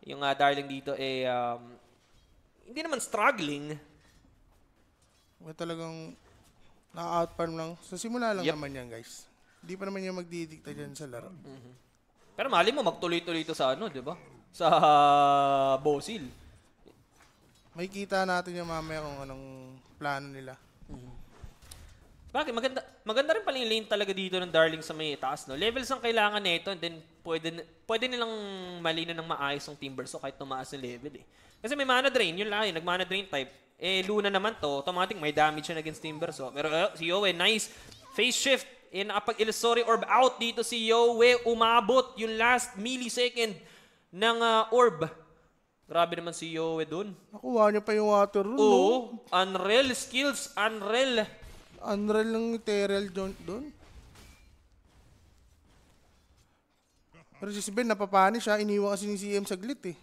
Yung uh, darling dito eh, um, hindi naman struggling, may talagang na-outfarm lang. So, simula lang Yep. naman yan, guys. Hindi pa naman yan magdidikta dyan sa laro. Mm-hmm. Pero mali mo, magtuloy-tuloy ito sa ano, di ba? Sa Bosil. May kita natin yung mamaya kung anong plano nila. Mm-hmm. Bakit? Maganda, maganda rin pala yung lane talaga dito ng Darling sa may taas. No? Levels ang kailangan nito and then pwede, pwede nilang malina ng maayos yung Timber so kahit tumaas yung level eh. Kasi may mana drain, yun lang yun, eh. nag-mana drain type. Eh, Luna naman to. Automatic, may damage yun against Timbers. Oh. Pero uh, si Yowe, nice. Face shift. in nakapag illusory orb out dito si Yowe. Umabot yung last millisecond ng uh, orb. Grabe naman si Yowe dun. Nakuha niya pa yung water rune. Oo. No? Unreal skills. Unreal. Unreal ng Terrell Jaunt dun. Pero si Ben, napapani siya. Iniwan kasi ni CM saglit eh.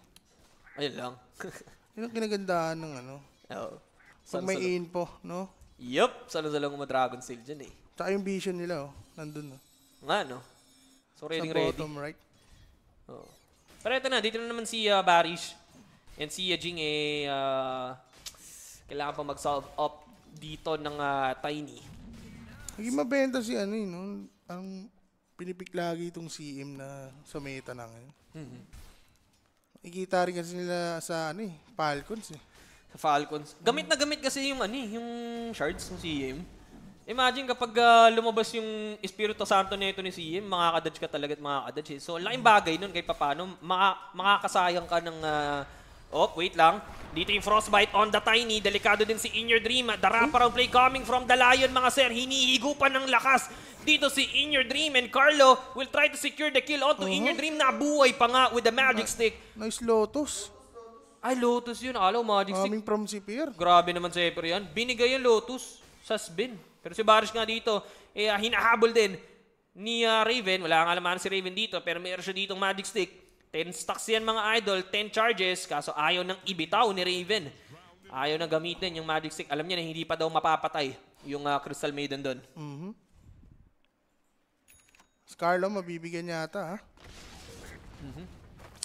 Ayun lang. Yun ang kinagandahan ng ano. Oh. Pag may info, no? Yup, salo-salo mga dragon Seal dyan eh. Tsaka yung vision nila, oh. Nandun, no? Oh. Nga, no? So, ready, Sa ready. right. Oh. Pero ito na, dito na naman si uh, Barish. And si ah, Jing, eh, uh, kailangan pa mag-solve up dito ng uh, Tiny. Naging mabenta si ano eh, no? Ang pinipik lagi itong CM na sa meta na ngayon. Mm-hmm. Ikita rin kasi nila sa ano eh, Falcons eh sa Falcons. Gamit na gamit kasi yung ano eh, yung shards ng CM. Imagine kapag uh, lumabas yung Espiritu Santo nito ni CM, makakadodge ka talaga at makakadodge. Eh. So, laking bagay nun kahit papano. Maka makakasayang ka ng... Uh, oh, wait lang. Dito yung Frostbite on the Tiny. Delikado din si In Your Dream. Dara ah, hmm? parang play coming from the Lion, mga sir. Hinihigupan ng lakas. Dito si In Your Dream and Carlo will try to secure the kill onto uh -huh. In Your uh-huh. Dream na buhay pa nga with the magic stick. Nice Lotus. Ay, Lotus yun. Akala magic stick. Coming from si Grabe naman si Eper yan. Binigay yung Lotus sa spin. Pero si Barish nga dito, eh, ah, hinahabol din ni uh, Raven. Wala nga naman si Raven dito, pero meron siya ditong magic stick. 10 stacks yan mga idol, 10 charges. Kaso ayaw nang ibitaw ni Raven. Ayaw na gamitin yung magic stick. Alam niya na hindi pa daw mapapatay yung uh, Crystal Maiden doon. Mm -hmm. Scarlo, mabibigyan niya ata, ha? Mm -hmm.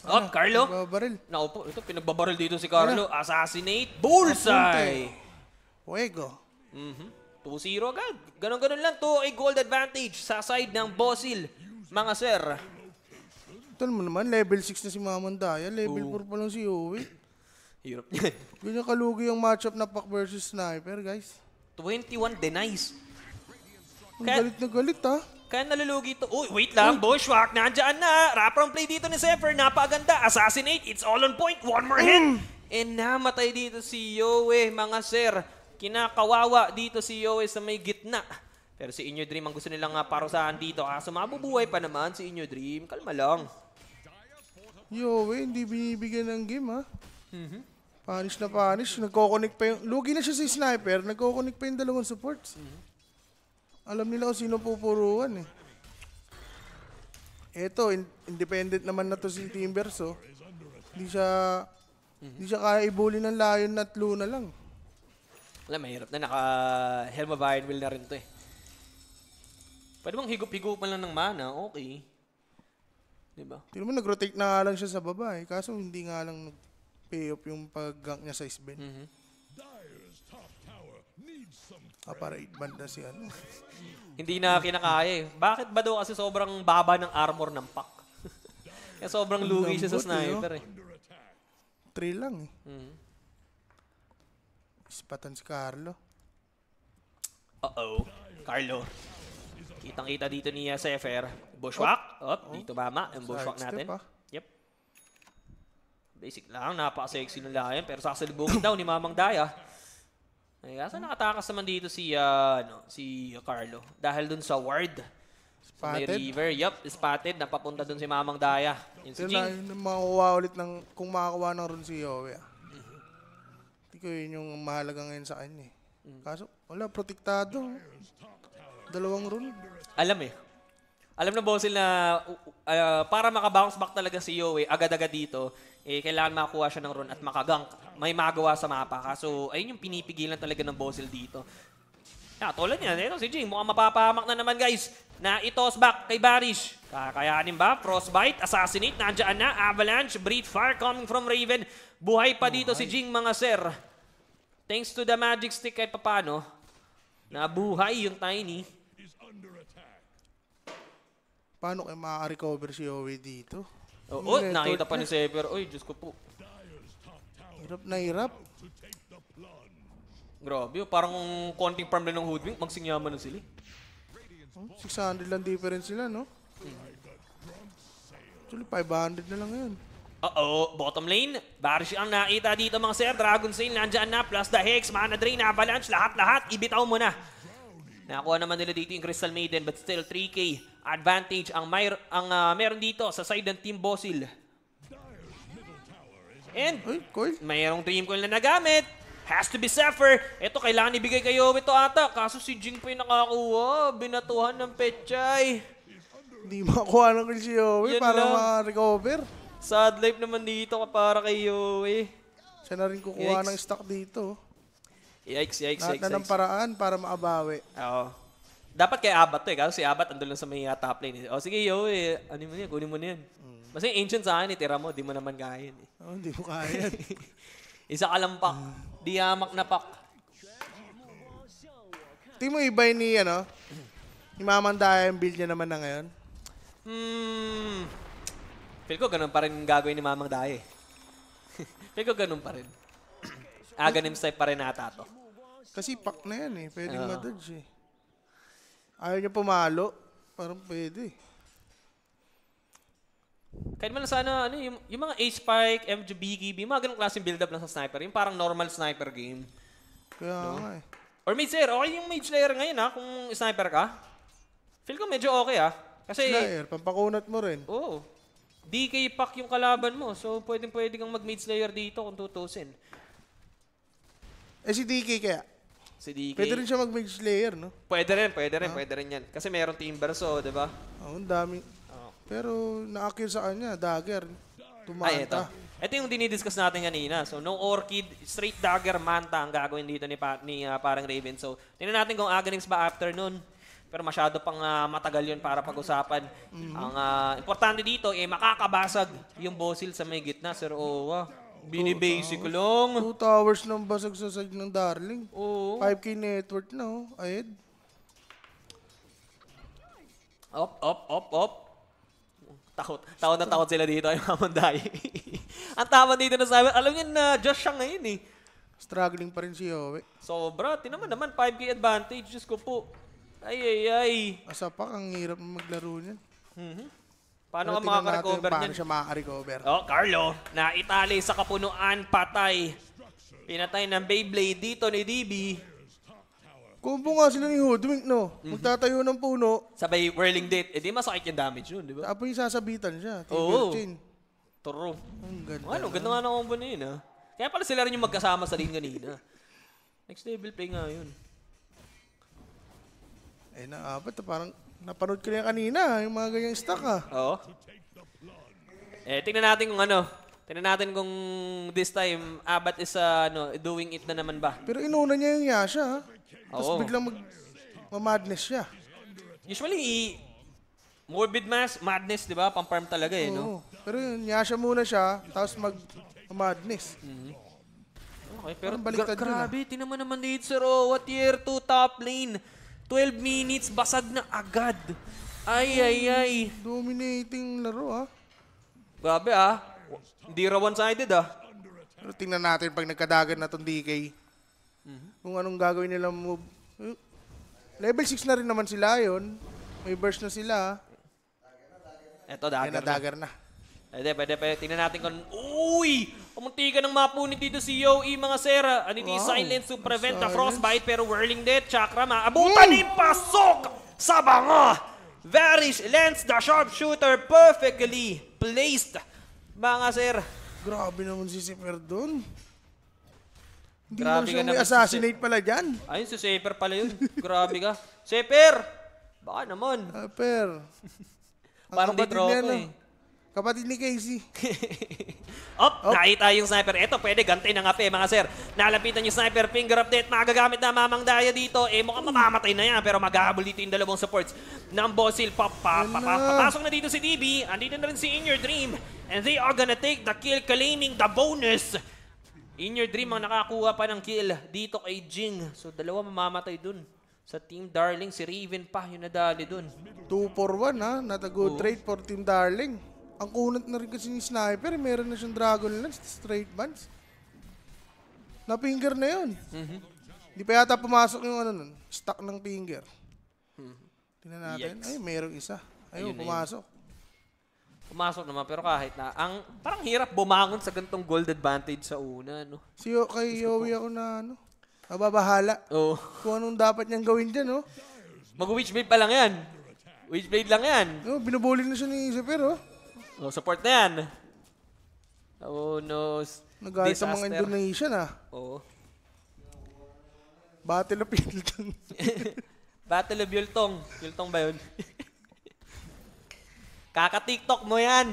Oh, ano, Carlo. Nagbabaril. Naupo. Ito, pinagbabaril dito si Carlo. Ano? Assassinate. Bullseye. Fuego. Mm-hmm. 2-0 agad. Ganon-ganon lang to. A gold advantage sa side ng Bosil, mga sir. Tal mo naman, level 6 na si Mamandaya. Level 4 pa lang si Uwi. Hirap yan. Ganyan kalugi yung matchup na Pac versus Sniper, guys. 21 denies. Ang Kaya... galit na galit, ha? Ah. Kaya nalulugi to. Uy, wait lang, Uy. Bushwhack, nandyan na. Wrap around play dito ni Sefer. napaganda. Assassinate, it's all on point. One more hit. Mm. And namatay dito si Yoe, mga sir. Kinakawawa dito si Yoe sa may gitna. Pero si Inyo Dream ang gusto nilang uh, parusahan dito. Kaso ah, mabubuhay pa naman si Inyo Dream. Kalma lang. Yoe, hindi binibigyan ng game, ha? Ah. Mm-hmm. Punish na punish. Nagko-connect pa yung... Lugi na siya si Sniper. Nagko-connect pa yung dalawang supports. Mm-hmm. Alam nila kung sino pupuruan eh. Eto, in independent naman na to si Timbers so. Oh. Hindi siya, hindi siya kaya ibuli ng Lion at Luna lang. Alam, mahirap na. Naka-Helm of Iron Will na rin to eh. Pwede bang higup-higupan lang ng mana? Okay. Diba? Tignan mo, nag-rotate na lang siya sa baba eh. Kaso hindi nga lang pay off yung pag-gank niya sa Sven. Mm -hmm. Kaparade band na si ano. Hindi na kinakaya eh. Bakit ba daw kasi sobrang baba ng armor ng pack? Kaya sobrang lugi siya sa eh, sniper eh. Three lang eh. Mm. Ispatan si Carlo. Uh-oh. Carlo. Kitang-kita dito ni uh, Sefer. Bushwhack. Oh. Oh, dito mama. Ang bushwhack natin. Step, ah. Yep. Basic lang. Napaka-sexy ng lion. Pero sasalubungin daw ni Mamang Daya. Ay, kaso nakatakas naman dito si ah, ano, si Carlo dahil dun sa ward. Sa Spotted. river. Yup, spotted. Napapunta dun si Mamang Daya. Yun si Sila Jing. na makakuha ulit ng, kung makakuha ng run si Yowie. ah. Hindi ko yun yung mahalaga ngayon sa kanya eh. Mm. Kaso, wala, protektado. Dalawang run. Alam eh. Alam na Bosil na uh, para makabounce back talaga si Yowie agad-agad dito, eh, kailangan makakuha siya ng rune at makagunk. May magawa sa mapa. Kaso, ayun yung pinipigilan talaga ng Bozil dito. Yeah, tulad niya, ito si Jing, mukhang mapapahamak na naman guys. Na itos back kay Barish. Kakayanin ba? Frostbite, Assassinate, nandiyan na. Avalanche, Breathe Fire coming from Raven. Buhay pa dito oh, si Jing mga sir. Thanks to the magic stick kahit papano. Nabuhay yung Tiny. Paano kayo makaka-recover si Owe dito? Oo, oh, Record nakita pa ni Sever. Uy, Diyos ko po. Hirap na hirap. Grabe, oh, parang konting farm lang ng Hoodwink, magsingyaman na sila. Oh, hmm, 600 lang difference sila, no? Actually, 500 na lang ngayon. Uh-oh, bottom lane. Barish ang nakita dito mga sir. Dragon Slain nandyan na. Plus the Hex, Mana Drain, Avalanche, lahat-lahat. Ibitaw mo na. Nakuha naman nila dito yung Crystal Maiden but still 3k Advantage ang, may, ang uh, meron dito sa side ng Team Bosil. And Ay, cool. mayroong Dream Coil na nagamit. Has to be Sapphire. Ito, kailangan ibigay kayo ito ata. Kaso si Jing pa yung nakakuha. Binatuhan ng Pechay. Hindi makakuha ng si Yowie para ma-recover. Sad life naman dito ka para kay Yowie. Siya na rin kukuha yikes. ng stock dito. Yikes, yikes, yikes. Lahat na ng paraan para maabawi. Oo. Dapat kay Abat to eh. Kasi si Abat andun lang sa may uh, top lane. O eh. oh, sige, yo, eh, ano mo yan? Kunin mo na yan. Mm. ancient sa akin, itira mo. Di mo naman kayan. Eh. Oh, hindi mo kayan. Isa ka lang pak. Di hamak na pak. Tingin mo iba ni, ano? Imamandaya yung build niya naman na ngayon? Hmm. Feel ko ganun pa rin gagawin ni Mamang Daye. Eh. Feel ko ganun pa rin. Aganim style pa rin nata to. Kasi pak na yan eh. Pwedeng uh. madodge eh. Ayaw niya pumalo. Parang pwede. Kahit man sana, ano, yung, yung mga A-Spike, MGBGB, mga ganong klaseng build-up lang sa sniper. Yung parang normal sniper game. Kaya no? nga eh. Or mage layer. Okay yung mage layer ngayon ha, ah, kung sniper ka. Feel ko medyo okay ha. Ah. Kasi... Slayer, pampakunat mo rin. Oo. Oh, DK pack yung kalaban mo. So, pwedeng pwede kang mag-mage layer dito kung tutusin. Eh si DK kaya? Si DK. Pwede rin siya mag-mage slayer, no? Pwede rin, pwede rin, ah. pwede rin yan. Kasi meron timber so, di ba? Oo, ah, ang dami. Pero na-accuse sa kanya, dagger. Tumanta. Ay, ito. Ito yung dinidiscuss natin kanina. So, no Orchid, straight dagger, manta ang gagawin dito ni, pa, ni uh, parang Raven. So, tingnan natin kung Agonings ba afternoon Pero masyado pang uh, matagal yon para pag-usapan. Mm -hmm. Ang uh, importante dito, eh, makakabasag yung Bosil sa may gitna, Sir Owa. Binibasic ko lang. Two towers lang basag sa side ng darling. Oo. 5k network na oh. Ahead. Op, op, op, up. Takot. Takot na takot sila dito. Ay, mamanday. Ang tama dito na sabi. Alam niyo na just siya ngayon eh. Struggling pa rin si Yowie. Sobra. Tinaman naman, 5k advantage. Diyos ko po. Ay, ay, ay. Asa pa, ang hirap maglaro niyan. Mm-hmm. Paano ka makaka-recover niyan? Paano siya makaka-recover? Oh, Carlo, naitali sa kapunuan, patay. Pinatay ng Beyblade dito ni DB. Kumbo nga sila ni Hoodwink, no? Mm-hmm. Magtatayo ng puno. Sabay whirling date. Eh, di masakit yung damage nun, di ba? Tapos yung sasabitan siya. Oo. Chain. True. Ang ganda. Ano, ganda nga ng combo na yun, ha? Ah. Kaya pala sila rin yung magkasama sa lane kanina. Next level play nga yun. Eh, na, apat. Ah, parang Napanood ko na yan kanina, yung mga ganyang stock ah. Oo. Eh, tingnan natin kung ano. Tingnan natin kung this time, Abat is uh, ano, doing it na naman ba. Pero inuna niya yung Yasha ha. Ah. Tapos Oo. biglang mag, madness siya. Usually, i- morbid mass, madness, di ba? Pamparm talaga eh, no? Pero yung Yasha muna siya, tapos mag madness. Mm-hmm. Okay, pero gra- ah. grabe, tinan mo naman ni Sir oh, what year 2 top lane. 12 minutes, basag na agad. Ay, ay, ay. Dominating laro, ha? Ah. Grabe, ha? Ah. Hindi raw one-sided, ha? Ah. Pero tingnan natin pag nagkadagan na itong DK. Mm-hmm. Kung anong gagawin nila move. Level 6 na rin naman sila yon. May burst na sila. Ito, dagger Ayan na. Dagger na. na. Pwede, pwede, pwede. Tingnan natin kung... Uy! Kumunti ka ng mapunit dito si Yoe, mga sir. Ano ito wow. silence to prevent silence. the frostbite, pero whirling death, chakra maabutan mm. pasok sa banga. Varish lens, the sharpshooter, perfectly placed. Mga sir. Grabe naman si Siper dun. Hindi Grabe mo siya assassinate si pala dyan. Ayun, si Siper pala yun. Grabe ka. Siper! Baka naman. Ah, Siper. Parang di tropa eh. Kapatid ni Casey. Op, Op, nakita yung sniper. Ito, pwede gantay ng ape, mga sir. Nalapitan yung sniper, finger update. Magagamit na Mamang Daya dito. Eh, mukhang hmm. mamamatay na yan, pero maghahabol dito yung dalawang supports ng Bossil. Papapasok ano? na dito si DB. Andito na rin si In Your Dream. And they are gonna take the kill, claiming the bonus. In Your Dream ang nakakuha pa ng kill dito kay Jing. So dalawa mamamatay dun. Sa Team Darling, si Raven pa yung nadali dun. 2 for 1 ha? Not a good Ooh. trade for Team Darling. Ang kunat na rin kasi ni Sniper, eh, meron na siyang Dragon Lance, straight bans. Na-finger na yun. Mm-hmm. Hindi pa yata pumasok yung ano nun, stock ng finger. mm Tingnan natin. Yikes. Ay, merong isa. Ayun, Ayun pumasok. Na pumasok naman, pero kahit na. Ang, parang hirap bumangon sa gantong gold advantage sa una, no? Si Yo, kay Yowie ako na, ano, nababahala. Oo. Oh. Kung anong dapat niyang gawin dyan, no? Mag-witchblade pa lang yan. Witchblade lang yan. No, binubulin na siya ni Zephyr, oh. Oh, support na yan. Oh, no. Nagalit sa mga Disaster. Indonesian ah. Oo. Oh. Battle of Yultong. Battle of Yultong. Yultong ba yun? Kaka-TikTok mo yan.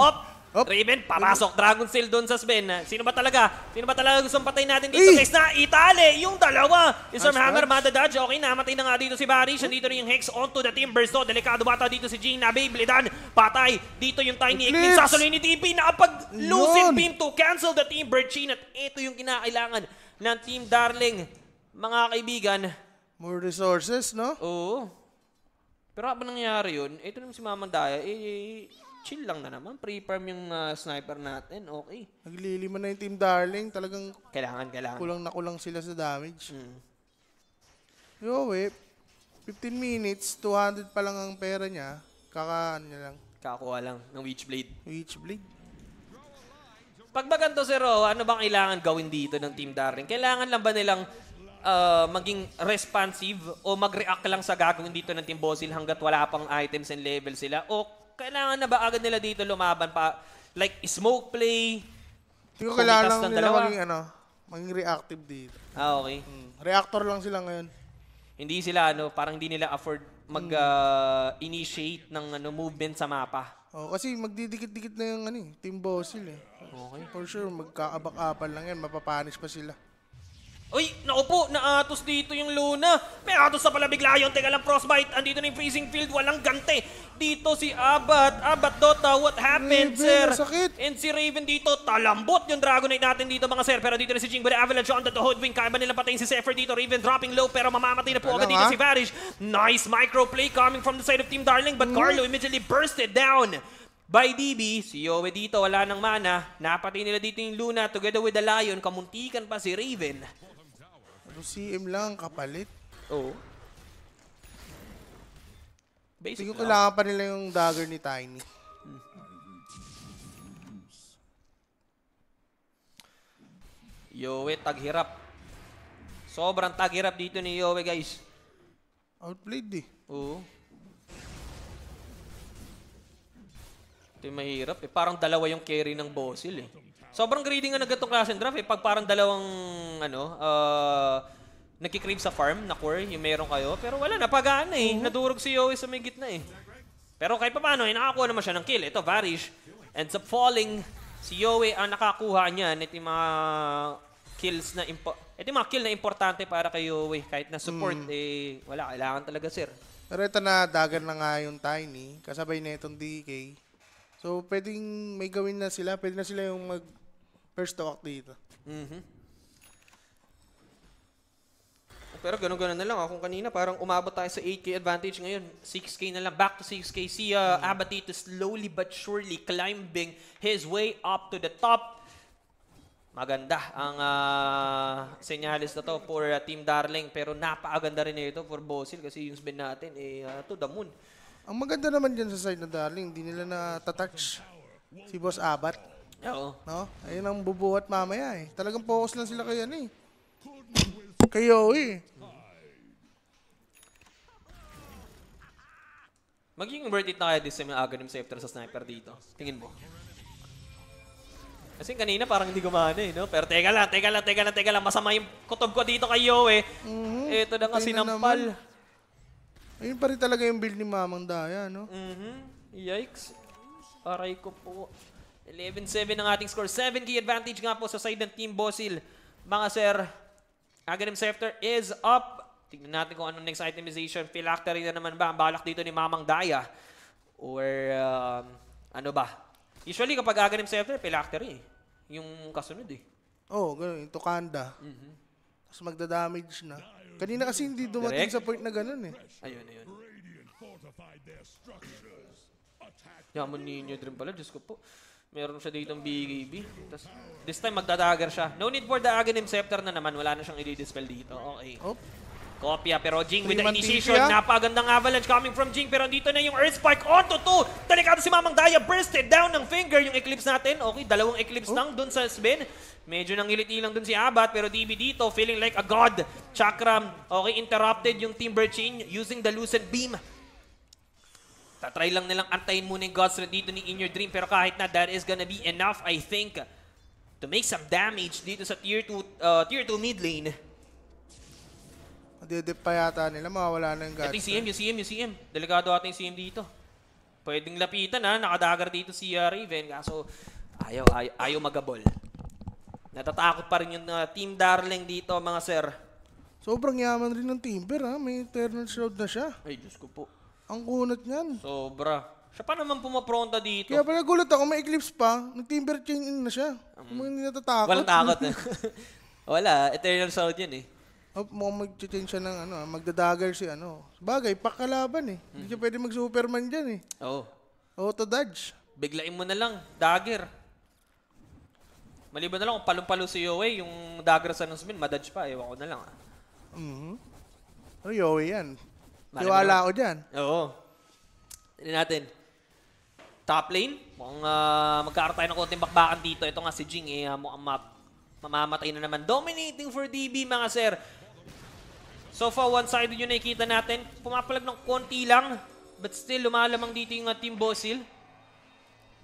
Op! Up. Raven, papasok Dragon Seal doon sa Sven. Sino ba talaga? Sino ba talaga gustong patayin natin dito? Guys, na itali yung dalawa. Isang Hammer, Madadodge. Okay, namatay na nga dito si Barish. Dito rin yung Hex onto the Timber. So, delikado bata dito si Gina. Babe, patay. Dito yung Tiny Eclipse. Sasaloy ni TP. Nakapag-lose beam to cancel the Timber Chin. At ito yung kinakailangan ng Team Darling. Mga kaibigan. More resources, no? Oo. Pero ano nangyari yun, ito naman si Mama Daya, eh, chill lang na naman. Pre-farm yung ah, sniper natin. Okay. Naglilima na yung team darling. Talagang Kailangan, kailangan. kulang na kulang sila sa damage. Mm. Yo, eh. 15 minutes, 200 pa lang ang pera niya. Kakaan niya lang. Kakuha lang ng Witchblade. Witchblade. Pag oh, ano ba ganito, Sir Ro, ano bang kailangan gawin dito ng Team Darling? Kailangan lang ba nilang ah, maging responsive o mag-react lang sa gagawin dito ng Team Bossil hanggat wala pang items and level sila? O kailangan na ba agad nila dito lumaban pa? Like, smoke play, Hindi kailangan lang nila dalawa. maging, ano, maging reactive dito. ah, okay. Mm. Reactor lang sila ngayon. Hindi sila, ano, parang hindi nila afford mag-initiate hmm. ah, ng ano, movement sa mapa. Oh, kasi magdidikit-dikit na yung ano, eh, team bossil eh. Okay. For sure, magkaabak-apan lang yan. Mapapanish pa sila. Uy, Naupo! po, naatos dito yung Luna. May atos na pala bigla yun. Teka lang, Frostbite. Andito na yung freezing field, walang gante dito si Abat. Abat Dota, what happened, Raven, sir? Masakit. And si Raven dito, talambot yung Dragonite natin dito, mga sir. Pero dito na si Jing the Avalanche on the Hoodwing. Kaya ba nilang patayin si Sefer dito? Raven dropping low, pero mamamatay na po agad dito si Varish. Nice micro play coming from the side of Team Darling, but Carlo immediately bursted down by DB. Si Yowe dito, wala nang mana. Napatay nila dito yung Luna together with the Lion. Kamuntikan pa si Raven. Ano CM lang, kapalit. Oo. Oh. Basic Tingin ko kailangan pa nila yung dagger ni Tiny. Yowe, taghirap. Sobrang taghirap dito ni Yowe, guys. Outplayed eh. Oo. Ito yung mahirap eh. Parang dalawa yung carry ng Bossil eh. Sobrang greedy nga na ganitong klaseng draft eh. Pag parang dalawang, ano, uh, nagkikrave sa farm na core, yung meron kayo. Pero wala, napagaan na eh. Mm-hmm. Nadurog si Yowie sa may gitna eh. Pero kahit paano, eh, nakakuha naman siya ng kill. Ito, Varish And up falling. Si Yowie ang nakakuha niyan. Ito yung mga kills na impo ito yung mga kill na importante para kay Yowie. Kahit na support, mm. eh, wala. Kailangan talaga, sir. Pero ito na, dagger na nga yung Tiny. Kasabay na itong DK. So, pwedeng may gawin na sila. Pwede na sila yung mag first talk dito. Mm-hmm. Pero ganun-ganun na lang. Ako kanina, parang umabot tayo sa 8K advantage ngayon. 6K na lang. Back to 6K. Si uh, mm. Abatito slowly but surely climbing his way up to the top. Maganda ang uh, senyalis na to for uh, Team Darling. Pero napakaganda rin nito for Bosil kasi yung spin natin eh, uh, to the moon. Ang maganda naman dyan sa side na Darling, hindi nila na natatouch si Boss Abat. Oo. No? Ayun ang bubuhat mamaya eh. Talagang focus lang sila kay ano eh. Kayo eh. Magiging worth it na kaya this time yung Aghanim Scepter sa sniper dito. Tingin mo. Kasi kanina parang hindi gumana eh, no? Pero teka lang, teka lang, teka lang, teka lang. Masama yung kutob ko dito kay Yoe. Eh. Mm-hmm. Ito na nga sinampal. Ayun pa rin talaga yung build ni Mamang Daya, no? Mm-hmm. Yikes. Aray ko po. 11-7 ang ating score. 7K advantage nga po sa side ng Team Bosil. Mga sir, Aghanim Scepter is up. Tignan natin kung anong next itemization. Phylactery na naman ba? Ang balak dito ni Mamang Daya. Or um, ano ba? Usually kapag aganim sa F3, eh. Yung kasunod eh. Oo, oh, ganun. Yung Tokanda. Mm -hmm. Tapos magda-damage na. Kanina kasi hindi dumating Direct? sa point na ganun eh. Ayun, ayun. Yaman ninyo din pala, Diyos ko po. Meron siya dito ng BKB. Tas, this time, magdadagar siya. No need for the Aghanim Scepter na naman. Wala na siyang i-dispel dito. Okay. Oh. Kopya pero Jing with the initiation. Napagandang avalanche coming from Jing pero dito na yung Earth Spike to 2. Talikado si Mamang Daya. Bursted down ng finger yung Eclipse natin. Okay, dalawang Eclipse oh. lang dun sa spin. Medyo nang ilit ilang dun si Abat pero DB dito feeling like a god. Chakram, okay, interrupted yung Timber Chain using the Lucent Beam. Tatry lang nilang antayin muna yung God's dito ni In Your Dream pero kahit na that is gonna be enough I think to make some damage dito sa tier 2 uh, tier 2 mid lane. Madidip pa yata nila, mawala na yung Ito yung CM, yung CM, yung CM. Delikado ata yung CM dito. Pwedeng lapitan ha, ah. nakadagar dito si uh, Raven, kaso ayaw, ayaw, ayaw magabol. Natatakot pa rin yung uh, Team Darling dito mga sir. Sobrang yaman rin ng Timber ha, may Eternal Shroud na siya. Ay, Diyos ko po. Ang kunat niyan. Sobra. Siya pa naman pumapronta dito. Kaya pala gulat ako, may eclipse pa, nag-Timber chain in na siya. Um, mm. hindi natatakot. Walang takot. Wala, Eternal Shroud yun eh. Oh, mukhang mag-change siya ng ano, ah, magdadagger si ano. Bagay, pakalaban eh. Mm-hmm. Hindi siya hmm. pwede mag-superman dyan eh. Oo. Oh. Auto-dodge. Biglain mo na lang, dagger. Maliban na lang kung palong-palo si Yowie, yung dagger sa Nusmin, madodge pa, ewan ko na lang. Ah. Mm-hmm. Oh, Yowie yan. Mali Tiwala ko dyan. Oo. Tignan natin. Top lane, mukhang uh, ah, magkaroon tayo ng konting bakbakan dito. Ito nga si Jing, eh, ah, mukhang map mamamatay na naman. Dominating for DB, mga sir. So far, one-sided yung nakikita natin. Pumapalag ng konti lang, but still lumalamang dito yung uh, Team Bosil.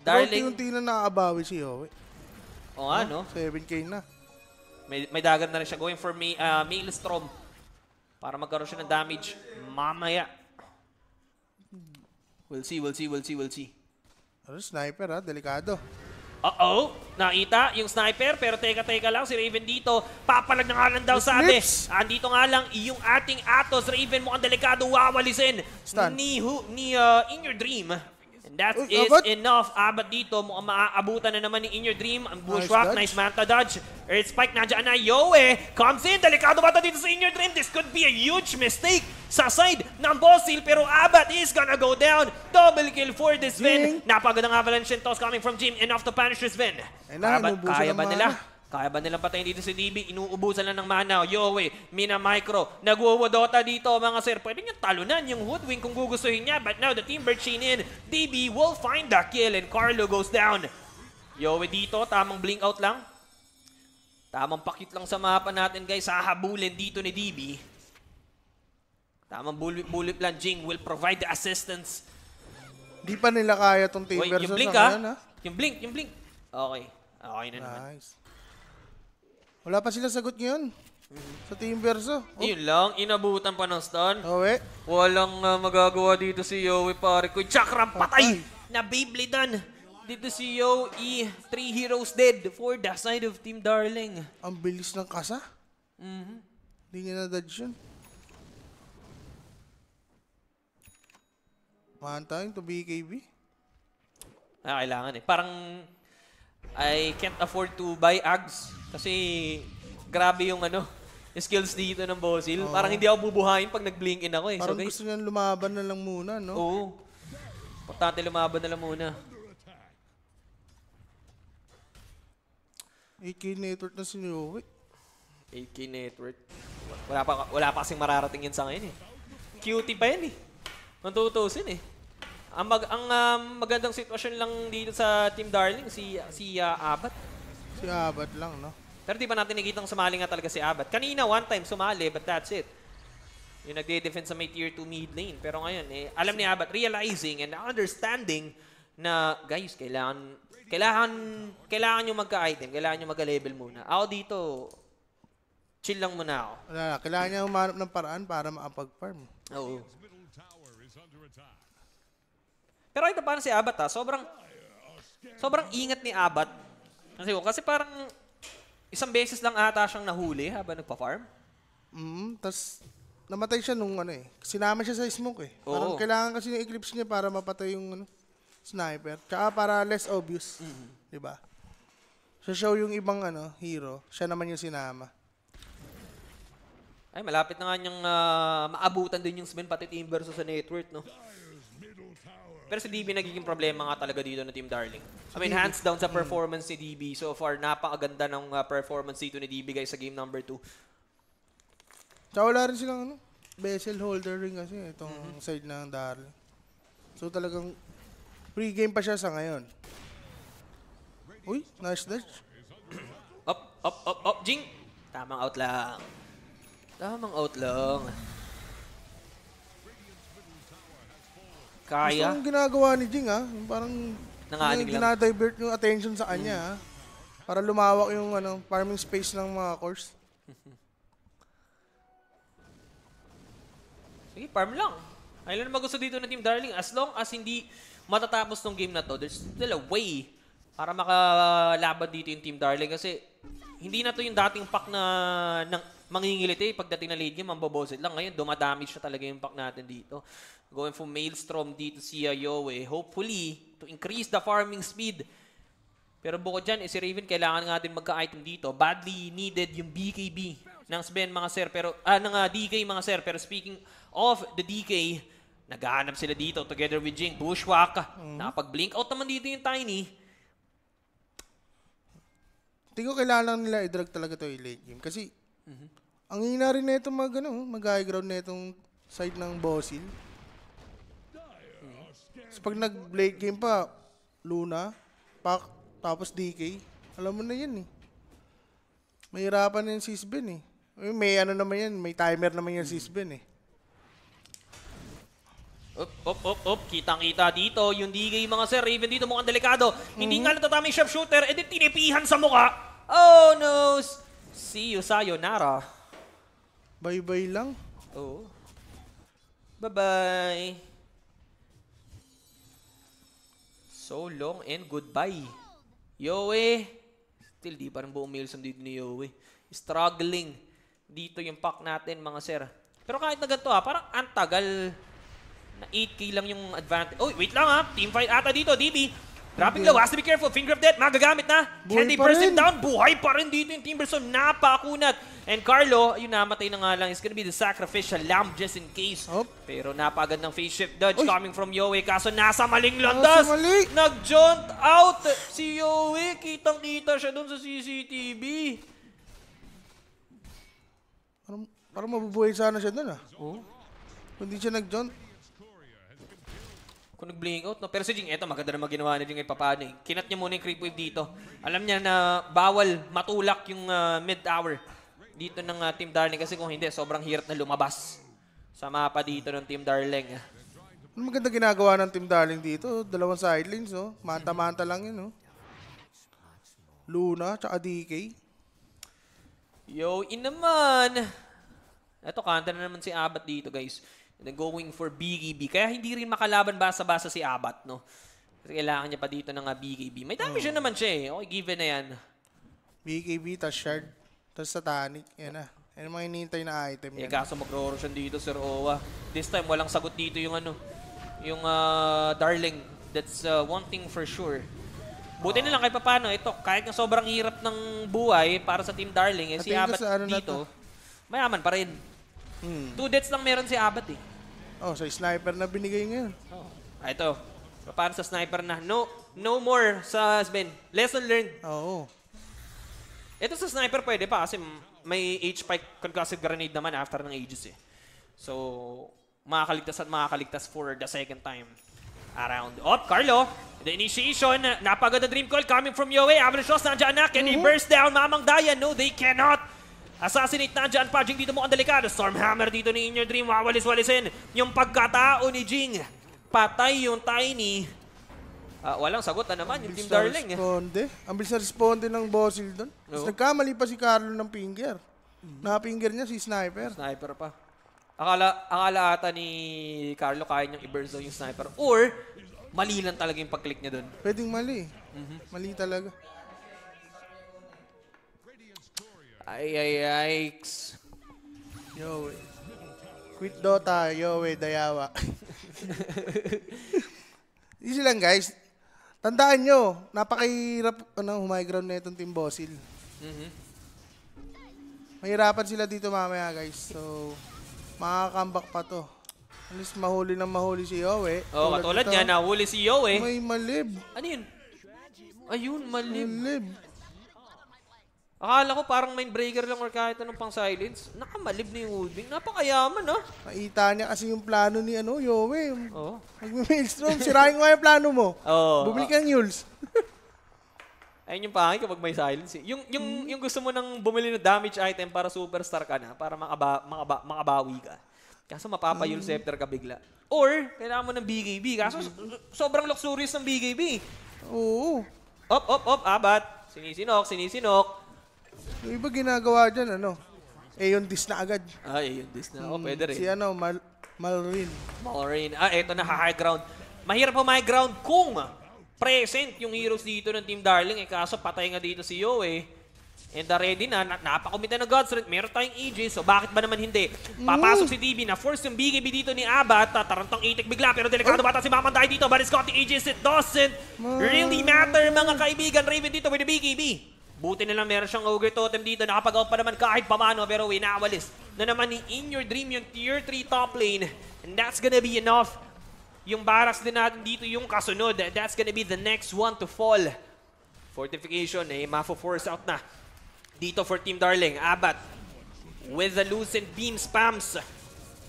Darling. Pero unti na nakakabawi si Howe. O oh. nga, no? 7K na. May, may dagat na rin siya. Going for me, uh, Maelstrom. Para magkaroon siya ng damage. Mamaya. We'll see, we'll see, we'll see, we'll see. Ano, sniper ha? Ah, delikado. Uh-oh, nakita yung sniper pero teka-teka lang si Raven dito. Papalag na nga lang daw sa ate. Andito nga lang yung ating Atos. Raven mo ang delikado wawalisin Stand. ni, who, ni uh, In Your Dream. That Uy, oh, is abot. enough. Abat ah, dito. Mukhang maaabutan na naman ni In Your Dream. Ang bushwhack. Nice, dodge. nice manta dodge. Earth Spike. Nandiyan na. Yoe comes in. Delikado ba ito dito sa In Your Dream? This could be a huge mistake sa side ng Bossil. Pero Abat is gonna go down. Double kill for this Vin. Napagod ang avalanche and toss coming from Jim. Enough to punish this Vin. Abat, kaya ba nila? Kaya ba nilang patayin dito si DB? Inuubusan lang ng mana. Yowe, Mina Micro, nagwawodota dito mga sir. Pwede niya talunan yung Hoodwing kung gugustuhin niya. But now the Timber Chain in. DB will find the kill and Carlo goes down. Yowe dito, tamang blink out lang. Tamang pakit lang sa mapa natin guys. Hahabulin dito ni DB. Tamang bullet, bullet plan. Jing will provide the assistance. Di pa nila kaya tong Timber. Wait, yung blink ha? Ah. Ah. Yung blink, yung blink. Okay. Okay na naman. Nice. Wala pa sila sagot ngayon. Sa Team Verso. Oh. Yun lang, inabutan pa ng stun. Owe. Walang uh, magagawa dito si Yowie pare ko. Chakram patay! Na Beyblade Dito si Yowie, three heroes dead for the side of Team Darling. Ang bilis ng kasa. Mm -hmm. Hindi niya na-dodge yun. Mahan tayong to BKB. Ah, kailangan eh. Parang I can't afford to buy ags kasi grabe yung ano, skills dito ng Bozil. Oo. Parang hindi ako bubuhayin pag nag-blink in ako eh. Parang so, guys, gusto niya lumaban na lang muna, no? Oo. Importante lumaban na lang muna. 8K network na sinuwi. 8K network. Wala pa, wala pa kasing mararating yan sa ngayon eh. Cutie pa yan eh. Matutusin eh. Ang, mag, ang um, magandang sitwasyon lang dito sa Team Darling, si, si uh, Abat. Si Abat lang, no? Pero di ba natin nakikita sumali nga talaga si Abat? Kanina, one time sumali, but that's it. Yung nagde-defend sa may tier 2 mid lane. Pero ngayon, eh, alam ni Abat, realizing and understanding na, guys, kailangan, kailangan, kailangan nyo magka-item, kailangan nyo magka-level muna. Ako dito, chill lang muna ako. Wala na, kailangan niya humanap ng paraan para makapag-farm. Oo. Pero ito paano si Abat ha, ah? sobrang sobrang ingat ni Abat. Kasi, kasi parang isang beses lang ata siyang nahuli habang nagpa-farm. Mm, tas namatay siya nung ano eh. Sinama siya sa smoke eh. Oo. Parang kailangan kasi ng eclipse niya para mapatay yung ano, sniper. Tsaka para less obvious. Mm-hmm. Di ba? So show yung ibang ano, hero. Siya naman yung sinama. Ay, malapit na nga niyang uh, maabutan din yung Sven pati team versus sa network, no? Pero si DB nagiging problema nga talaga dito ng Team Darling. I mean, hands down sa mm. performance ni DB. So far, napakaganda ng uh, performance dito ni DB guys sa game number 2. Tsaka wala rin silang ano, vessel holder rin kasi itong mm-hmm. side ng Darling. So talagang pre-game pa siya sa ngayon. Uy, nice dash. up, up, up, up, Jing! Tamang out lang. Tamang out lang. Kaya. Gusto ginagawa ni Jing ah. Parang Nanganig lang. Dinadivert yung attention sa kanya mm. Ah. ha. Para lumawak yung ano, farming space ng mga course. Sige, farm lang. Ayun lang magusto dito ng Team Darling. As long as hindi matatapos tong game na to, there's still a way para makalaban dito yung Team Darling. Kasi hindi na to yung dating pack na ng, mangingiliti. Eh. Pagdating na late game, mambobosit lang. Ngayon, dumadamage na talaga yung pack natin dito going for Maelstrom dito si Yowie. Hopefully, to increase the farming speed. Pero bukod dyan, eh, si Raven, kailangan nga din magka-item dito. Badly needed yung BKB ng Sven, mga sir. Pero, ah, ng uh, ah, DK, mga sir. Pero speaking of the DK, naghahanap sila dito together with Jing. Bushwhack, mm. Mm-hmm. nakapag-blink out naman dito yung Tiny. Tingo kailangan nila i-drag talaga to yung late game. Kasi, mm-hmm. ang hina rin na itong mag, ano, mag-high ground na itong side ng Bozil pag nag-late game pa, Luna, Pac, tapos DK, alam mo na yan eh. Mahirapan yung Sisben eh. eh. May ano naman yan, may timer naman yung Sisben eh. Up, up, up, up. Kitang-kita dito. Yung DK mga sir, Raven dito mukhang delikado. Mm -hmm. Hindi mm-hmm. nga natatama yung shooter, edit tinipihan sa mukha. Oh no! See you, sayonara. Bye-bye lang. Oo. Oh. Bye-bye. So long and goodbye. Yowie! Still, di pa parang buong sa dito ni Yowie. Struggling. Dito yung pack natin, mga sir. Pero kahit na ganito ha, ah, parang antagal na 8k lang yung advantage. Oh, wait lang ha. Ah. Teamfight ata dito, DB. Dropping low, has to be careful. Finger of Death, magagamit na. Buhay Can they down? Buhay pa rin dito yung Team Berson. Napakunat. And Carlo, yun namatay na nga lang. It's gonna be the sacrificial lamb just in case. Up. Pero napagad ng face shift dodge Uy. coming from Yowie. Kaso nasa maling landas. Nasa mali. Nag-jaunt out si Yowie. Kitang-kita siya doon sa CCTV. Parang, parang mabubuhay sana siya doon ah. Oo. Oh. Kung di siya nag-jaunt. Kung nag-blink out, no? Pero si Jing, eto, maganda na maginawa ni Jing kahit eh, paano. Eh. Kinat niya muna yung creep wave dito. Alam niya na bawal matulak yung uh, mid-hour dito ng uh, Team Darling kasi kung hindi, sobrang hirap na lumabas sa mapa dito ng Team Darling. Ah. Ang maganda ginagawa ng Team Darling dito, dalawang sidelines, no? Oh. Manta-manta lang yun, no? Oh. Luna, tsaka DK. Yo, in naman! Ito, kanta na naman si Abat dito, guys and going for BGB. E Kaya hindi rin makalaban basa-basa si Abat, no? Kasi kailangan niya pa dito ng BGB. E May damage hmm. na naman siya eh. Okay, given na yan. BGB, e tapos shard, tapos satanic. Yan na. Yan mga hinihintay na item eh, yan. Eh, kaso mag-rorosyon dito, Sir Owa. This time, walang sagot dito yung ano, yung uh, Darling. That's uh, one thing for sure. Buti na lang kahit paano, ito, kahit na sobrang hirap ng buhay para sa Team Darling, eh, si Abat ano dito, mayaman pa rin. Hmm. Two deaths lang meron si Abat eh. Oh, sa so sniper na binigay ngayon. Oh. Ah, ito. Paano sa sniper na? No, no more sa Sven. Lesson learned. Oo. Oh. Ito sa sniper pwede pa kasi may H-Pike concussive grenade naman after ng ages eh. So, makakaligtas at makakaligtas for the second time around. Oh, Carlo! The initiation, napagod na dream call coming from Yoe. Avalanche loss, nandiyan na. Can mm -hmm. he mm-hmm. burst down? Mamang Dayan, no, they cannot. Assassinate na dyan, Pajing dito mukhang delikado. Stormhammer dito ni Inner Dream, wawalis-walisin. Yung pagkatao ni Jing, patay yung Tiny. Uh, walang sagot na naman yung Team Darling. Eh. Responde. Eh. Ang bilis na responde ng Bossil doon. No. Nagkamali pa si Carlo ng finger. Mm-hmm. Na-finger niya si Sniper. Sniper pa. Akala, akala ata ni Carlo kaya niyang i-burst yung Sniper. Or, mali lang talaga yung pag-click niya doon. Pwedeng mali. Mm-hmm. Mali talaga. Ay, ay, yikes. Yo, quit Dota, yo, we, dayawa. Easy lang, guys. Tandaan nyo, napakahirap ano, humay ground na itong Team Bossil. Mm-hmm. Mahirapan sila dito mamaya, guys. So, makakambak pa to. Alis mahuli ng mahuli si Yowe. oh, katulad niya, nahuli si Yowe. May malib. Ano yun? Ayun, malib. Malib. Akala ko parang mindbreaker lang or kahit anong pang silence. Nakamalib na yung Woodwing. Napakayaman, ah. no? Maita niya kasi yung plano ni ano, Yowie. Oo. Oh. Mag-maelstrom, sirain ko yung plano mo. Oo. Oh, Bumili ka ng Yules. Ayun yung pangit kapag may silence. Eh. Yung, yung, hmm. yung gusto mo nang bumili ng damage item para superstar ka na, para makaba, makaba, makabawi ka. Kaso mapapayul hmm. scepter ka bigla. Or, kailangan mo ng BKB. Kaso sobrang luxurious ng BKB. Oo. Op, op, op, abat. Sinisinok, sinisinok. Yung iba ginagawa dyan, ano? Aeon Dis na agad. Ah, Aeon Dis na. Oh, hmm. pwede rin. Si ano, Mal Malrin. Malrin. Ah, eto na, high ground. Mahirap po high ground kung present yung heroes dito ng Team Darling. Eh, kaso patay nga dito si Yo And already ready na, na napakumita ng Godstrand, meron tayong EJ, so bakit ba naman hindi? Hmm. Papasok mm. si DB, na force yung BKB dito ni Abat, at tarantang itik e bigla, pero delikado oh. bata si Maman dito, but it's got the EJ, it doesn't Man. really matter mga kaibigan, Raven dito with the BKB. Buti na lang meron siyang Ogre Totem dito. nakapag pa naman kahit pamano pero winawalis na naman ni In Your Dream yung Tier 3 top lane. And that's gonna be enough. Yung baras din natin dito yung kasunod. That's gonna be the next one to fall. Fortification, eh, mafo-force out na. Dito for Team Darling, Abat with the loosened beam spams.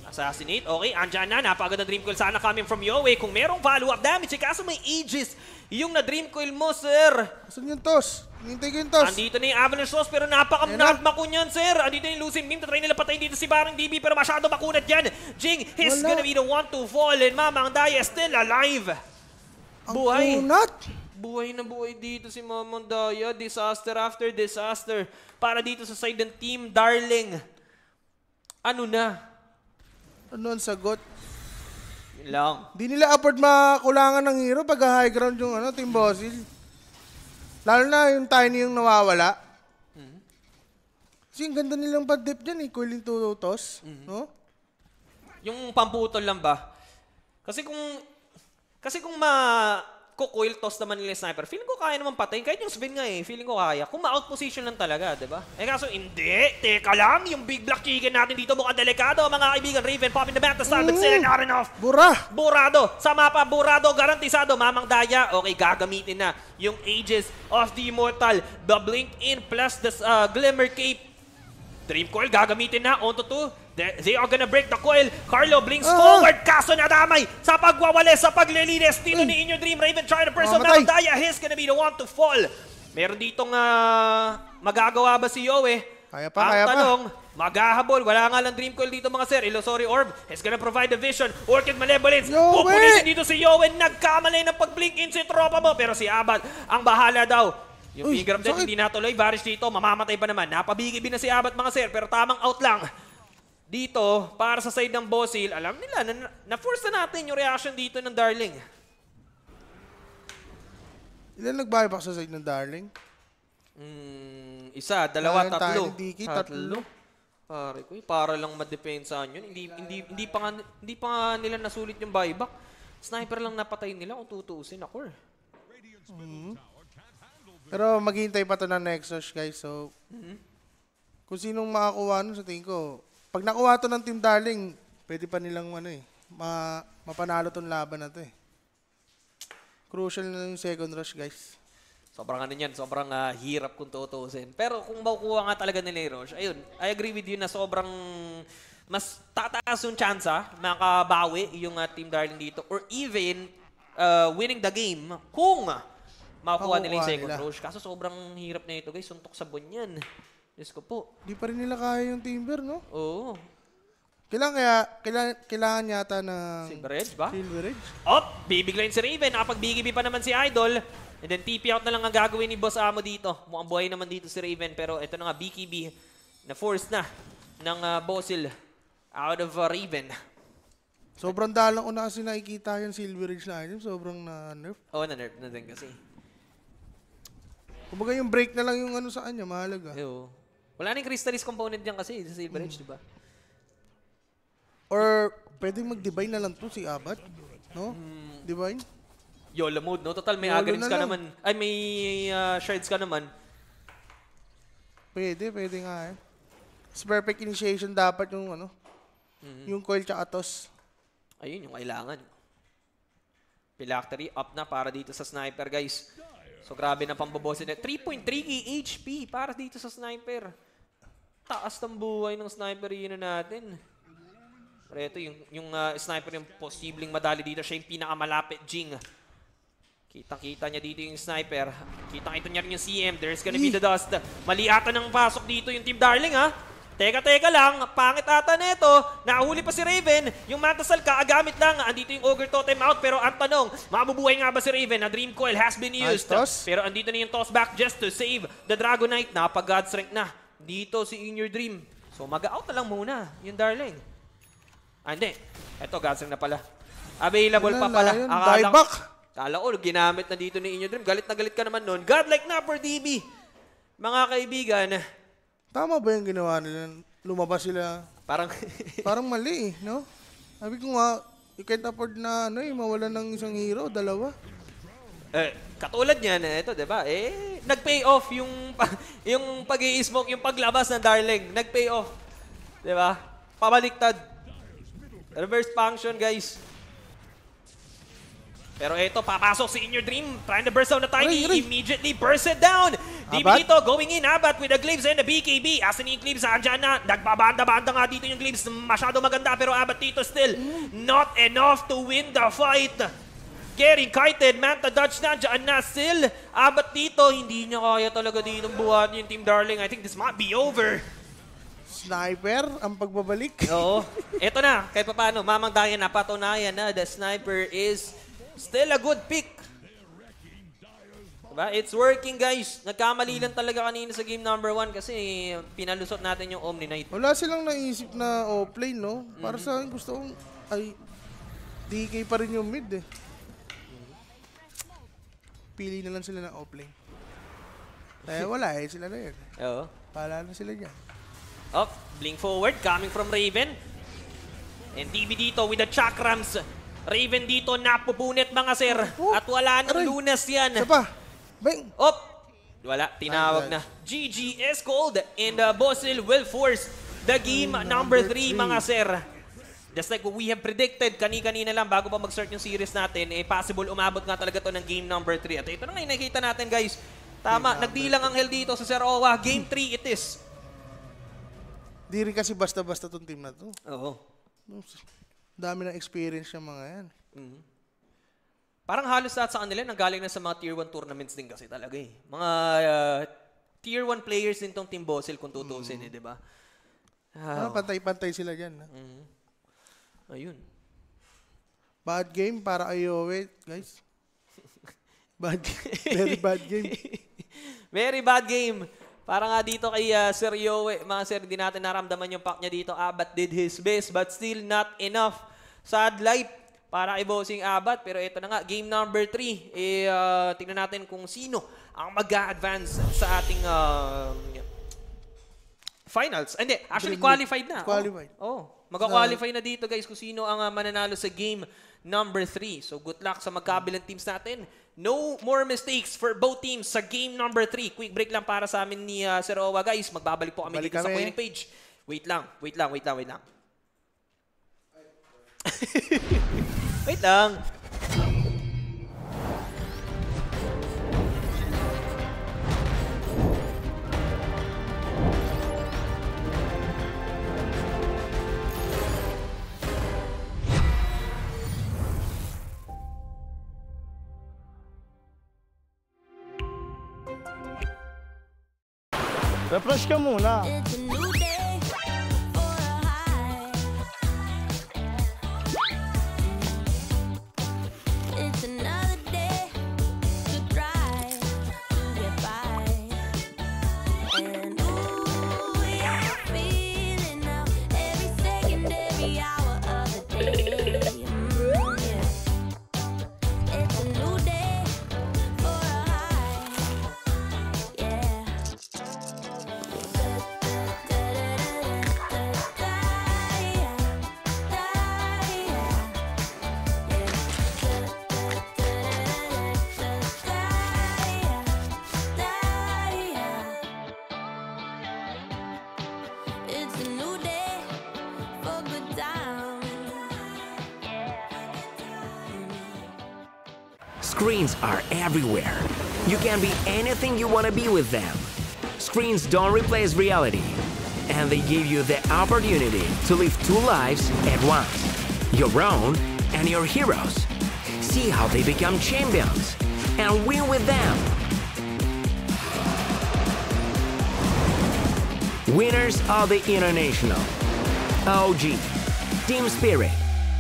Assassinate, okay. Andiyan na, napagad na Dream Coil sana coming from Yowei. Kung merong follow-up damage, eh, kaso may Aegis yung na-Dream Coil mo, sir. Saan yung toss? Hintay ko yung toss. Andito na yung Avalanche Toss, pero napaka-knockback niyan, sir. Andito na yung Lucid Meme. Tatry nila patayin dito si Barang DB, pero masyado makunat yan. Jing, he's Wala. gonna be the one to fall. And Mamang Daya still alive. Ang buhay. kunat. Buhay na buhay dito si Mamang Daya. Disaster after disaster. Para dito sa side ng team, darling. Ano na? Ano ang sagot? Yun lang. Di nila afford makulangan ng hero pag high ground yung ano, Team Bossil. Lalo na yung Tiny yung nawawala. Mm-hmm. Kasi yung ganda nilang pag-dip dyan eh, coiling to toss, mm-hmm. no? Yung pamputol lang ba? Kasi kung kasi kung ma magko-coil toss naman nila sniper, feeling ko kaya naman patayin. Kahit yung Sven nga eh, feeling ko kaya. Kung ma-out position lang talaga, di ba? Eh kaso, hindi. Teka lang, yung big black chicken natin dito mukhang delikado, mga kaibigan. Raven, popping the back to start, mm. but Selen Aronoff. Bura! Burado! Sama pa, burado. Garantisado, Mamang Daya. Okay, gagamitin na yung Aegis of the Immortal. The Blink In plus the uh, Glimmer Cape. Dream Coil, gagamitin na. On to 2. They are gonna break the coil. Carlo blinks ah. forward. Kaso nadamay sa pagwawala sa paglilinis dito ni Inyo Dream Raven trying to press on ah, Daya. He's gonna be the one to fall. Meron ditong uh, magagawa ba si Yoe? Kaya pa, Ang kaya tanong, pa. Magahabol. Wala nga lang dream coil dito mga sir. Illusory Orb is gonna provide the vision. Orchid Malevolence. Pupunisin dito si Yowen. Nagkamali ng pag-blink in si tropa mo. Pero si Abad ang bahala daw. Yung Uy, Bigram din, hindi natuloy. Varish dito, mamamatay pa naman. Napabigibin na si Abat mga sir, pero tamang out lang dito, para sa side ng Bosil, alam nila, na-force na, na, na natin yung reaction dito ng Darling. Ilan nag-buyback sa side ng Darling? Mm, isa, dalawa, Darling, tatlo. Tayo, Diki, tatlo. tatlo. Pare ko, eh, para lang madepensahan yun. Hindi, hindi, hindi, pa nga, hindi pa nga nila nasulit yung buyback. Sniper lang napatay nila kung tutuusin ako. Eh. Mm-hmm. Pero maghihintay pa to ng Nexus, guys. So, mm-hmm. kung sinong makakuha nun, sa tingin ko, pag nakuha to ng team darling, pwede pa nilang ano eh, ma mapanalo tong laban na to eh. Crucial na yung second rush, guys. Sobrang ano niyan, sobrang uh, hirap kung tutusin. Pero kung makukuha nga talaga nila yung Roche, ayun, I agree with you na sobrang mas tataas yung chance ah, makabawi yung uh, Team Darling dito or even uh, winning the game kung makukuha nila yung second nila. Roche. Kaso sobrang hirap na ito guys, suntok sa bunyan. Yes ko po. Di pa rin nila kaya yung timber, no? Oo. Kailangan kaya, kailangan, kailangan yata ng... Silver ba? Silver Edge. Op! Bibiglayin si Raven. Nakapag-BGB pa naman si Idol. And then TP out na lang ang gagawin ni Boss Amo dito. Mukhang buhay naman dito si Raven. Pero ito na nga, BKB na force na ng uh, ah, Bozil out of uh, Raven. Sobrang dalang una na kasi nakikita yung Silver Age na item. Sobrang na-nerf. Oo, oh, na-nerf na din kasi. Kumbaga yung break na lang yung ano sa kanya, mahalaga. Oo. Wala na yung component yan kasi sa Silver Edge, mm. di ba? Or pwedeng mag-divine na lang to si Abat, no? Mm. Divine? Yola mode, no? Total, may Yolo na ka naman. Ay, may uh, shards ka naman. Pwede, pwede nga eh. Mas perfect initiation dapat yung ano, Mhm. yung coil tsaka toss. Ayun yung kailangan. Phylactery up na para dito sa sniper, guys. So grabe na pambobosin na. 3.3 HP para dito sa sniper taas ng buhay ng sniper hero natin. Pero ito, yung, yung uh, sniper yung posibleng madali dito. Siya yung pinakamalapit, Jing. Kitang-kita niya dito yung sniper. Kitang-ito niya rin yung CM. There's gonna be the dust. Mali ata ng pasok dito yung Team Darling, ha? Teka-teka lang, pangit ata nito. Nahuli pa si Raven. Yung Mantasal ka, agamit lang. Andito yung Ogre Totem out. Pero ang tanong, mabubuhay nga ba si Raven? A Dream Coil has been used. pero andito na yung tossback just to save the Dragonite. Napag-God's rank na dito si In Your Dream. So mag-out na lang muna yung Darling. Ah, hindi. Eto, gasang na pala. Available pa pala. Yun, Akala, back. Akala ko, ginamit na dito ni In Your Dream. Galit na galit ka naman nun. Godlike na for DB. Mga kaibigan. Tama ba yung ginawa nila? Lumabas sila. Parang... parang mali eh, no? Sabi ko nga, you can't afford na ano eh, mawala ng isang hero, dalawa. Eh, Katulad niyan, eh, ito, 'di ba? Eh nag-pay off yung yung pag-i-smoke, yung paglabas ng Darling, nag-pay off. 'Di ba? Pabaliktad. Reverse function, guys. Pero ito, papasok si In Your Dream. Trying to burst down na Tiny. Aray, aray. Immediately burst it down. DB going in. Abat with the Glaives and the BKB. Asan yung Glaives? Andiyan na. Nagbabanda-banda nga dito yung Glaives. Masyado maganda. Pero Abat dito still mm. not enough to win the fight. Gary Kited, Manta Dodge, nandiyan na Sil. Abat dito, hindi niya kaya talaga dito buwan yung Team Darling. I think this might be over. Sniper ang pagbabalik. Oo. Ito na, kahit pa paano, Mamang Dayan na, patunayan na, the Sniper is still a good pick. Diba? It's working, guys. Nagkamali lang talaga kanina sa game number 1 kasi pinalusot natin yung Omni Knight. Wala silang naisip na offlane, no? Para mm -hmm. sa akin, gusto kong, ay, DK pa rin yung mid, eh pili na lang sila ng offline. Eh, wala eh. Sila na yun. Oo. Pala na sila niya. Up, blink forward coming from Raven. And DB dito with the chakrams. Raven dito napupunit mga sir. Oh, At wala nang lunas yan. Sapa. pa. Op. Up. Wala, tinawag na. GG is called and uh, Bosil will force the game number 3 mga sir. Just like what we have predicted, kani-kanina lang bago pa mag-start yung series natin, eh possible umabot nga talaga to ng game number 3. At ito na yung nakikita natin guys. Tama, nagdilang ang hell dito sa Sir Game 3 it is. Di rin kasi basta-basta tong team na to. Oo. Dami ng experience yung mga yan. Mm -hmm. Parang halos lahat sa kanila nanggaling na sa mga tier 1 tournaments din kasi talaga eh. Mga uh, tier 1 players din tong Team Bosil kung tutusin mm. eh, di ba? Oh. pantay-pantay sila dyan. Ha? Mm -hmm. Ayun. Bad game para kayo. Wait, guys. Bad Very bad game. Very bad game. Para nga dito kay uh, Sir Yowe, mga sir, hindi natin naramdaman yung pack niya dito. Abat did his best, but still not enough. Sad life para kay Bossing Abat. Pero ito na nga, game number 3. Eh, uh, tingnan natin kung sino ang mag-advance sa ating uh, finals. Ah, hindi, actually qualified na. Oh. Qualified. Oh. oh. Magka-qualify na dito guys kung sino ang uh, mananalo sa game number 3. So good luck sa magkabilang teams natin. No more mistakes for both teams sa game number 3. Quick break lang para sa amin ni uh, Sir Owa guys. Magbabalik po kami Balik dito kami. sa winning page. Wait lang, wait lang, wait lang, wait lang. wait lang. É pra escamunar. everywhere. You can be anything you want to be with them. Screens don't replace reality, and they give you the opportunity to live two lives at once your own and your heroes. See how they become champions and win with them. Winners of the International. OG. Team Spirit.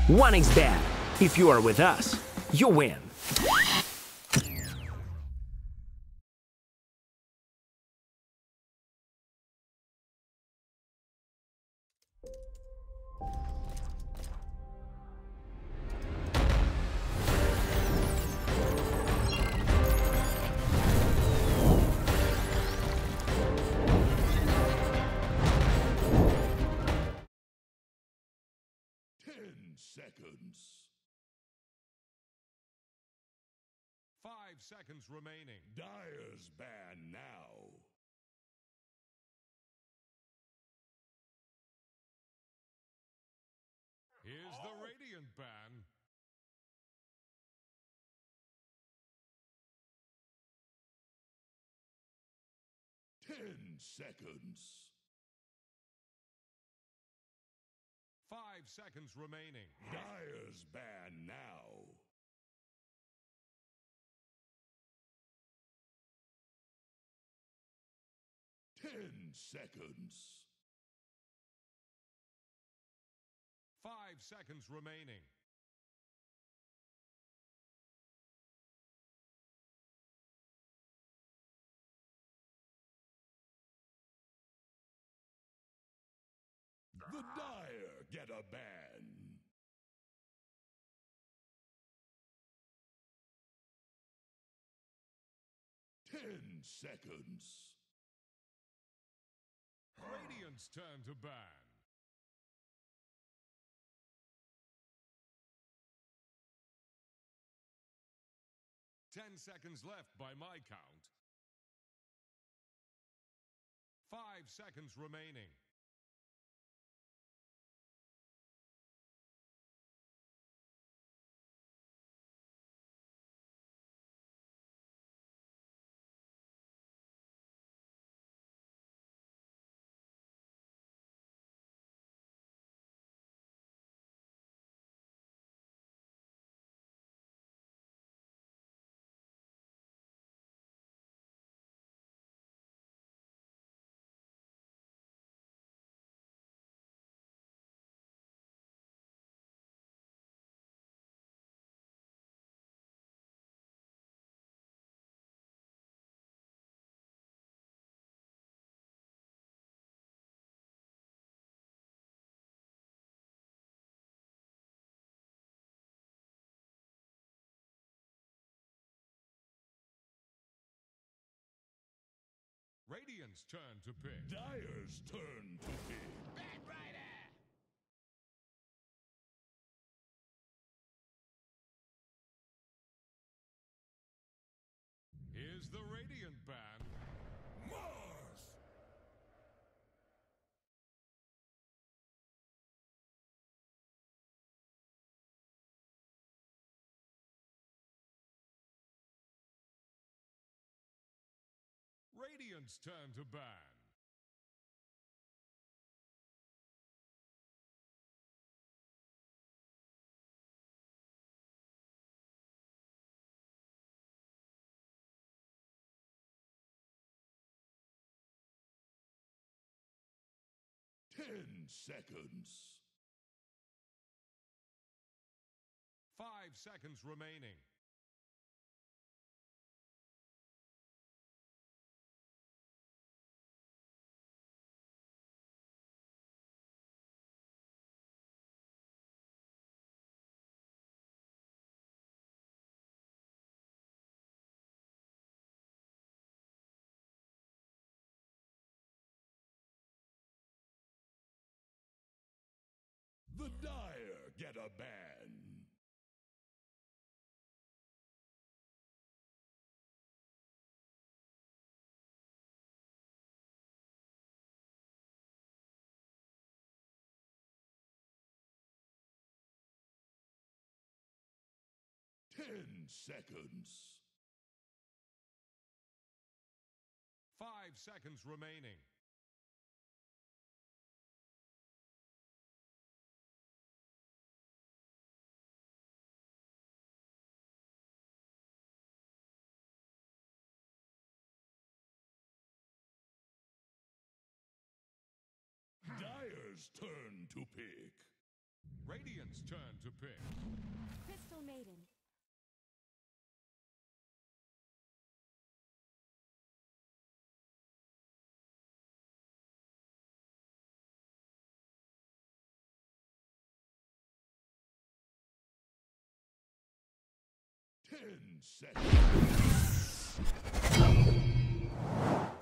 One is bad. If you are with us, you win. Williams. Five seconds remaining. Dyer's ban now. Here's oh. the Radiant ban. Ten seconds. seconds remaining. Dyer's ban now. Ten seconds. Five seconds remaining. The 10 seconds. Radiant's turn to ban. Ten seconds left by my count. Five seconds remaining. Radiant's turn to pick. Dyer's turn to pick. Bad Rider! Is the Radiant Band. Radiant's turn to ban. Ten seconds. Five seconds remaining. Ten seconds. Five seconds remaining. Player's turn to pick. Radiant's turn to pick. Crystal Maiden. Ten seconds.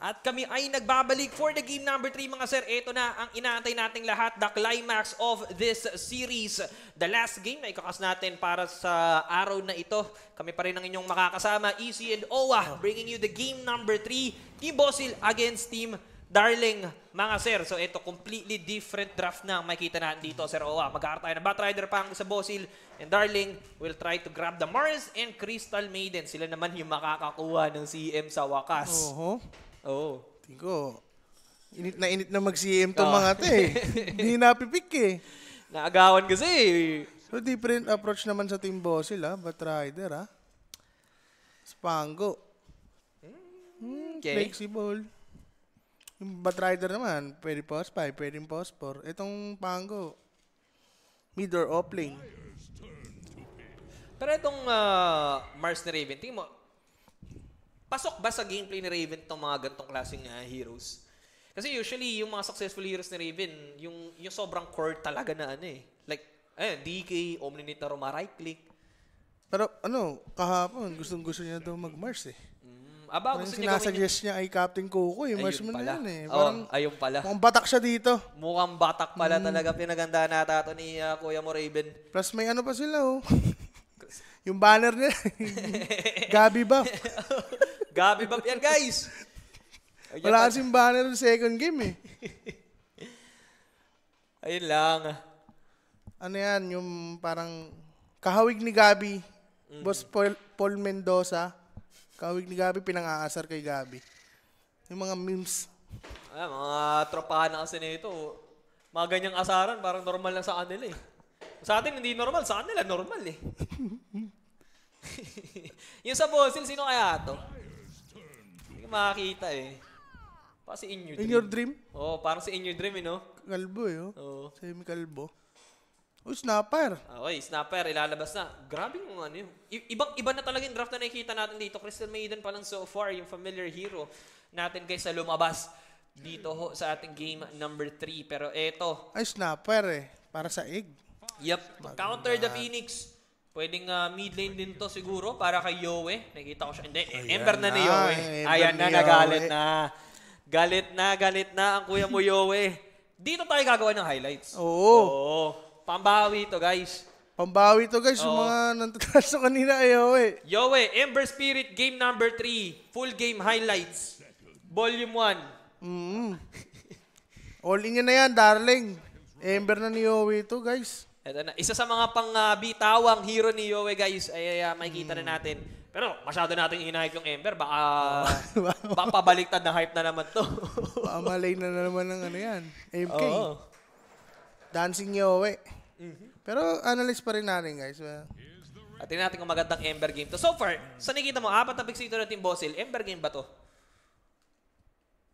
At kami ay nagbabalik for the game number 3 mga sir. Ito na ang inaantay nating lahat, the climax of this series. The last game na ikakas natin para sa araw na ito. Kami pa rin ang inyong makakasama, Easy and Owa, bringing you the game number 3. Team Bosil against Team Darling, mga sir, so ito completely different draft na ang makikita natin dito, Sir Owa. Mag-aar tayo ng Batrider pang sa Bosil. And Darling will try to grab the Mars and Crystal Maiden. Sila naman yung makakakuha ng CM sa wakas. Uh -huh. Oo. Oh. Tingin ko, init na init na mag-CM tong Oo. mga te. Eh. Hindi napipik eh. Naagawan kasi eh. So different approach naman sa Team Boss sila, but rider ha. Ah. Spango. Hmm, Okay. Flexible. Yung bat rider naman, pwede post 5, pwede post 4. Itong pango, mid or off lane. Pero itong ah, Mars na Raven, tingin mo, Pasok ba sa gameplay ni Raven tong mga gantong klaseng uh, heroes? Kasi usually, yung mga successful heroes ni Raven, yung, yung sobrang core talaga na ano eh. Like, ayun, DK, Omninita Roma, right click. Pero ano, kahapon, gustong gusto niya daw mag-Mars eh. Mm, aba, ah, gusto niya sinasuggest niya ay Captain Coco eh. Marshman na yun eh. Oh, Parang, oh, ayun pala. Mukhang batak siya dito. Mukhang batak pala mm. talaga. Pinaganda na tato ni uh, Kuya mo, Raven. Plus may ano pa sila oh. yung banner nila. Gabi ba? Gabi ba yan, guys? Wala kasing banner ng second game eh. Ayun lang. Ano yan, yung parang kahawig ni Gabi, mm. boss Paul, Paul Mendoza, kahawig ni Gabi, pinang-aasar kay Gabi. Yung mga memes. Ay, mga tropahan na kasi nito, mga ganyang asaran, parang normal lang sa kanila eh. Sa atin, hindi normal. Sa kanila, normal eh. yung sa Bosil, sino kaya to? ko makakita eh. Parang si In Your Dream. In your dream? Oo, oh, parang si In Your Dream eh, no? Kalbo eh, oh. Oo. Semi-kalbo. Uy, snapper. Ah, okay, snapper, ilalabas na. Grabe yung ano yun. Ibang, iba na talaga yung draft na nakikita natin dito. Crystal Maiden pa lang so far, yung familiar hero natin guys sa lumabas dito ho sa ating game number 3. Pero eto. Ay, snapper eh. Para sa egg. Yep. Counter the Phoenix. Pwedeng uh, mid lane din to siguro para kay Yowe. Nakita ko siya. Hindi, Ayan Ember na, na ni Yowe. Ayan na, nagalit na. Galit na, galit na ang kuya mo Yowe. Dito tayo gagawa ng highlights. Oo. Oo. Pambawi to, guys. Pambawi to, guys. Yung mga nantatraso kanina ay eh, Yowe. Yowe, Ember Spirit, game number 3. Full game highlights. Volume 1. Mm. Mm-hmm. All in na yan, darling. Ember na ni Yowe to, guys. Ito na. Isa sa mga pangbitawang uh, hero ni Yowie, guys, ay uh, makikita mm. na hmm. natin. Pero masyado nating hinahype yung Ember. Baka, wow. baka pabaliktad na hype na naman to. Pamalay na, na naman ng ano yan. MK. Oo. Dancing Yowie. Mm-hmm. Pero analyze pa rin natin, guys. Well, at tingnan natin kung magandang Ember game to. So far, sa nakikita mo, apat na big dito ng Bossil, Ember game ba to?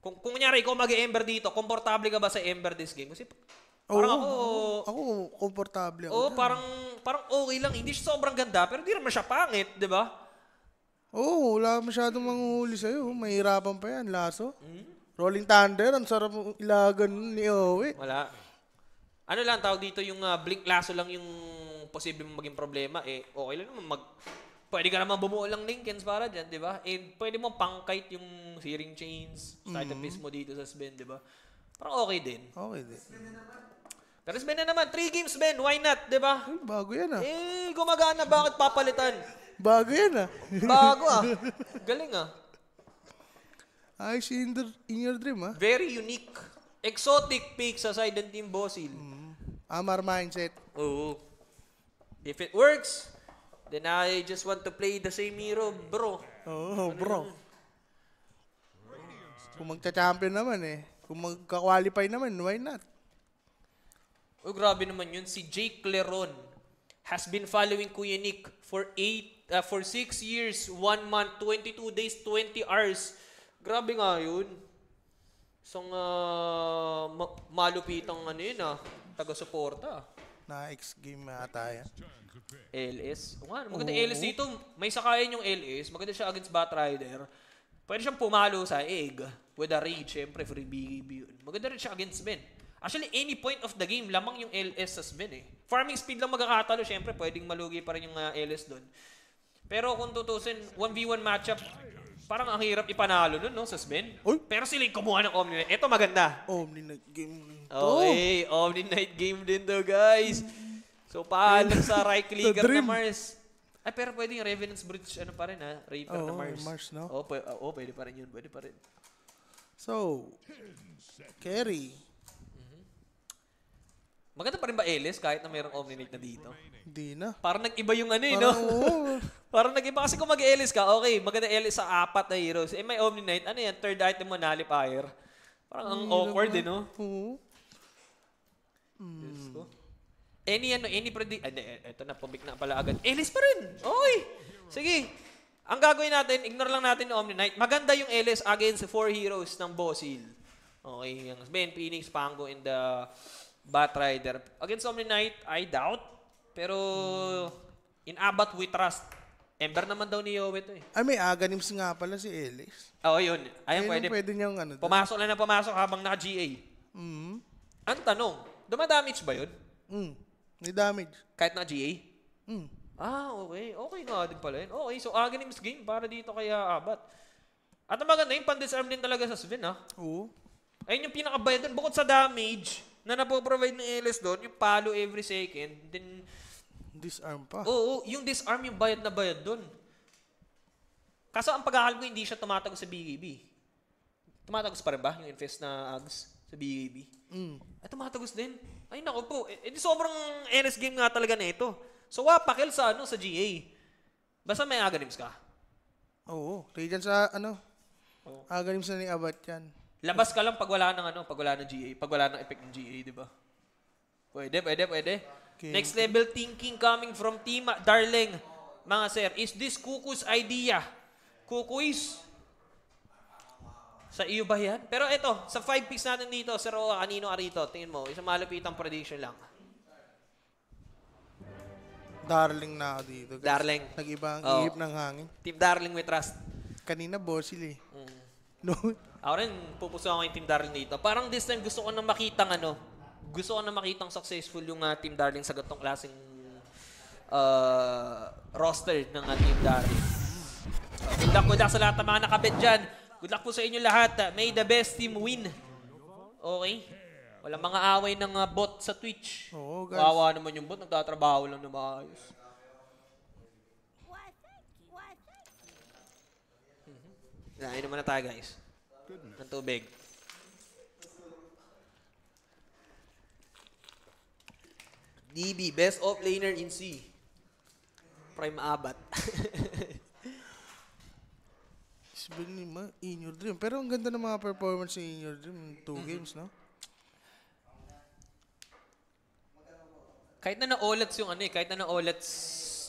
Kung, kung kunyari, ikaw mag-Ember dito, komportable ka ba sa Ember this game? Kasi Parang oh, ako, oo, ako, komportable ako. Oo, dyan. parang, parang okay lang. Hindi siya sobrang ganda, pero hindi naman siya pangit, di ba? oh, wala masyadong manguhuli sa'yo. Mahirapan pa yan, laso. Mm? Rolling Thunder, ang sarap ilagan ni Owe. Wala. Ano lang, tawag dito yung uh, blink laso lang yung posible mong maging problema. Eh, okay lang naman mag... Pwede ka naman bumuo lang Lincolns para dyan, di ba? And eh, pwede mo pang kite yung searing chains, mm-hmm. mo dito sa spin, di ba? Parang okay din. Okay din. Terus Ben na naman. Three games, Ben. Why not? Di ba? Bago yan ah. Eh, gumagaan na. Bakit papalitan? Bago yan ah. Bago ah. Galing ah. Ayos in, in your dream ah. Very unique. Exotic pick sa side ng Team Bosil. Mm. Amar mindset. Oo. If it works, then I just want to play the same hero, bro. Oo, oh, bro. Kung magcha-champion naman eh. Kung magka-qualify naman, why not? Oh, grabe naman yun. Si Jake Leron has been following Kuya Nick for 8 uh, for 6 years, 1 month, 22 days, 20 hours. Grabe nga yun. Isang uh, ma- malupitang ano yun ah. Taga-suporta Na X-game ata yan. LS. O nga, maganda Oo. LS dito. May sakayan yung LS. Maganda siya against Batrider. Pwede siyang pumalo sa egg with a rage. Siyempre, free BB yun. Maganda rin siya against Ben. Actually, any point of the game, lamang yung LS sa Sven eh. Farming speed lang magkakatalo, syempre, pwedeng malugi pa rin yung uh, ah, LS doon. Pero kung tutusin, 1v1 matchup, parang ang hirap ipanalo nun, no, sa Sven. Oy? Pero sila yung kumuha ng Omni Night. Ito maganda. Omni Night game nun to. Okay, Omni Night game din to, guys. So, paano sa Rykligar na Mars? Ay, pero pwede yung Revenant's Bridge, ano pa rin, ha? Raver oh, na Mars. Mars, no? Oo, oh, pwede, oh, pwede pa rin yun. Pwede pa rin. So, carry. Maganda pa rin ba Ellis kahit na mayroong Omninate na dito? Hindi na. Parang nag-iba yung ano eh, no? Parang, oo. Parang nag-iba. Kasi kung mag-Ellis ka, okay, maganda Ellis sa apat na heroes. Eh, may Omninate, ano yan? Third item mo, nullifier. Parang ang awkward din, eh, no? Oo. Diyos ko. Any ano, any predict... Ah, e- eto na, pabik na pala agad. Ellis pa rin! Okay! Sige. Ang gagawin natin, ignore lang natin yung Omninite. Maganda yung Ellis against the four heroes ng Bossil. Okay, yung Ben Phoenix, Pango, and the... Uh, Batrider. Against Omni-Knight, I doubt. Pero in Abat we trust. Ember naman daw ni Yowie ito eh. Ay, may aganims nga pala si Elix. Oo, yun. Ayun, Ayun pwede. pwede niyang ano. Pumasok lang na pumasok habang naka-GA. Mm. Ang tanong, dumadamage ba yun? Mm. May damage. Kahit naka-GA? Mm. Ah, okay. Okay nga din pala yun. Okay, so aganims game para dito kaya ah, Abat. At ang maganda, yung pan-disarm din talaga sa Sven, ha? Ah. Oo. Ayun yung pinakabaya doon. Bukod sa damage, na napoprovide ng LS doon, yung palo every second, then... Disarm pa? Oo, yung disarm yung bayad na bayad doon. Kaso ang pagkakalam ko, hindi siya tumatagos sa BKB. E tumatagos pa rin ba yung invest na AGS sa BKB? E mm. Ay, ah, tumatagos din. Ay, nako po. Eh, eh sobrang NS game nga talaga na ito. So, wapakil sa ano sa GA. Basta may aganims ka. Oo. Radiant sa ano. Oo. Aganims na ni Abat yan. Labas ka lang pag wala ng ano, pag wala ng GA, pag wala ng effect ng GA, di ba? Pwede, pwede, pwede. Okay. Next level thinking coming from team, darling. Mga sir, is this Kuku's idea? Kuku's? Sa iyo ba yan? Pero ito, sa five picks natin dito, Sir Oa, kanino arito? Tingin mo, isang malapitang prediction lang. Darling na ako dito. Guys. Darling. Nag-iba ang oh. ihip ng hangin. Team Darling, we trust. Kanina, Bosil eh. Mm. No, ako rin, pupuso ako yung Team Darling dito. Parang this time, gusto ko na makitang ano, gusto ko na makitang successful yung uh, Team Darling sa gatong klaseng uh, roster ng uh, Team Darling. So, good luck, good luck sa lahat ng mga nakabit dyan. Good luck po sa inyo lahat. May the best team win. Okay? Walang mga away ng uh, bot sa Twitch. Oo, oh, guys. Kawawa naman yung bot, nagtatrabaho lang na maayos. Nain naman na tayo, guys ng tubig. DB, best off laner in C. Prime Abat. It's been in your dream. Pero ang ganda ng mga performance ni in your dream. Two mm-hmm. games, no? Kahit na na naulats yung ano eh, kahit na na naulats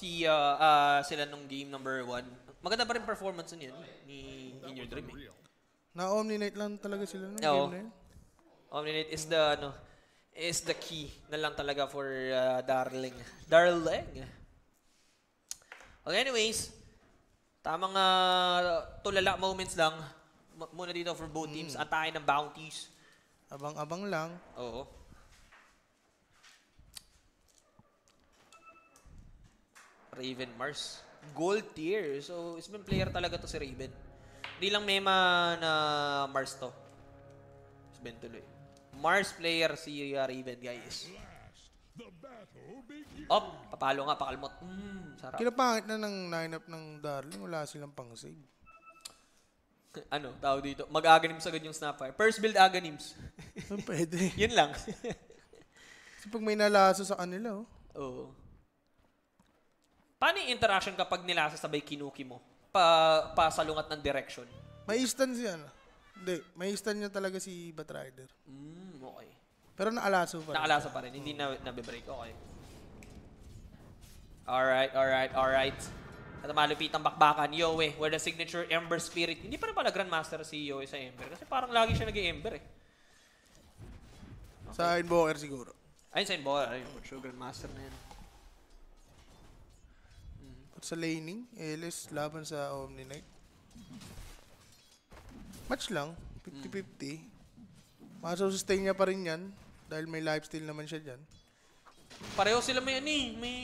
si uh, uh, sila nung game number one, maganda pa rin performance nun eh, ni In Your Dream eh. Na-omninate lang talaga sila ng Oo. game na yun. Omninate is the, ano, is the key na lang talaga for uh, Darling. Darling. Okay, anyways, tamang uh, tulala moments lang M- muna dito for both hmm. teams. Antayin ng bounties. Abang-abang lang. Oo. Raven Mars. Gold tier. So, ismin player talaga to si Raven. Hindi lang mema na Mars to. Sabihin tuloy. Mars player si uh, Raven, guys. Op, papalo nga, pakalmot. Mm, sarap. Kinapangit na ng lineup ng Darling, wala silang pang save. ano, tao dito, mag-aganims agad yung Snapfire. First build aganims. Pwede. Yun lang. Kasi pag may nalaso sa kanila, oh. Oo. Paano yung interaction kapag nilasa sabay kinuki mo? pa, pasalungat ng direction? May instance yan. Hindi, may instance niya talaga si Batrider. Mm, okay. Pero naalaso pa rin. Naalaso pa rin, hindi na, nabibreak. Okay. Alright, alright, alright. At malupit ang bakbakan, Yoe, where the signature Ember Spirit. Hindi pa rin pala Grandmaster si Yoe sa Ember. Kasi parang lagi siya nag-Ember eh. Okay. Sa Invoker siguro. Ayun sa Invoker. Ayun, sure, Grandmaster na yan sa laning. Elis laban sa Omni Knight. Match lang. 50-50. Mm. Masusustain niya pa rin yan. Dahil may lifesteal naman siya dyan. Pareho sila may ani. Eh, may...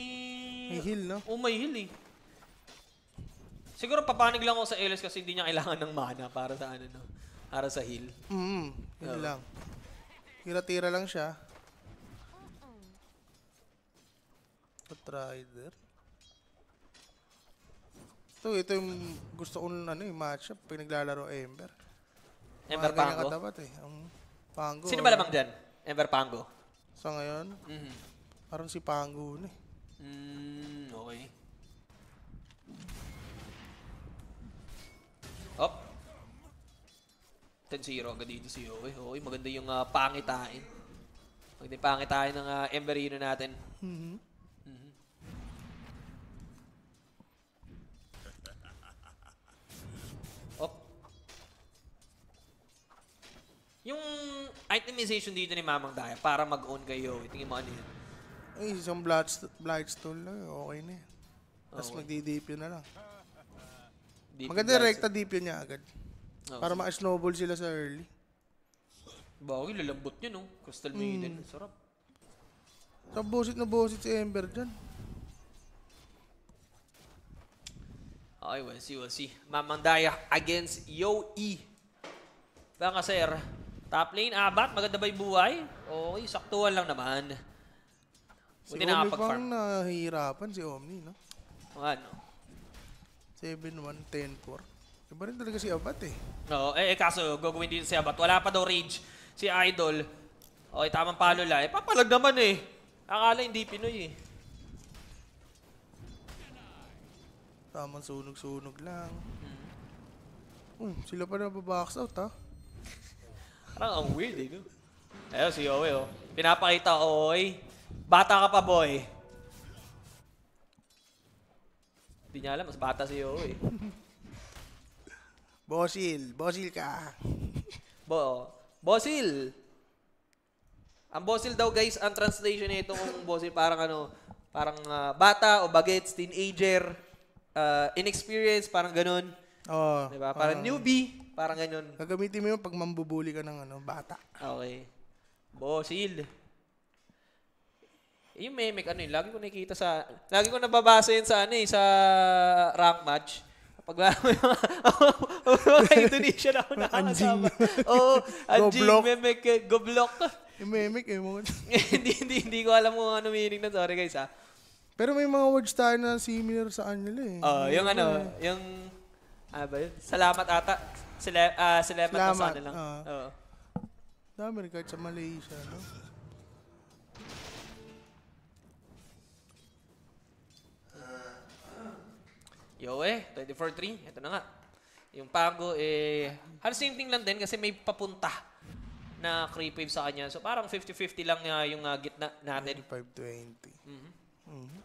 May heal, no? Oo, oh, may heal eh. Siguro papanig lang ako sa LS kasi hindi niya kailangan ng mana para sa ano, no? Para sa heal. Mm, -hmm. yun so. lang. Tira-tira lang siya. Patrider. Ito, ito yung gusto kong ano, yung eh, matchup pag naglalaro Ember. Ember Pango? ganyan Pango? katapat eh. Ang Pango. Sino ba eh. lamang dyan? Ember Pango? So ngayon, Mhm. parang si Pango ni. eh. Mm, okay. Up. 10-0 agad dito si Yowie. Okay, maganda yung ah, pangitain. Maganda yung pangitain ng uh, Emberino natin. Mhm. Yung itemization dito ni Mamang Daya para mag-own kayo, tingin mo ano yun? Ay, eh, isang Blightstone lang, eh, okay na yun. Eh. Tapos okay. magdi-DP na lang. DP Maganda direkta DP niya agad. Oh, para ma snowball sila sa early. Bagay, lalambot niya, no? Oh. Crystal Maiden, mm. sarap. Sarap busit na busit si Ember dyan. Okay, we'll see, we'll see. Mamang Daya against Yo-E. Baka, sir, Top lane, abat. Maganda ba yung buhay? Okay, saktuhan lang naman. Si Buti Omni pang nahihirapan si Omni, no? Ano? 7-1-10-4. Iba rin talaga si Abat eh. Oo, no, eh, eh kaso gagawin dito si Abat. Wala pa daw rage si Idol. Okay, tamang palo lang. Eh, papalag naman eh. Akala hindi Pinoy eh. Tamang sunog-sunog lang. Mm-hmm. Hmm. Uy, sila pa na babaks out ha. Ah? Parang ang weird eh, no? Ayun, si Owe, oh. Pinapakita oy. Bata ka pa, boy. Hindi niya alam, mas bata si Owe. Eh. Bosil, bosil ka. Bo, bosil. Ang bosil daw guys, ang translation nito kung bosil parang ano, parang uh, bata o bagets, teenager, uh, ah, inexperienced, parang ganun. Oh, 'Di ba? Parang oh. newbie. Parang ganyan. Gagamitin mo yun pag mambubuli ka ng ano, bata. Okay. Bosil. Eh, yung meme, ano yun, lagi ko nakikita sa, lagi ko nababasa yun sa, ano eh, sa rank match. Pag mga Indonesian ako nakakasama. Oo, anjing, mimic, eh, goblok. Yung mimic, eh, mo. Hindi, hindi, hindi ko alam kung ano meaning na. Sorry guys, ha. Ah. Pero may mga words tayo na similar sa ano nila eh. Oo, oh, yung ano, yung Ah, ba yun? Salamat ata. Sila, uh, salamat, salamat. lang. Uh, Oo. Dami rin kahit sa Malaysia, no? Yo eh, 24-3. Ito na nga. Yung Pago, eh, halos same thing lang din kasi may papunta na creep wave sa kanya. So parang 50-50 lang uh, yung uh, gitna natin. 25-20. Mm-hmm. Mm-hmm.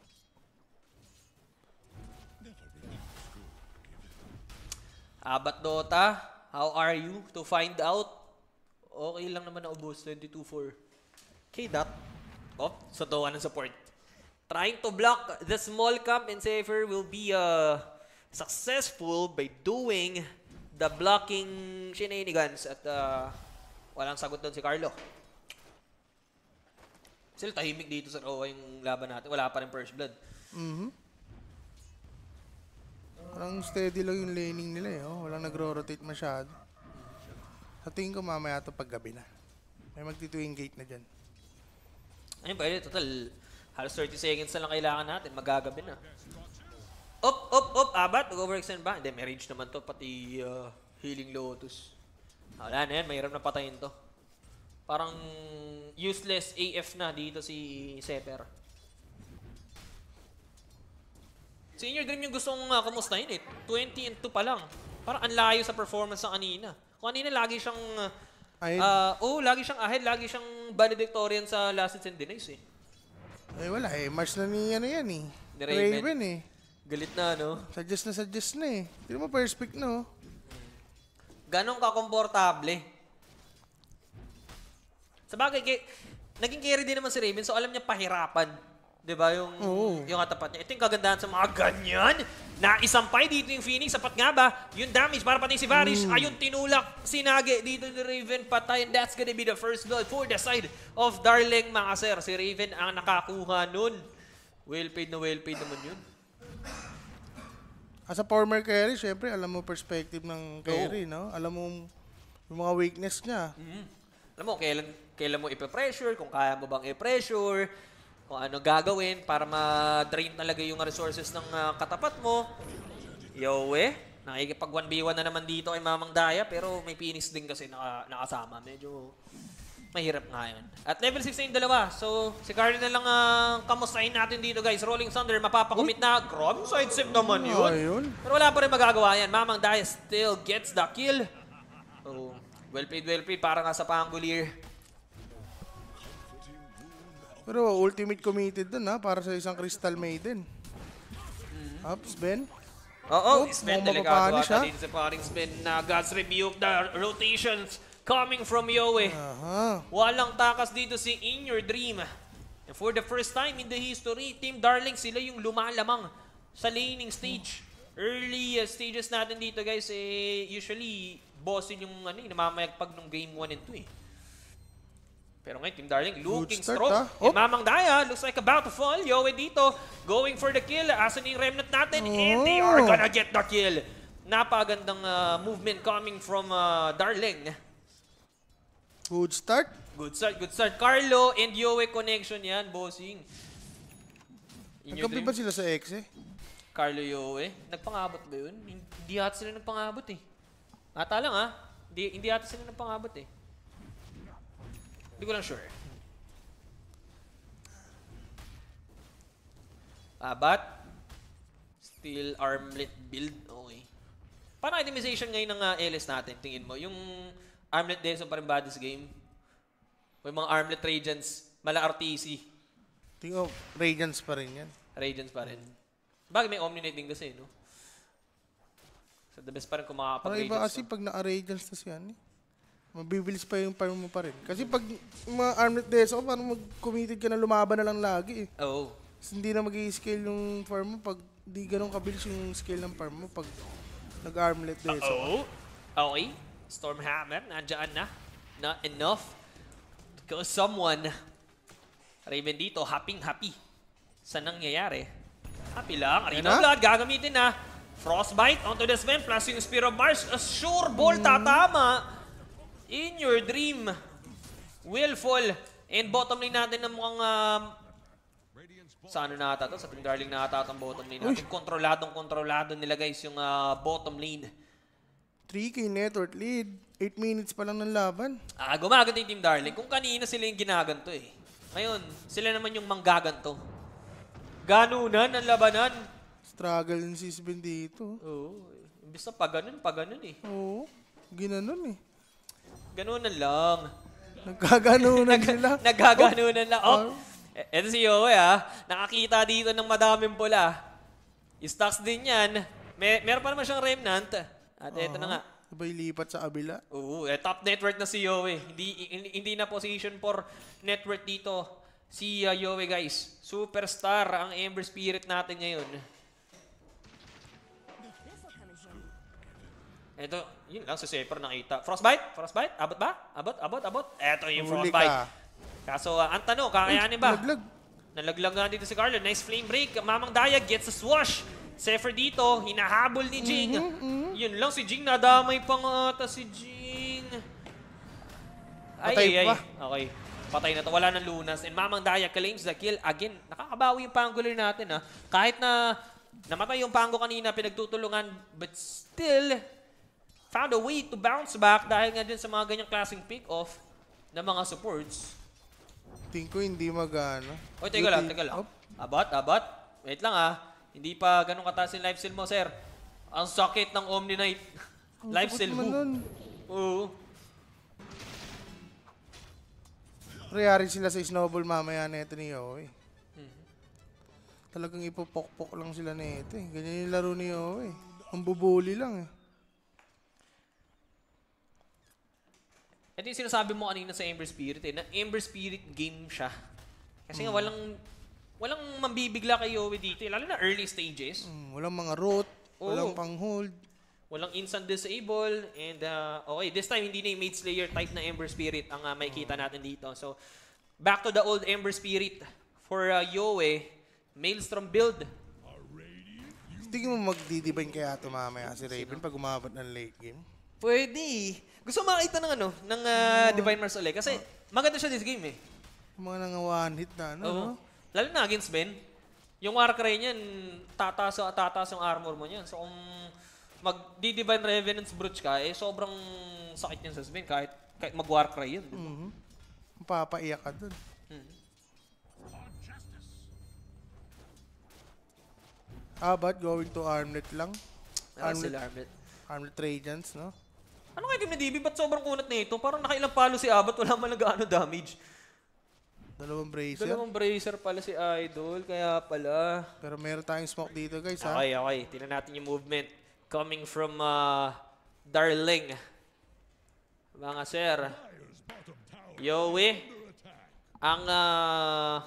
Abat Dota, how are you? To find out, okay lang naman na ubos 22-4. K-Dot. Oh, sotoan ng support. Trying to block the small camp and Safer will be uh, successful by doing the blocking shenanigans at uh, walang sagot doon si Carlo. Sila tahimik dito sa ROA oh, yung laban natin. Wala pa rin first blood. Mm -hmm. Parang steady lang yung laning nila eh. Oh. Walang nagro-rotate masyado. Sa tingin ko mamaya ito gabi na. May magtituwing gate na dyan. Ayun, ano pwede. Total, halos 30 seconds na lang kailangan natin. Magagabi na. Op, op, op, Abat, mag-overextend ba? Hindi, may range naman to. Pati uh, Healing Lotus. Wala na yan. Mahirap na patayin to. Parang useless AF na dito si Sepper. Senior dream yung gusto kong uh, ah, kamustahin eh. 20 and 2 pa lang. Parang ang layo sa performance ng kanina. Kung kanina lagi siyang... Ah, Ay, uh, ah, oh, lagi siyang ahead, lagi siyang valedictorian sa last and denies eh, eh. Ay wala eh, match na ni ano yan eh. Ni Raven. Raven eh. Galit na ano. Suggest na suggest na eh. Hindi mo first pick no? Ganong kakomportable. Sa bagay, naging carry din naman si Raven so alam niya pahirapan. 'Di ba? Yung Oo. yung katapat niya. Ito yung kagandahan sa mga ganyan. Naisampay dito yung Phoenix. Sapat nga ba? Yung damage para pati si Varys. Hmm. Ayun, tinulak. Sinage dito ni Raven. Patay. And that's gonna be the first blood for the side of Darling, mga sir. Si Raven ang nakakuha nun. Well paid na well paid naman yun. As a former carry, syempre, alam mo perspective ng carry, no? Alam mo yung mga weakness niya. Mm-hmm. Alam mo, kailan, kailan mo ipa-pressure, kung kaya mo bang i-pressure kung ano gagawin para ma-drain talaga yung resources ng uh, katapat mo. Yo Yowe, eh. nakikipag 1v1 na naman dito ay Mamang Daya pero may Phoenix din kasi naka, nakasama. Medyo mahirap nga yun. At level 6 na yung dalawa. So, si Carly na lang ang uh, kamustahin natin dito guys. Rolling Thunder, mapapakumit na. Chrome side sip naman yun. Ayun. Pero wala pa rin magagawa yan. Mamang Daya still gets the kill. So, well played, well played para nga sa Pangolier. Pero ultimate committed dun ha, para sa isang Crystal Maiden. Mm-hmm. Ups, Ben. Oo, oh, Sven delikado ata din sa paring Sven na God's Rebuke. The rotations coming from Yowie. Uh-huh. Walang takas dito si In Your Dream. And for the first time in the history, Team Darling sila yung lumalamang sa laning stage. Early uh, stages natin dito guys, eh, usually bossin yung ano, eh, namamayagpag ng game 1 and 2 eh. Pero ngayon, Team Darling, looking start, strong. Oh. Mamang Daya looks like about to fall. Yowie dito, going for the kill. Asan yung remnant natin? Oh. And they are gonna get the kill. Napagandang uh, movement coming from uh, Darling. Good start. Good start, good start. Carlo and Yowie connection yan, bossing. Nagkabi ba sila sa X eh? Carlo Yowie. Nagpangabot ba yun? Hindi ata sila nagpangabot eh. Ata lang ah. Hindi, hindi ata sila nagpangabot eh. Hindi ko lang sure. Abat. Steel armlet build. Okay. Paano itemization ngayon ng uh, ah, LS natin? Tingin mo, yung armlet Denson pa rin ba this game? O yung mga armlet Radiance, mala RTC? Tingin ko, Radiance pa rin yan. Radiance pa rin. Bagay may Omninate din kasi, no? So the best pa rin kung makakapag-Radiance. iba kasi pag na-Radiance na siya, eh mabibilis pa yung payo mo pa rin. Kasi pag mga armlet days deso, parang mag-committed ka na lumaban na lang lagi eh. Oo. Oh. Hindi na mag scale yung farm mo pag di ganun kabilis yung scale ng farm mo pag nag-armlet deso. Oo. Okay. Stormhammer, nandiyan na. Not enough. Go someone. Raven dito, happy happy Sa nangyayari. Happy lang. Rino Blood, gagamitin na. Frostbite onto the Sven, plus yung Spear of Mars. A sure ball, mm. tatama. In Your Dream, Willful, and bottom lane natin na mukhang um, sa ano na ata to? Sa Team Darling na ata ang bottom lane natin. Kontroladong kontrolado nila guys yung uh, bottom lane. 3K network lead. 8 minutes pa lang ng laban. Ah, gumaganto yung Team Darling. Kung kanina sila yung ginaganto eh. Ngayon, sila naman yung manggaganto. Ganunan ang labanan. Struggle yung sisbin dito. Oo. Imbis na pag ganun, pag ganun eh. Oo. Ginanon eh. Ganunan lang. Nagkaganunan sila. Nagkaganunan lang. Oh, Ito oh, e, si Yowie ah. Nakakita dito ng madaming pula. Stocks din yan. Mer meron pa naman siyang remnant. At eto na nga. Sabay lipat sa kabila. Oo, eh, top network na si Yowie. Hindi, hindi, hindi na position for network dito si uh, ah, Yowie guys. Superstar ang Ember Spirit natin ngayon. Ito, yun lang si Sefer nakita. Frostbite? Frostbite? Abot ba? Abot? Abot? Abot? Ito yung Huli Frostbite. Ka. Kaso, uh, ang tanong, kakayanin ba? Naglag. Nalaglag na dito si Carlo. Nice flame break. Mamang Daya gets a swash. Sefer dito, hinahabol ni Jing. Mm -hmm, mm -hmm. Yun lang, si Jing nadamay pang ata si Jing. Ay, Patay ay, ay. Okay. Patay na to. Wala ng lunas. And Mamang Daya claims the kill. Again, nakakabawi yung panggulo natin. Ha? Ah. Kahit na namatay yung pango kanina, pinagtutulungan, but still, found a way to bounce back dahil nga din sa mga ganyang klaseng pick-off ng mga supports. Tingin ko hindi magana. O, teka lang, teka lang. Abat, abat. Wait lang ah. Hindi pa ganun kataas yung lifesteal mo, sir. Ang sakit ng Omni Knight. lifesteal mo. Oo. Riyari sila sa snowball mamaya na ito ni Yowie. Hmm. Talagang ipopokpok lang sila na ito eh. Ganyan yung laro ni Yowie. Ang bubuli lang eh. Ito yung sinasabi mo kanina sa Ember Spirit eh, na Ember Spirit game siya. Kasi mm. nga hmm. walang, walang mambibigla kayo with dito, eh, lalo na early stages. Mm, walang mga root, Oo. walang pang-hold. Walang instant disable, and uh, okay, this time hindi na yung Mage Slayer type na Ember Spirit ang uh, makikita mm. natin dito. So, back to the old Ember Spirit for uh, Yoe, Maelstrom build, Tingin mo magdidibine kaya ito mamaya si Raven pag umabot ng late game? Pwede gusto makita ng ano, ng uh, Divine Mars ulit. Kasi maganda siya this game eh. mga nang one hit na, ano? Oo. no? Lalo na against Ben. Yung Warcry niyan, tataso at tataas yung armor mo niyan. So kung mag-Divine Revenance Brooch ka, eh sobrang sakit niyan sa Sven kahit, kahit mag-Warcry yun. di ba? Mhm. Mapapaiyak ka dun. Hmm. Ah, but going to armlet lang? Ah, Armlet. Armlet. Armlet Radiance, no? Ano kay ni DB? Ba't sobrang kunat na ito? Parang nakailang palo si Abat, wala man nag-ano damage. Dalawang bracer. Dalawang bracer pala si Idol, kaya pala. Pero meron tayong smoke dito guys ha. Okay, okay. Tingnan natin yung movement coming from uh, Darling. Mga sir. Yowie. Ang uh,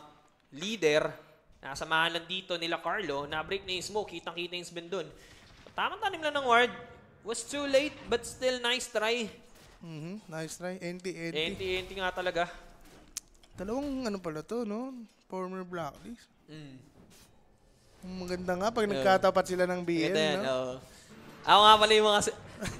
leader, nasamahan lang dito nila Carlo, na-break na yung smoke, kitang-kita yung spin doon. Tamang tanim lang ng ward. Was too late, but still nice try. Mm -hmm. Nice try. Anti-anti. Anti-anti nga talaga. Dalawang ano pala to, no? Former blacklist. Mm. Maganda nga pag uh, nagkatapat sila ng BL, then, no? Uh, ako nga pala yung mga...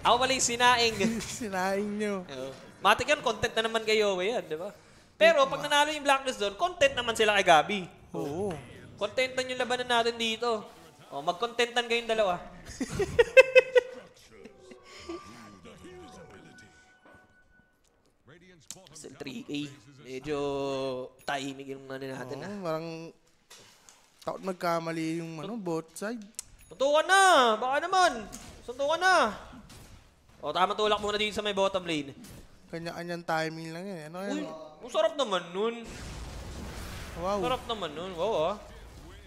ako pala yung sinaing. sinaing nyo. Uh, Matik content na naman kayo, eh, yan, di ba? Pero pag nanalo yung blacklist doon, content naman sila kay Gabi. Oo. Oh. Contentan yung labanan natin dito. Oh, mag-contentan kayong dalawa. 3K. Medyo tahimik yung ano natin, Oo, ha? Ah. parang taot magkamali yung ano, both side. Tutukan na! Baka naman! Suntukan na! O, tama tulak muna din sa may bottom lane. Kanya-kanyang timing lang yan. Eh. Ano Uy, yan? ang sarap naman nun. Wow. Ang sarap naman nun. Wow, ah.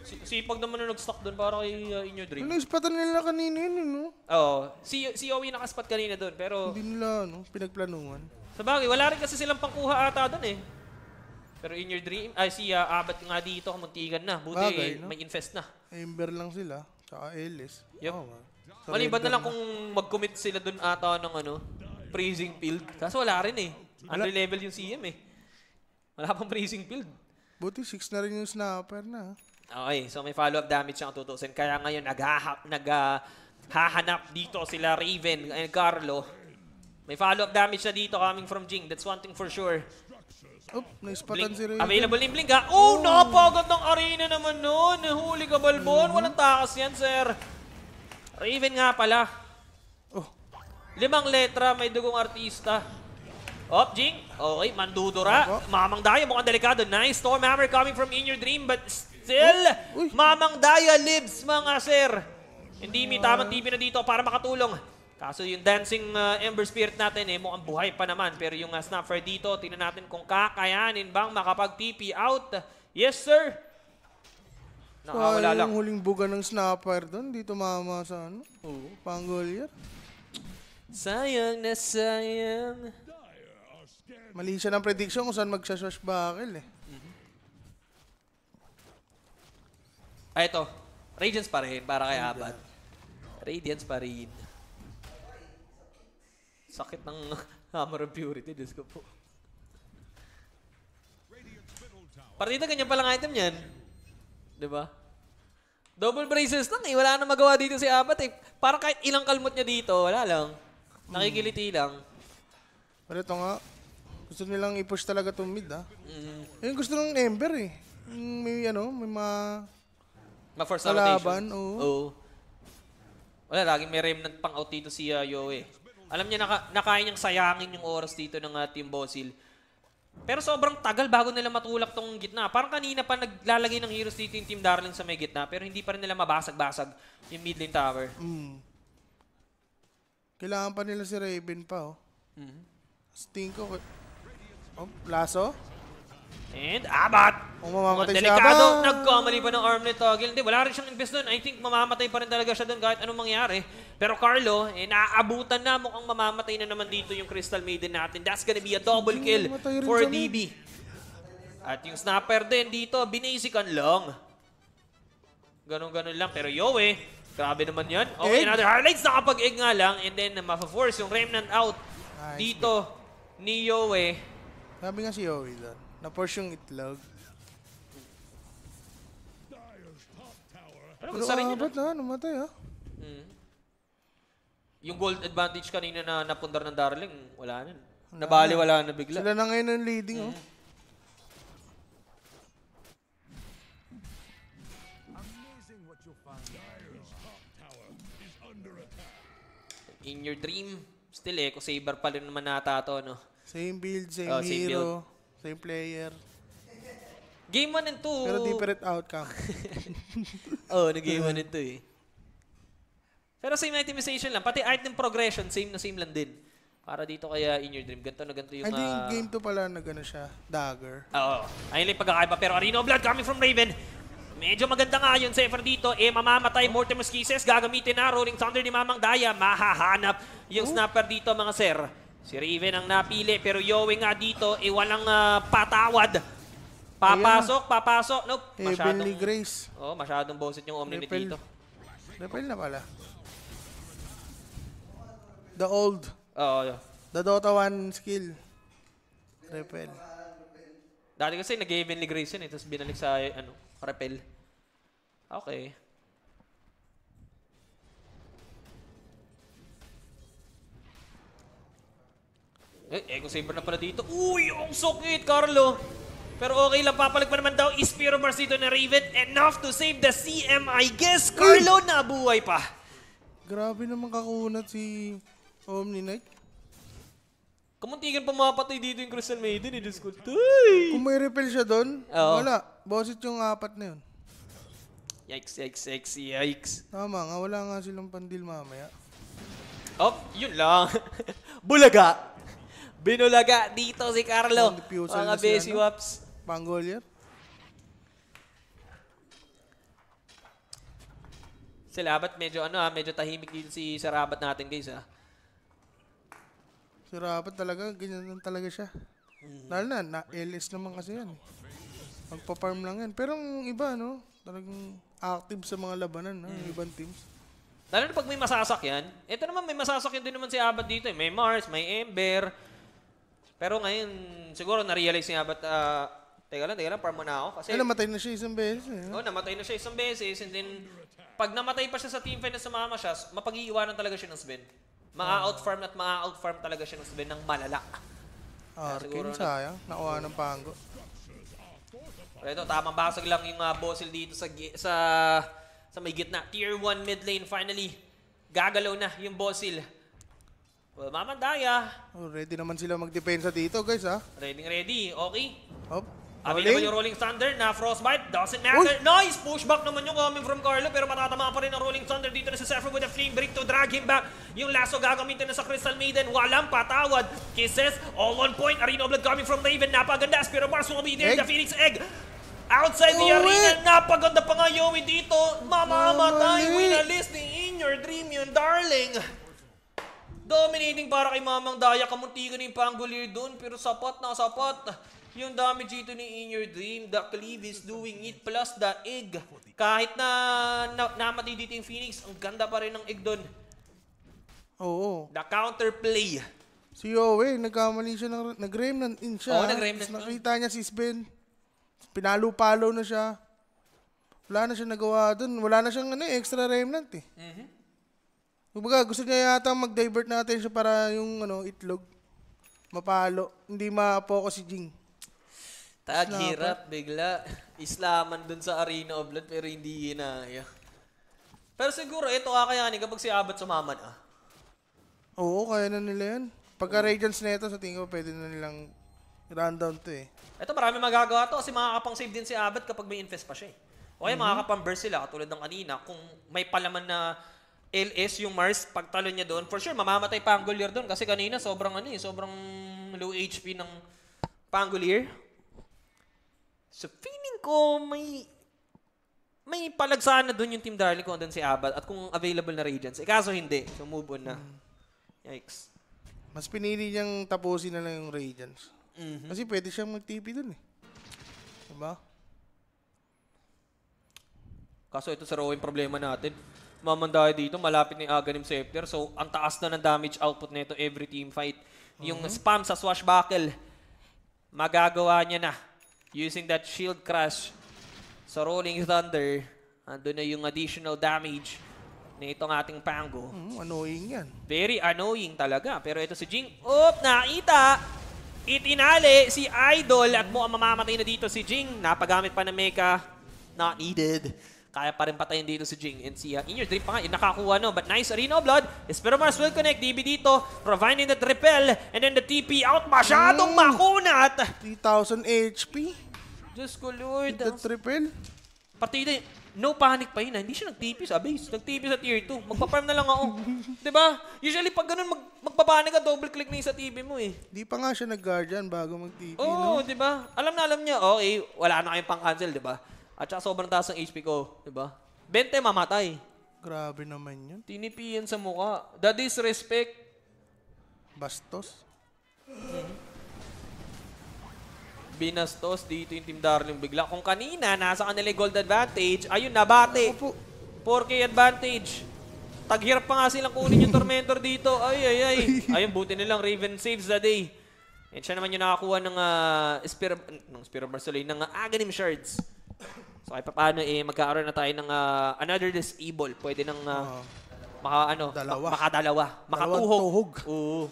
Si- Sipag naman na nag-stock doon para kay uh, ah, Inyo Drake. Ano, ispatan nila kanina yun, eh, no? Oo. Si, si Yowie nakaspat kanina doon, pero Hindi nila, no? pinagplanuhan. Sa wala rin kasi silang pangkuha ata doon eh. Pero in your dream, ay si uh, ah, Abat nga dito, kamuntikan na. Buti Bagay, no? may invest na. Ember lang sila, tsaka Ellis. Yep. Oo nga. Surrender Maliban na lang kung mag-commit sila doon ata ng ano, freezing field. Kaso wala rin eh. Under level yung CM eh. Wala pang freezing field. Buti 6 na rin yung snapper na. Okay, so may follow-up damage siyang 2,000. Kaya ngayon, nag-hahanap dito sila Raven and Carlo. May follow-up damage na dito coming from Jing. That's one thing for sure. Oop, naispatan si Raiden. Available yung blink ha. Oh, oh. nakapagod ng arena naman nun. Nahuli ka, Balbon. Mm Walang takas yan, sir. Raven nga pala. Oh. Limang letra, may dugong artista. Op, Jing. Okay, mandudura. Mamang Daya, mukhang delikado. Nice. Stormhammer coming from In Your Dream, but still, Mamang Daya lives, mga sir. Hindi may tamang ah. TV na dito para makatulong. Kaso yung dancing uh, Ember Spirit natin, eh, mukhang buhay pa naman. Pero yung uh, Snapper dito, tingnan natin kung kakayanin bang makapag-TP out. Yes, sir! Nakawala lang. Yung huling buga ng Snapper doon, dito tumama sa ano. Oo, Pangolier. Sayang na sayang. Mali siya ng prediction kung saan magsaswash bakil eh. Mm ah, -hmm. Ay, ito. Radiance pa rin para kay Abad. Radiance pa rin. Sakit ng Hammer of Purity, Diyos ko po. Partida, ganyan palang item yan. ba? Diba? Double braces lang eh. Wala na magawa dito si Abat eh. Para kahit ilang kalmot niya dito, wala lang. Nakikiliti hmm. lang. Pero ito nga, gusto nilang i-push talaga itong mid ah. Mm. Mm-hmm. Ayun, gusto ng Ember eh. May ano, may ma... Ma-force rotation. Kalaban, oo. oo. Wala, laging may remnant pang out dito si uh, Yoe. Alam niya, naka, nakaya niyang sayangin yung oras dito ng uh, Team Bosil. Pero sobrang tagal bago nila matulak tong gitna. Parang kanina pa naglalagay ng heroes dito yung Team Darling sa may gitna, pero hindi pa rin nila mabasag-basag yung mid lane tower. Mm. Kailangan pa nila si Raven pa, oh. Mm-hmm. Sting ko. Oh, laso? And Abat! Kung oh, mamamatay si nag Nagkamali pa ng arm ni Toggle. Hindi, wala rin siyang invest doon. I think mamamatay pa rin talaga siya doon kahit anong mangyari. Pero Carlo, eh, naaabutan na. Mukhang mamamatay na naman dito yung Crystal Maiden natin. That's gonna be a double kill for DB. At yung snapper din dito, binasican lang. Ganon-ganon lang. Pero Yoe, grabe naman yan. Okay, egg. another highlights. Nakapag-egg nga lang. And then, mafa-force yung Remnant out nice. dito ni Yoe. Sabi nga si Yoe doon. Na-force yung itlog. Ano Pero Pero sabi niyo, aabot na, namatay ah. Mm. yung gold advantage kanina na napundar ng Darling, wala na. Nabali, wala na bigla. Sila na ngayon ang leading oh. In your dream, still eh, kung saber pa rin naman nata to, no? Same build, same, Oh, same build. hero. Same player. Game 1 and 2. Pero different outcome. Oo, oh, nag-game 1 and 2 eh. Pero same itemization lang. Pati item progression, same na same lang din. Para dito kaya in your dream. Ganto na ganto yung... I uh, game 2 pala na gano siya. Dagger. Oo. Oh, ayun lang pagkakaiba. Pero Arena of Blood coming from Raven. Medyo maganda nga yun, Sefer dito. Eh, mamamatay Mortimer's Kisses. Gagamitin na Rolling Thunder ni Mamang Daya. Mahahanap yung oh. snapper dito, mga sir. Si Riven ang napili pero Yowie nga dito, eh walang uh, patawad. Papasok, papasok. Nope. Masyadong, Heavenly Grace. Oh, masyadong boset yung Omni Repel. dito. Repel na pala. The old. Oo. Oh, The Dota 1 skill. Repel. Dati kasi nag-Heavenly Grace yun eh, tapos binalik sa ano, Repel. Okay. Eh, Eco Saber na pala dito. Uy, ang sukit, Carlo! Pero okay lang, papalag pa naman daw Ispiro Marcito na Raven. Enough to save the CM, I guess. Carlo, Uy! nabuhay pa. Grabe naman kakunat si Omni Knight. Kamuntikan pa mapatay dito yung Crystal Maiden. Eh, Diyos ko, tuy! Kung may repel siya doon, wala. Bossit yung apat na yun. Yikes, yikes, yikes, yikes. Tama nga, wala nga silang pandil mamaya. Oh, yun lang. Bulaga! Binulaga dito si Carlo. Mga busy waps. Pangolier. Si ano? Labat medyo ano ha, ah, medyo tahimik din si Sarabat natin guys ah. Si Rabat talaga, ganyan lang talaga siya. Mm. Lalo na, na LS naman kasi yan. Eh. Magpa-farm lang yan. Pero ang iba no, talagang active sa mga labanan no, ah, mm. ibang teams. Lalo na pag may masasakyan, ito naman may masasakyan din naman si Abad dito. Eh. May Mars, may Ember, pero ngayon, siguro na-realize niya, but uh, teka lang, teka lang, farm na ako. Kasi, Ay, eh, namatay na siya isang beses. Eh. Oo, oh, namatay na siya isang beses. And then, pag namatay pa siya sa team fight na sumama siya, mapag-iiwanan talaga siya ng Sven. ma outfarm at ma outfarm talaga siya ng Sven ng malala. Ah, Arkin, sayang. Nakuha ng pango. Pero ito, tamang basag lang yung uh, Bosil dito sa, sa, sa may gitna. Tier 1 mid lane, finally. Gagalaw na yung Bosil. Well, Mama Oh, ready naman sila magdepensa dito, guys, ha? Ah. Ready, ready. Okay. Hop. Available yung Rolling Thunder na Frostbite. Doesn't matter. Uy. Nice! Pushback naman yung coming from Carlo pero matatama pa rin ang Rolling Thunder dito na si Sephir with a Flame Break to drag him back. Yung lasso gagamitin na sa Crystal Maiden. Walang patawad. Kisses. All on point. Arena Blood coming from Raven. Napaganda. Spiro Mars will be there. The Phoenix Egg. Outside Uwi. the arena, napaganda pa nga Yowie dito. Mamamatay. Win a ni In Your Dream yun, darling. Dominating para kay Mamang Daya. Kamunti ko na yung Pangolier doon. Pero sapat na sapat. Yung damage dito ni In Your Dream. The Cleave is doing it. Plus the egg. Kahit na, na namatay dito yung Phoenix. Ang ganda pa rin ng egg doon. Oo. The counterplay. Si Yowe, nagkamali siya. Ng, nag-remnant in siya. Oo, nag-remnant. Nakita niya si Sven. Pinalo-palo na siya. Wala na siyang nagawa doon. Wala na siyang ano, eh, extra remnant eh. Mm-hmm. Kumbaga, gusto niya yata mag-divert natin siya para yung ano, itlog. Mapalo. Hindi ma-focus si Jing. Tag hirap, bigla. Islaman dun sa Arena of Blood pero hindi inaya. Pero siguro ito kakayanin kapag si Abat sumaman ah. Oo, kaya na nila yan. Pagka Radiance na ito, sa tingin ko pwede na nilang run down to eh. Ito marami magagawa to kasi makakapang-save din si Abat kapag may infest pa siya eh. Okay, mm-hmm. makakapang-burst sila katulad ng kanina kung may palaman na LS yung Mars, pagtalo niya doon, for sure, mamamatay Pangolier doon. Kasi kanina, sobrang ano eh, sobrang low HP ng Pangolier. So, feeling ko may may palagsaan na doon yung Team Darling ko andun si Abad at kung available na Radiance. Eh, kaso hindi. So, move on na. Mm. Yikes. Mas pinili niyang tapusin na lang yung Radiance. Mm-hmm. Kasi pwede siyang mag-TP doon eh. Diba? Kaso ito sa rowing problema natin mamandahay dito. Malapit ni yung Aghanim Scepter. So, ang taas na ng damage output nito every team fight. Yung mm -hmm. spam sa swashbuckle, magagawa niya na using that shield crash sa so, Rolling Thunder. Andun na yung additional damage na itong ating Pango. Mm, annoying yan. Very annoying talaga. Pero ito si Jing. Oop! Nakita! Itinali si Idol at mukhang mamamatay na dito si Jinx. Napagamit pa ng mecha. Not needed. Kaya pa rin patayin dito si Jing and si uh, Inyo. Drip pa nga, eh, nakakuha no. But nice Arena of Blood. Esperomars will connect. DB dito, providing the repel And then the TP out. Masyadong mm. makunat. 3,000 HP. Diyos ko, Lord. With the triple. Partida, no panic pa yun. Ha? Ah. Hindi siya nag-TP sa base. Nag-TP sa tier 2. Magpa-farm na lang ako. diba? Usually, pag ganun, mag magpapanik ka, double click na yung sa TV mo eh. Di pa nga siya nag-guardian bago mag-TP, Oo, no? diba Alam na alam niya, okay, wala na kayong pang-cancel, di diba? At saka sobrang taas ng HP ko, di ba? 20 mamatay. Grabe naman yun. Tinipiyan sa mukha. The disrespect. Bastos. Mm-hmm. Binastos dito yung Team Darling bigla. Kung kanina, nasa kanila gold advantage, ayun, nabate. 4K advantage. Taghirap pa nga silang kunin yung Tormentor dito. Ay, ay, ay. Ayun, buti nilang Raven saves the day. And siya naman yung nakakuha ng uh, Spear, ng Spear of Marceline, ng uh, Aghanim Shards. So ay paano eh magkakaroon na tayo ng uh, another this evil. Pwede nang uh, uh, maka ano, dalawa. Ma makadalawa, makatuhog. Oo.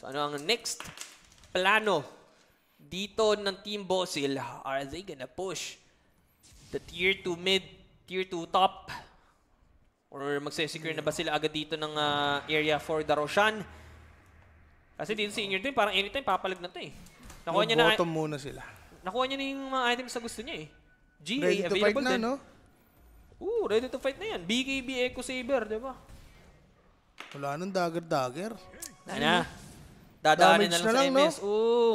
So ano ang next plano dito ng Team Bossil? Are they gonna push the tier 2 mid, tier 2 top? Or magsesecure na ba sila agad dito ng uh, area for the Roshan? Kasi dito si Inyard din, parang anytime papalag na to eh. Nakuha niya na... Bottom muna sila. Nakuha niya na yung mga items sa gusto niya eh. GA ready to fight na, din. no? Ooh, ready to fight na yan. BKB Echo Saber, di ba? Wala nang dagger-dagger. Na na. Dadaanin na lang, na lang sa MS. No? Ooh.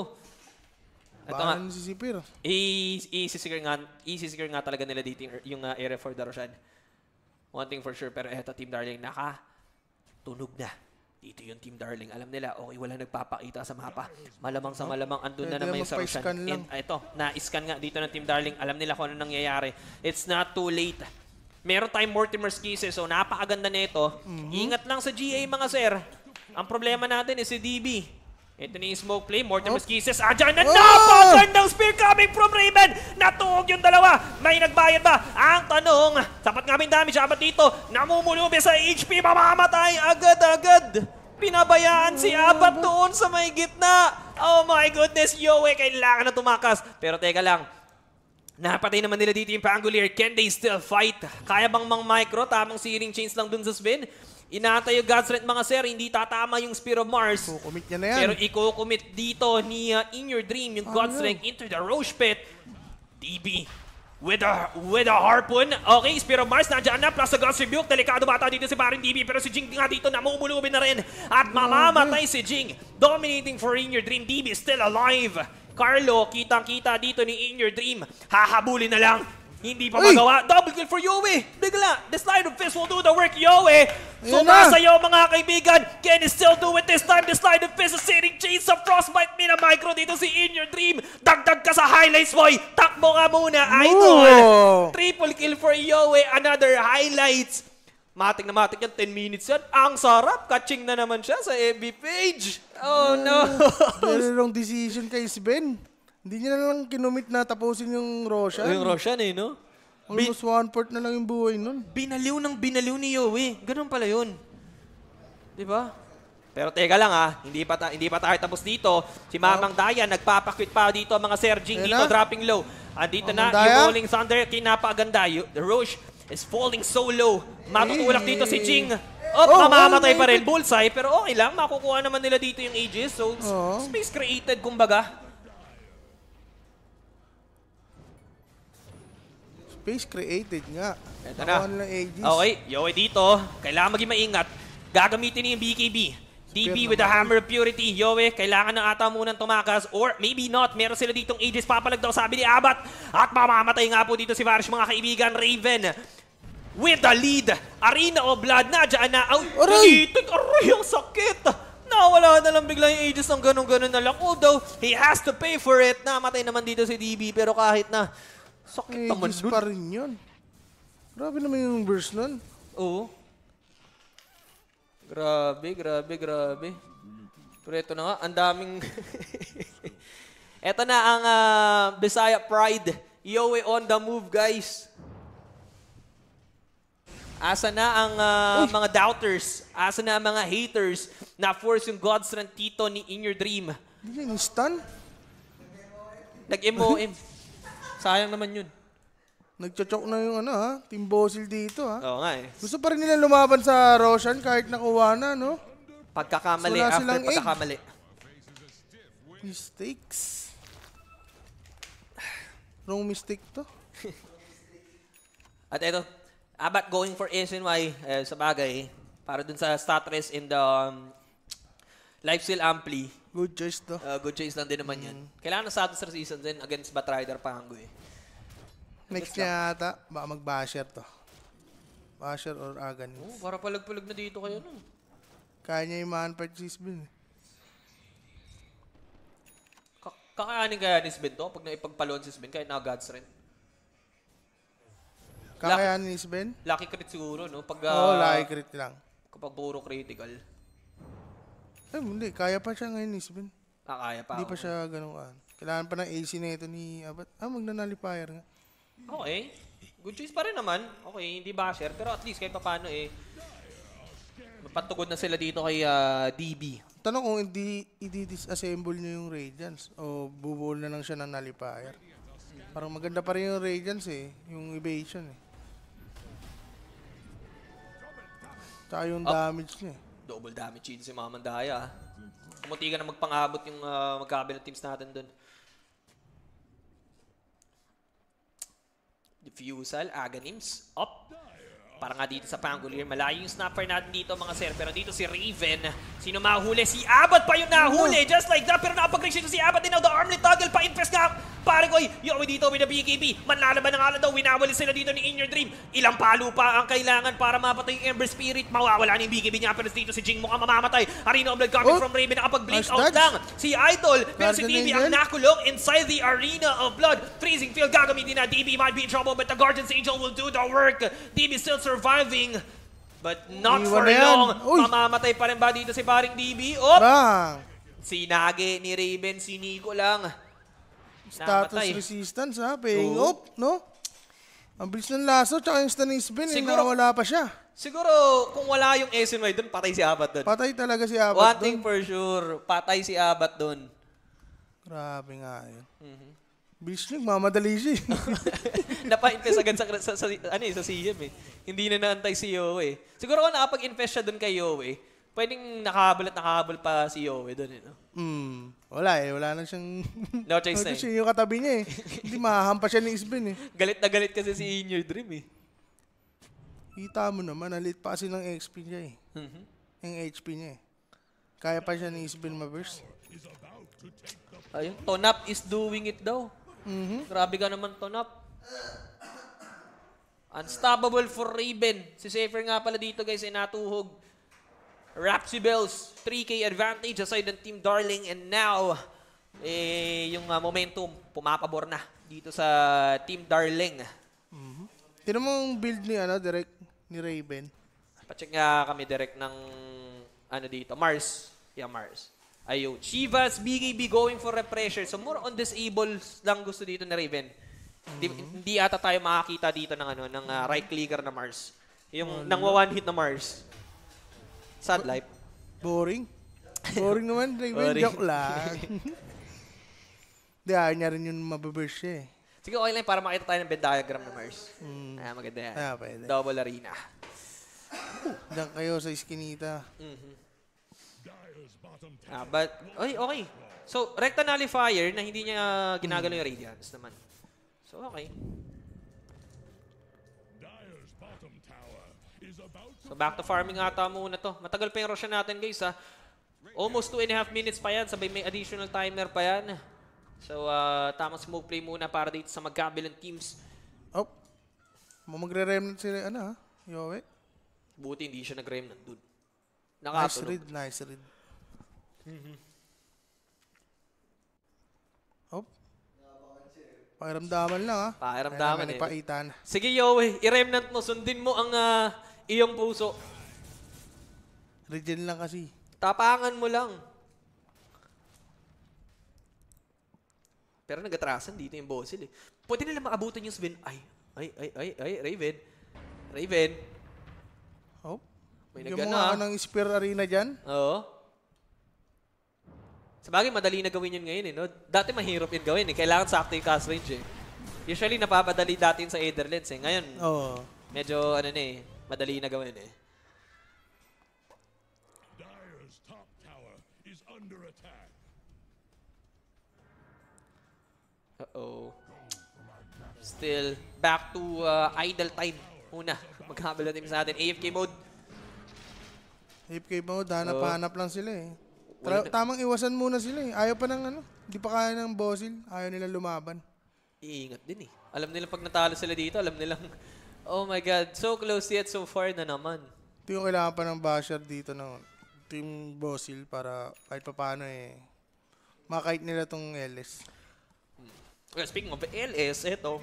Ito nga. si Zipir. Easy secure nga, easy secure nga talaga nila dito yung uh, area for Darushan. One thing for sure, pero eto Team Darling, naka tunog na. Dito yung team darling. Alam nila, okay, wala nagpapakita sa mapa. Malamang sa malamang, andun na naman yung solution. And ito, ah, na-scan nga dito ng team darling. Alam nila kung ano nangyayari. It's not too late. Meron tayong Mortimer's Kisses, so napakaganda nito. Na mm Ingat lang sa GA mga sir. Ang problema natin is si DB. Ito na yung smoke play. Mortimer's oh. Kisses. Andiyan na oh! napakagandang spear coming from Raven. Natuog yung dalawa. May nagbayad ba? Ang tanong, sapat nga may damage dapat dito. Namumulubi sa HP. Mamamatay agad-agad. Pinabayaan si oh. Abat doon sa may gitna. Oh my goodness, Yowe, kailangan na tumakas. Pero teka lang, Napatay naman nila dito yung Pangolier. Can they still fight? Kaya bang mang micro? Tamang searing chains lang dun sa spin. Inaantay yung God's Rent mga sir, hindi tatama yung Spear of Mars. Kukumit niya na yan. Pero ikukumit dito ni uh, In Your Dream yung ah, God's Rent into the Roche Pit. DB with a, with a harpoon. Okay, Spear of Mars nandiyan na plus a God's Rebuke. Delikado bata dito si Baron DB pero si Jing nga dito namumulubin na rin. At mamamatay si Jing. Dominating for In Your Dream. DB still alive. Carlo, kitang-kita dito ni In Your Dream. Hahabulin na lang hindi pa Uy! magawa. Double kill for Yowie. Bigla. The slide of fist will do the work, Yowie. So na. nasa iyo, mga kaibigan. Can he still do it this time? The slide of fist is sitting chains of frostbite. Mina micro dito si In Your Dream. Dagdag ka sa highlights, boy. Takbo ka muna, idol. No. Triple kill for Yowie. Another highlights. Matik na matik yan, 10 minutes yan. Ang sarap, catching na naman siya sa FB page. Oh no. Pero wrong decision kay si Ben. Hindi niya na lang kinumit na tapusin yung Roshan. yung Roshan eh, no? Almost Bi- one fourth na lang yung buhay nun. Binaliw ng binaliw ni Yowie. Ganun pala yun. Di ba? Pero teka lang ha, ah. hindi pa, ta- hindi pa tayo tapos dito. Si Mamang Dayan, nagpapakwit pa dito mga Serging dito, na. dropping low. Andito na Mamang yung Dayan. Rolling Thunder, kinapaganda. Y- The Roche is falling so low. Matutulak dito si Jing. Oh, Op, Oh, mamamatay pa rin. Bullseye, pero okay lang. Makukuha naman nila dito yung Aegis. So, s- oh. space created, kumbaga. page created nga. Ito na. Ng Aegis. Okay, Yowie dito. Kailangan maging maingat. Gagamitin niya yung BKB. DB with the Hammer of Purity. Yowie, kailangan na ata munang tumakas or maybe not. Meron sila ditong Aegis papalag daw, sabi ni Abat. At mamamatay nga po dito si Varish mga kaibigan. Raven with the lead. Arena o Blood, na nadyaan na out. Aray! Itag, aray, ang sakit! Nawala na lang bigla yung Aegis ng ganun-ganun na lang. Although, he has to pay for it. Namatay naman dito si DB, pero kahit na Sakit eh, naman Aegis pa rin yun. Grabe naman yung verse nun. Oo. Grabe, grabe, grabe. Pero ito na nga, ang daming... ito na ang uh, Bisaya Pride. Yowe on the move, guys. Asa na ang uh, mga doubters? Asa na ang mga haters na force yung God's rant Rantito ni In Your Dream? Hindi na stun? Nag-MOM. Sayang naman yun. Nagchochok na yung ano ha, Team Bosil dito ha. Oo nga eh. Gusto pa rin nila lumaban sa Roshan kahit nakuha na, no? Pagkakamali, Wala after pagkakamali. egg. pagkakamali. Mistakes. Wrong mistake to. At ito, Abat going for SNY eh, sa bagay, para dun sa stat in the um, life steal ampli, Good choice to. Uh, good choice lang din naman mm. yun. Kailangan ng sa season din against Batrider Pango eh. Next niya ata, baka mag-basher to. Basher or Aghanis. Oh, para palag-palag na dito kayo nun. Kaya niya yung man-part si Isbin. Ka kakaanin kaya ni Isbin to? Pag naipagpalon si Isbin, kaya na-gods rin. Kakayanin ni Isbin? Lucky crit siguro, no? Pag, uh, oh, lucky crit lang. Kapag puro critical. Ay, eh, hindi. Kaya pa siya ngayon, Isbin. Ah, kaya pa. Hindi pa siya ganun ka. Kailangan pa ng AC na ito ni Abat. Ah, magnanalipayer nga. Okay. Good choice pa rin naman. Okay, hindi basher. Pero at least kahit paano eh, mapatugod na sila dito kay ah, DB. Tanong kung hindi i-disassemble niyo yung Radiance o bubuo na lang siya ng nullifier. Parang maganda pa rin yung Radiance eh, yung evasion eh. Tsaka yung ah. damage niya eh. Double damage yun si Mamandaya. Ah. Kumunti ka na magpangabot yung uh, ah, magkabilang teams natin dun. Diffusal, Aghanims, up. Para nga dito sa Pangolier, malayo yung snapper natin dito mga sir. Pero dito si Raven, sino mahuli? Si Abat pa yung nahuli, ano? just like that. Pero napag reach dito si Abat, din the armlet toggle pa, infest nga. Pare ko, yowi dito with the BKB. Manlalaban ng ala daw, Winawalis sila dito ni In Your Dream. Ilang palo pa ang kailangan para mapatay yung Ember Spirit. Mawawala ni BKB niya, pero dito si Jing mukhang mamamatay. Arena of Blood coming oh. from Raven, nakapag-blink out lang. Si Idol, pero si TV ang nakulong inside the Arena of Blood. Freezing field, gagamitin na. DB might be in trouble, but the Guardian's Angel will do the work. DB still surviving surviving. But not Iwan for long. Uy. Mamamatay pa rin ba dito si paring DB? Op! Bang! ni Raven, si Nico lang. Status Namatay. resistance ha, paying up, no? Ang bilis ng laso, tsaka yung stun and spin, eh, siguro, wala pa siya. Siguro, kung wala yung SNY doon, patay si Abat doon. Patay talaga si Abat doon. One dun. thing for sure, patay si Abat doon. Grabe nga yun. Mm-hmm. Bish lang, mamadali siya eh. Napa-invest agad sa, sa, sa, ano eh, sa CM eh. Hindi na naantay si Yowe. Eh. Siguro kung nakapag-invest siya doon kay Yowe, pwedeng nakahabol at nakahabol pa si Yowe doon eh. No? Mm, wala eh. Wala na siyang... No choice no, na eh. Yung katabi niya eh. Hindi mahahampa siya ni Isbin eh. Galit na galit kasi si In Your Dream eh. Kita mo naman, nalit pa kasi ng XP niya eh. Mm-hmm. Yung HP niya eh. Kaya pa siya ni Isbin ma-burst. Ayun, Tonap is doing it daw. Mm-hmm. Grabe ka naman, Tonap. Unstoppable for Raven. Si Safer nga pala dito guys ay natuhog. Rapsy Bells, 3K advantage aside ng Team Darling. And now, eh, yung uh, momentum pumapabor na dito sa Team Darling. Mm-hmm. Tinan mo build ni, ano, direct ni Raven. Pacheck nga kami direct ng ano dito, Mars. Yeah, Mars. Ayun. Shivas, BKB going for refresher. So more on disable lang gusto dito ni Raven. Hindi, mm -hmm. hindi ata tayo makakita dito ng ano ng uh, right clicker na Mars. Yung oh, nang one hit na Mars. Sad life. Boring. Boring naman, Raven. Boring. Joke lang. Hindi, ayaw niya rin yung mababurst siya eh. Sige, okay lang para makita tayo ng bed diagram ng Mars. Mm. Ah, maganda yan. Ah, Double arena. Diyan kayo sa Iskinita. Mm-hmm. Ah, but, oy, okay. So, recta nullifier na hindi niya ginagalaw yung radiance naman. So, okay. So, back to farming ata muna to. Matagal pa yung rush natin, guys, ha. Almost two and a half minutes pa yan. Sabay may additional timer pa yan. So, uh, ah, tamang smoke play muna para dito sa magkabilang teams. Oh. Magre-remnant sila, ano, ha? Yowe. Buti hindi siya nag-remnant, dude. Nakatulog. Nice read, nice read. Mm-hmm. Oh. Pakiramdaman lang ha. Ah. Pakiramdaman eh. Ipaitan. Sige Yowie, i-remnant mo. Sundin mo ang uh, iyong puso. Regen lang kasi. Tapangan mo lang. Pero nagatrasan dito yung bossil eh. Pwede nila maabutan yung Sven. Ay, ay, ay, ay, ay, Raven. Raven. Oh. May nagana. Yung mga ah. ng Spear Arena dyan. Oo. Sabagay, madali na gawin yun ngayon eh. No? Dati mahirap yun gawin eh. Kailangan sakto yung cast range eh. Usually, napapadali dati yun sa Aetherlands eh. Ngayon, oh. medyo ano na eh, madali na gawin eh. Uh-oh. Still, back to uh, idle time. Una, maghahabal na team sa atin. AFK mode. AFK mode, hanap-hanap so, lang sila eh. Tra- tamang iwasan muna sila eh. Ayaw pa ng ano. Hindi pa kaya ng bosil. Ayaw nila lumaban. Iingat din eh. Alam nila pag natalo sila dito, alam nilang, oh my God, so close yet so far na naman. Ito yung kailangan pa ng basher dito ng team bosil para kahit paano eh, makahit nila tong LS. Hmm. Well, speaking of LS, eto,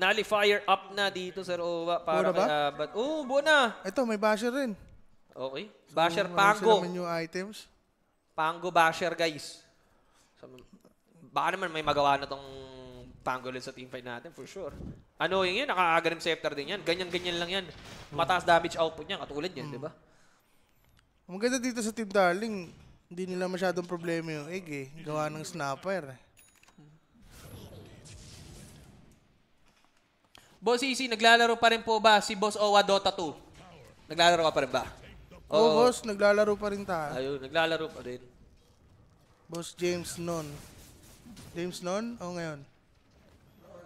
nullifier up na dito sa Rova. Para ba? Kaya, but, oh, buo na. Ito, may basher rin. Okay. Basher Pango. Ano naman yung items? Pango basher, guys. So, baka naman may magawa na tong Pango ulit sa teamfight natin, for sure. Ano yung yun? Nakakagarim scepter din yan. Ganyan-ganyan lang yan. Mataas damage output niya, katulad yan, mm. di ba? Maganda mm. dito sa Team Darling, hindi nila masyadong problema yung egg eh. Gawa ng snapper. Boss Easy, naglalaro pa rin po ba si Boss Owa Dota 2? Naglalaro ka pa rin ba? Oo, oh, boss, naglalaro pa rin ta. Ayun, naglalaro pa rin. Boss James Non. James Non? oh, ngayon?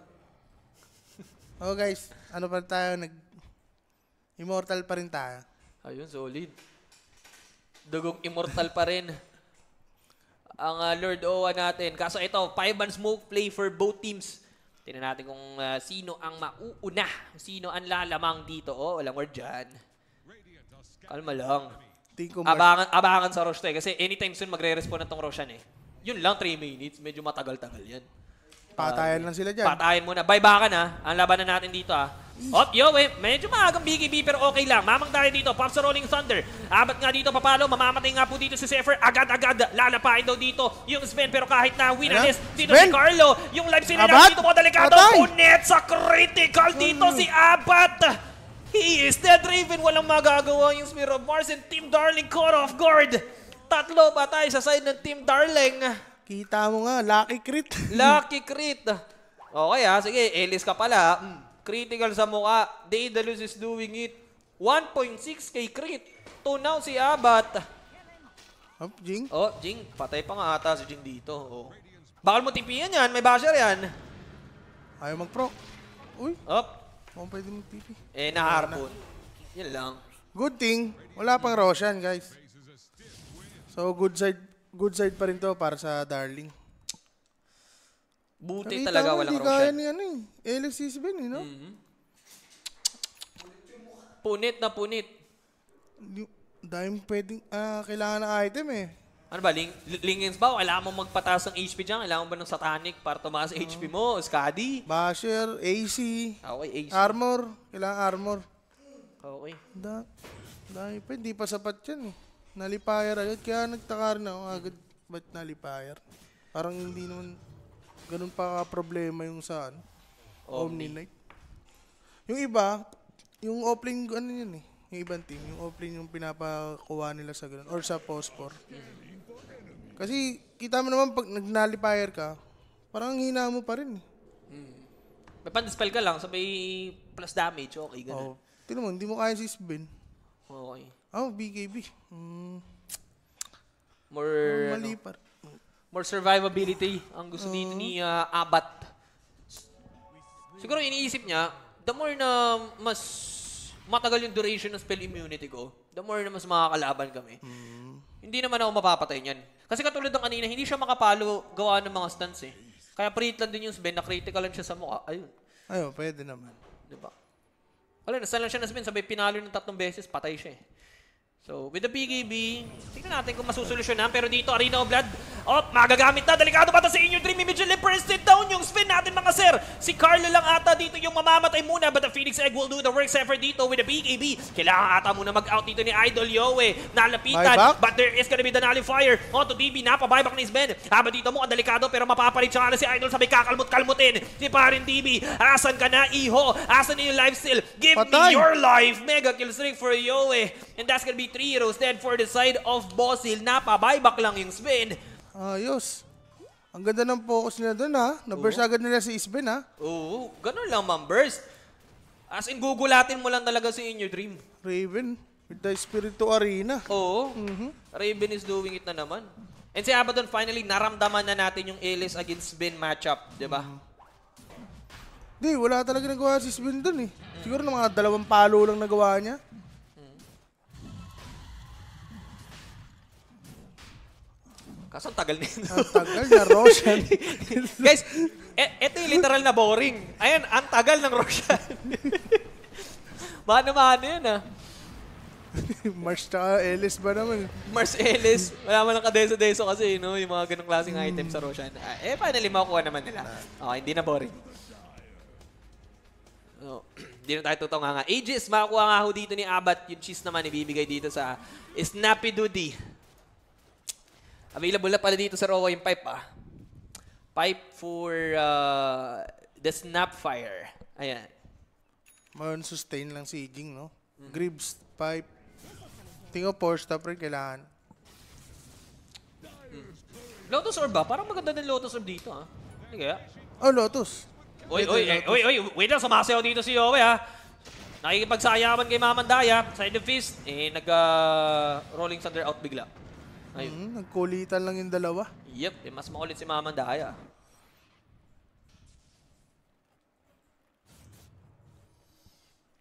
oh guys, ano pa tayo? Nag immortal pa rin tayo. Ayun, solid. Dugong immortal pa rin. ang uh, Lord Owa natin. Kaso ito, 5 man smoke play for both teams. Tingnan natin kung uh, sino ang mauuna, sino ang lalamang dito. Oh, walang word dyan. Kalma lang. Ko abangan, abangan sa rush to eh. Kasi anytime soon magre-respond na tong Roshan eh. Yun lang, 3 minutes. Medyo matagal-tagal yan. Patayan lang sila dyan. Patayan muna. Bye baka na. Ang labanan natin dito ah. Op, yo, eh. Medyo maagang BKB pero okay lang. Mamang tayo dito. Pops Rolling Thunder. Abat nga dito papalo. Mamamatay nga po dito si Sefer. Agad-agad lalapain daw dito yung Sven. Pero kahit na win ano? assist dito Sven? si Carlo. Yung live sila dito po delikado. Punit sa critical dito mm. si Abat. He is dead, Raven. Walang magagawa yung Spear of Mars and Team Darling caught off guard. Tatlo pa tayo sa side ng Team Darling. Kita mo nga, lucky crit. lucky crit. Okay ha, ah. sige, Ellis ka pala. Ah. Hmm. Critical sa mukha. Daedalus is doing it. 1.6k crit. To now si Abat. Oh, Jing. Oh, Jing. Patay pa nga ata si Jing dito. Oh. Bakal mo tipiyan yan. May basher yan. Ayaw mag-proc. Uy. Up. Kung pwede mag-TP. Eh, naharapon. Yan lang. Good thing, wala pang Roshan, guys. So, good side good side pa rin to para sa Darling. Buti Nakita talaga mo, walang Roshan. kaya ni ano eh. Alex 7 you know? Mm -hmm. Punit na punit. Dahil pwedeng, ah, kailangan ng item eh. Ano ba, ling Lingens ba? O kailangan mo magpataas ng HP dyan? Kailangan mo ba ng Satanic para tumaas ang HP hmm. mo? Skadi? Basher, AC, Okay, AC. armor. Kailangan armor. Okay. Da, dahil pa, hindi pa sapat yan eh. Nalipayer agad. Kaya nagtaka rin ako agad. Ba't nalipayer? Parang hindi naman ganun pa ka problema yung sa ano, Omni. Omni Knight. Yung iba, yung offlane, ano yun eh. Yung ibang team, yung offlane yung pinapakuha nila sa ganun. Or sa post-for. Hmm. Kasi kita mo naman pag nagnalifier ka, parang hina mo pa rin eh. Mm. May pan-dispel ka lang, sabay plus damage, okay, ganun. Oh. Tignan mo, hindi mo kaya si Sven. Okay. Oh, ah, BKB. Mm. More, oh, mali ano, more survivability ang gusto uh, dito ni uh, Abat. Siguro iniisip niya, the more na mas matagal yung duration ng spell immunity ko, the more na mas makakalaban kami. Mm. Hindi naman ako mapapatay niyan. Kasi katulad ng kanina, hindi siya makapalo gawa ng mga stunts eh. Kaya preheat lang din yung spin, na-critical lang siya sa mukha. Ayun. Ayun, pwede naman. Di ba? Wala, nasan lang siya na spin, sabay pinalo ng tatlong beses, patay siya eh. So, with the PKB, tingnan natin kung masusolusyonan. Pero dito, Arena of Blood, oh, magagamit na. Delikado pa ito sa inyo, Dream Immediately Princeton down yung spin natin mga sir. Si Carlo lang ata dito yung mamamatay muna. But the Phoenix Egg will do the work effort dito with the PKB. Kailangan ata muna mag-out dito ni Idol Yowe. Nalapitan, but there is gonna be the nullifier. Oh, to DB, napabuyback ni Sven. Haba ah, dito mo, ang delikado pero mapapalit siya na si Idol. Sabi kakalmut-kalmutin si parin DB. Asan ka na, Iho? Asan na yung life steal? Give me your life. Mega kill streak for Yowe. And that's gonna be 3 euros. Then for the side of Bosil, napabuyback lang yung spin. Ayos. Ang ganda ng focus nila doon ha. Na-burst agad nila si Isben ha. Oo, ganun lang man burst. As in, gugulatin mo lang talaga si In Your Dream. Raven, with the Spirito Arena. Oo. Mhm. Raven is doing it na naman. And si Abaddon, finally, naramdaman na natin yung Alice against Ben matchup, di ba? Di, wala talaga nagawa si Sven doon eh. Siguro ng mga dalawang palo lang nagawa niya. Kaso ang tagal nito. ang tagal na Roshan. Guys, e- eto yung literal na boring. Ayan, ang tagal ng Roshan. Mano-mano yan ah. Mars tsaka Ellis ba naman? Mars Ellis. Wala man ang kadeso-deso kasi, no? Yung mga ganong klaseng hmm. item sa Roshan. Ah, eh, finally, makukuha naman nila. Hmm. Okay, hindi na boring. Oh, so, hindi na tayo tutong nga. nga. Aegis, makukuha nga ho dito ni Abat. Yung cheese naman ibibigay dito sa Snappy Doody. Available na pala dito sa Rowa yung pipe ah. Pipe for uh, the Snapfire. Ayan. Mayroon sustain lang si Iging, no? Mm. Gribs, pipe. Tingo ko, stop rin kailangan. Mm. Lotus Orb ba? Parang maganda ng Lotus Orb dito ah. Hindi ano kaya? Oh, Lotus. Oy, oy, oy, oy, oy, wait lang, sumasayaw dito si Yowie ha. Ah. Nakikipagsayaman kay Mamandaya, side of fist, eh, nag-rolling ah, uh, thunder out bigla. Ayun. Mm, nagkulitan lang yung dalawa. Yep, eh, mas maulit si Mama Daya.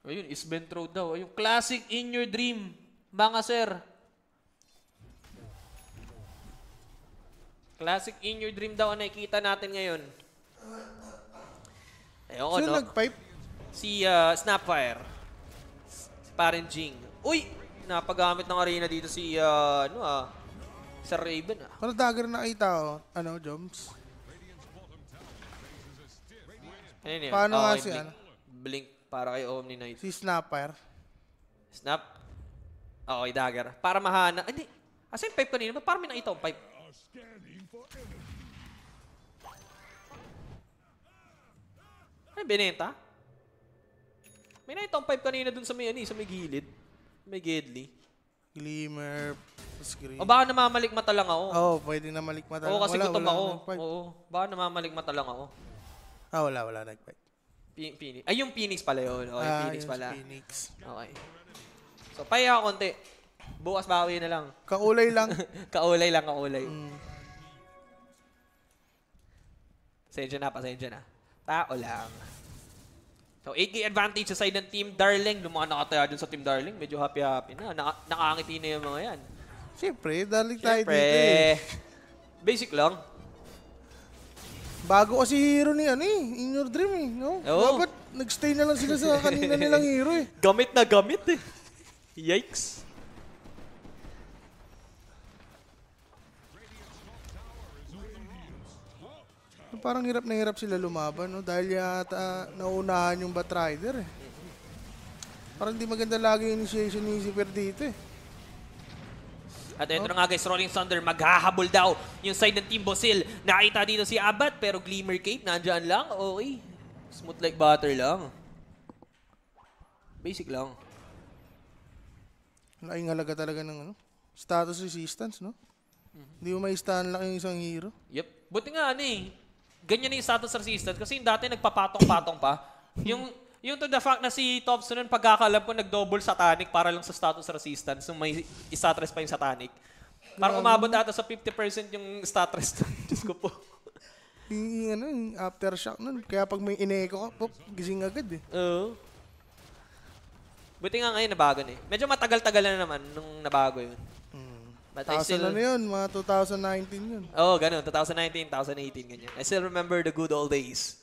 Ayun, is throw daw. Yung classic in your dream, mga sir. Classic in your dream daw ang nakikita natin ngayon. Ayoko, Sino no? nagpipe? Si uh, Snapfire. Si Parang Jing. Uy! Napagamit ng arena dito si, uh, ano ah, sa Raven ah. Pero dagger nakita kita oh. Ano, Joms? Ano yun? Paano nga si blink, ano? Blink para kay Omni Knight. Si Snapper. Snap? Okay, dagger. Para mahana. Hindi. Asa yung pipe kanina? Parang may nakita akong pipe. Ano Beneta? May nakita akong pipe kanina dun sa may, ano, eh, sa may gilid. May Gedli. Glimmer, screen. O baka namamalikmata lang ako. Oo, oh, pwede namalikmata lang. Oo, kasi wala, gutom ako. Oo, baka namamalikmata lang ako. Ah, wala, wala nag-fight. P- Phoenix. Ay, yung Phoenix pala yun. Okay, ah, Phoenix pala. Phoenix. Okay. So, pahiya ako konti. Bukas bawi na lang. Kaulay lang. kaulay lang, kaulay. Mm. Pasensya na, pasensya na. Tao lang. So, 8K advantage sa side ng Team Darling. Yung mga nakataya dun sa Team Darling, medyo happy-happy na. na nakangiti na yung mga yan. Siyempre, darling tayo dito eh. Basic lang. Bago kasi hero ni ano eh, in your dream eh. No? Oo. Dapat nagstay na lang sila sa kanina nilang hero eh. Gamit na gamit eh. Yikes. parang hirap na hirap sila lumaban, no? Dahil yata naunahan yung Batrider, eh. Parang hindi maganda lagi yung initiation ni Zipper dito, eh. At ito oh. na nga guys, Rolling Thunder, maghahabol daw yung side ng Team Bosil. Nakita dito si Abat, pero Glimmer Cape nandyan lang. Okay. Smooth like butter lang. Basic lang. Laking halaga talaga ng ano, status resistance, no? Mm-hmm. Hindi mo maistahan lang yung isang hero. Yep. Buti nga ano eh, ganyan na yung status resistance kasi yung dati nagpapatong-patong pa. yung yung to the fact na si Thompson nun, pagkakalab ko, nag-double satanic para lang sa status resistance. So may status pa yung satanic. Parang umabot ata sa 50% yung status. Diyos ko po. Yung, ano, yung aftershock nun. Kaya pag may ineko ka, pop, gising agad eh. Oo. Buti nga ngayon nabago ni. eh. Medyo matagal-tagal na naman nung nabago yun. But I ano still... ano yun, mga 2019 yun. Oo, oh, ganun. 2019, 2018, ganyan. I still remember the good old days.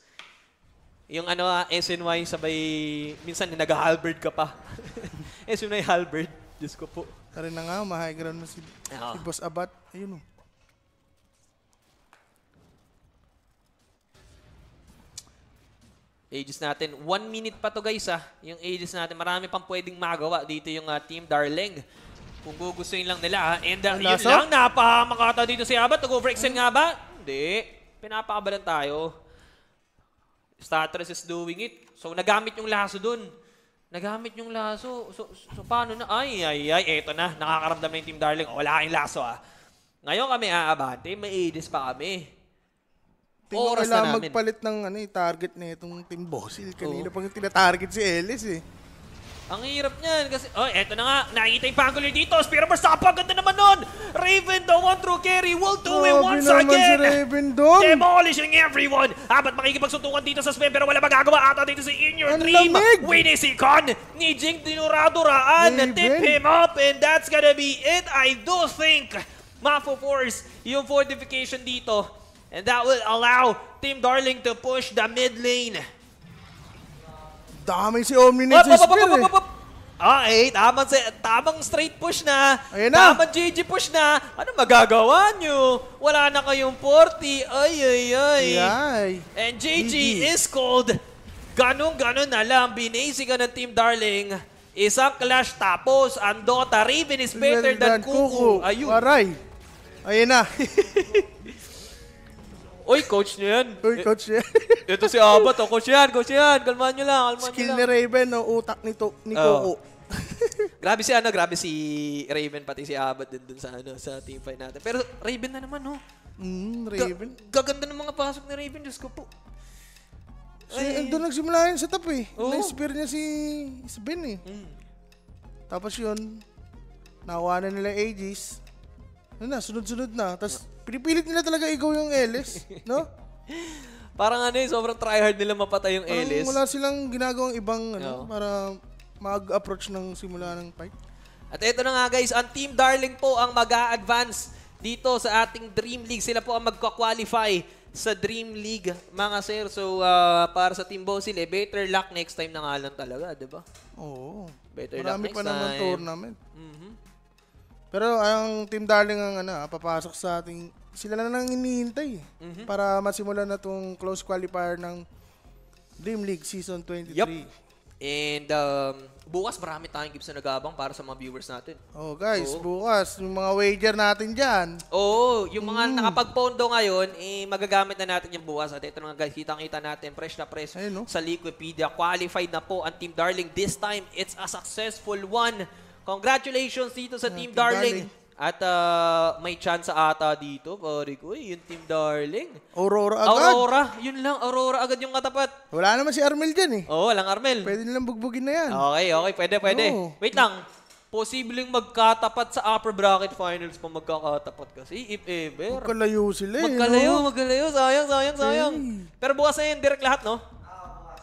Yung ano, ah, SNY, sabay, minsan nag-halberd ka pa. SNY halberd. Diyos ko po. Tari na nga, ma-high ground na si, Oo. Ah. si Boss Abat. Ayun o. Oh. Ages natin. One minute pa to guys ah. Yung ages natin. Marami pang pwedeng magawa. Dito yung ah, Team Darling. Kung gugustuhin lang nila. And uh, yun Laso? lang, napahamakata dito si Abat. Nag-overextend nga ba? Hindi. Pinapakabalan tayo. Statress is doing it. So, nagamit yung laso dun. Nagamit yung laso. So, so, paano na? Ay, ay, ay. Eto na. Nakakaramdam na yung Team Darling. Oh, wala kayong laso, ah. Ngayon kami aabante. May Aegis pa kami. Tingnan Oras na namin. magpalit ng ano, eh, target na itong Team Bosil. Kanina oh. pang tinatarget si Ellis eh. Ang hirap niyan kasi... Oh, eto na nga. Nakikita yung Pangolier dito. Spear of Versapa. Ganda naman nun. Raven, the one true carry, will do it once again. Si Raven doon. Demolishing everyone. Habat ah, makikipagsuntukan dito sa Sven pero wala magagawa ata dito si In Your Ang Dream. Lamig. Winnie si Con. Ni Jing Dinuraduraan. Tip him up and that's gonna be it. I do think mafo-force yung fortification dito. And that will allow Team Darling to push the mid lane. Damay si Omni ng Spear eh. Okay, ah, eh, tamang, tamang straight push na. Ayan na. Tamang GG push na. Ano magagawa nyo? Wala na kayong 40. Ay, ay, ay. Ay. And GG is called. Ganun-ganun na lang. Binasi ka ng Team Darling. Isang clash tapos. Ang Dota Raven is better than Kuku. Ayun. Aray. Ayan na. Uy, coach nyo yan. Uy, coach yan. Ito si Abat, oh, coach yan, coach yan. Kalmahan niyo lang, kalmahan Skill nyo ni Raven, no? utak ni, to, ni Oo. Oh. Coco. grabe si ano, grabe si Raven, pati si Abat din dun sa, ano, sa team fight natin. Pero Raven na naman, no? Oh. Mm, Ga- Raven. gaganda ng mga pasok ni Raven, Diyos ko po. Si, Ay. doon nagsimula yun sa top eh. Oo. Na-spear niya si si Ben eh. Mm. Tapos yun, nakuha na nila Aegis. Yun na, sunod-sunod na. Tapos Pinipilit nila talaga ikaw yung Ellis, no? Parang ano eh, sobrang tryhard nila mapatay yung Parang Ellis. wala silang ginagawang ibang ano, Oo. para mag-approach ng simula ng fight. At ito na nga guys, ang Team Darling po ang mag advance dito sa ating Dream League. Sila po ang magka-qualify sa Dream League, mga sir. So, uh, para sa Team Bozil, eh, better luck next time na nga lang talaga, di ba? Oo. Better luck Marami next pa naman time. tournament. Mhm. Pero ang Team Darling ang ano, ah, papasok sa ating sila na nang hinihintay mm-hmm. para masimulan na tong close qualifier ng Dream League Season 23. Yep. And um, bukas marami tayong gifts na nag-aabang para sa mga viewers natin. Oh guys, Oo. bukas yung mga wager natin diyan. Oo, yung mga mm. nakapagpondo ngayon, eh, magagamit na natin yung bukas. At ito mga guys, kitang-kita natin, fresh na fresh Ayun, no? sa Liquipedia. Qualified na po ang Team Darling. This time, it's a successful one Congratulations dito sa uh, Team, team Darling. Darling. At uh, may chance ata dito, pare ko, eh, yung Team Darling. Aurora agad. Aurora, yun lang, Aurora agad yung katapat. Wala naman si Armel dyan eh. Oo, walang Armel. Pwede nilang bugbugin na yan. Okay, okay, pwede, pwede. No. Wait lang, posibleng magkatapat sa upper bracket finals pa magkakatapat kasi if ever. Magkalayo sila eh. Magkalayo, no? magkalayo, sayang, sayang, sayang. Hey. Pero bukas na yun, direct lahat, no?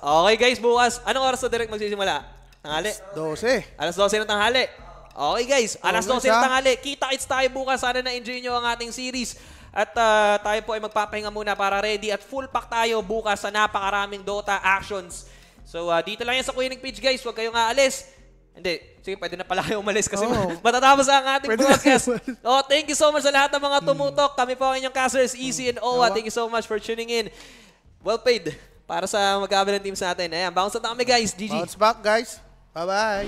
Okay guys, bukas. Anong oras na direct magsisimula? Tanghali. 12. Alas 12 ng tanghali. Okay guys, alas 12 ng tanghali. Kita-kits tayo bukas. Sana na-enjoy nyo ang ating series. At uh, tayo po ay magpapahinga muna para ready at full pack tayo bukas sa napakaraming Dota actions. So uh, dito lang yan sa Kuinig page guys, huwag kayong aalis. Hindi, sige pwede na pala kayo umalis kasi oh. matatapos ang ating pwede broadcast. oh, thank you so much sa lahat ng mga tumutok. Kami po ang inyong casters, Easy and Owa. Thank you so much for tuning in. Well paid para sa magkabilang teams natin. Ayan, bounce na kami guys. GG. Bounce back guys. Bye-bye.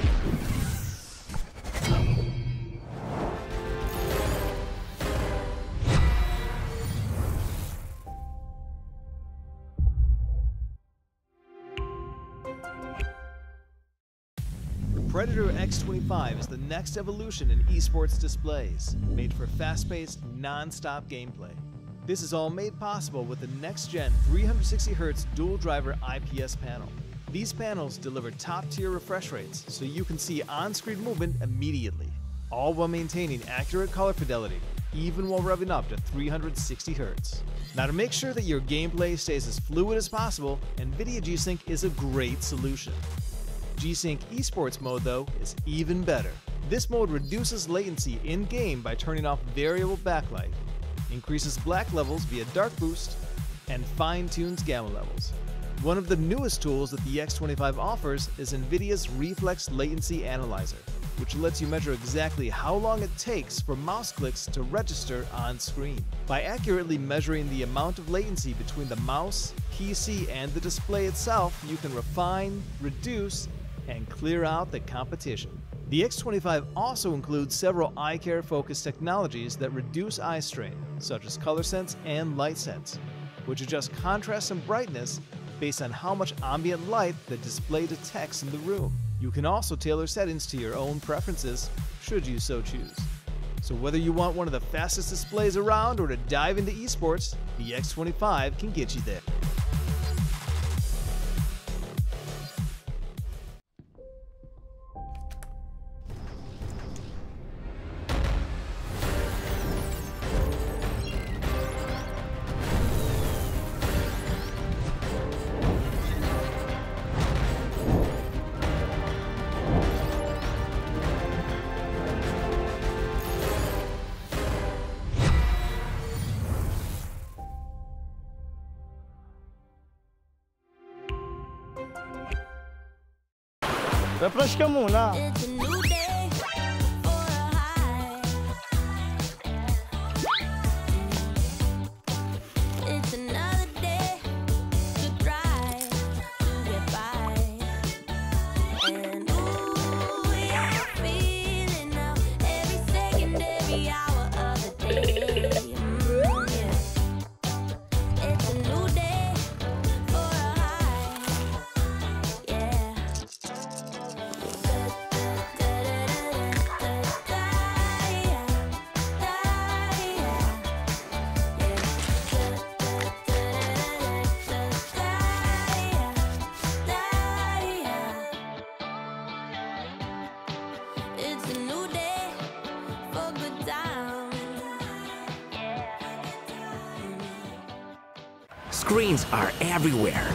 Predator X25 is the next evolution in esports displays, made for fast-paced, non-stop gameplay. This is all made possible with the next-gen 360Hz dual-driver IPS panel. These panels deliver top-tier refresh rates so you can see on-screen movement immediately, all while maintaining accurate color fidelity, even while revving up to 360 Hz. Now to make sure that your gameplay stays as fluid as possible, NVIDIA G-Sync is a great solution. G-Sync Esports mode though is even better. This mode reduces latency in-game by turning off variable backlight, increases black levels via dark boost, and fine-tunes gamma levels. One of the newest tools that the X25 offers is NVIDIA's Reflex Latency Analyzer, which lets you measure exactly how long it takes for mouse clicks to register on screen. By accurately measuring the amount of latency between the mouse, PC, and the display itself, you can refine, reduce, and clear out the competition. The X25 also includes several eye care focused technologies that reduce eye strain, such as color sense and light sense, which adjust contrast and brightness based on how much ambient light the display detects in the room. You can also tailor settings to your own preferences, should you so choose. So whether you want one of the fastest displays around or to dive into esports, the X25 can get you there. f r e s h ka muna. everywhere.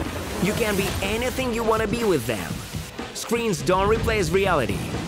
You can be anything you want to be with them. Screens don't replace reality,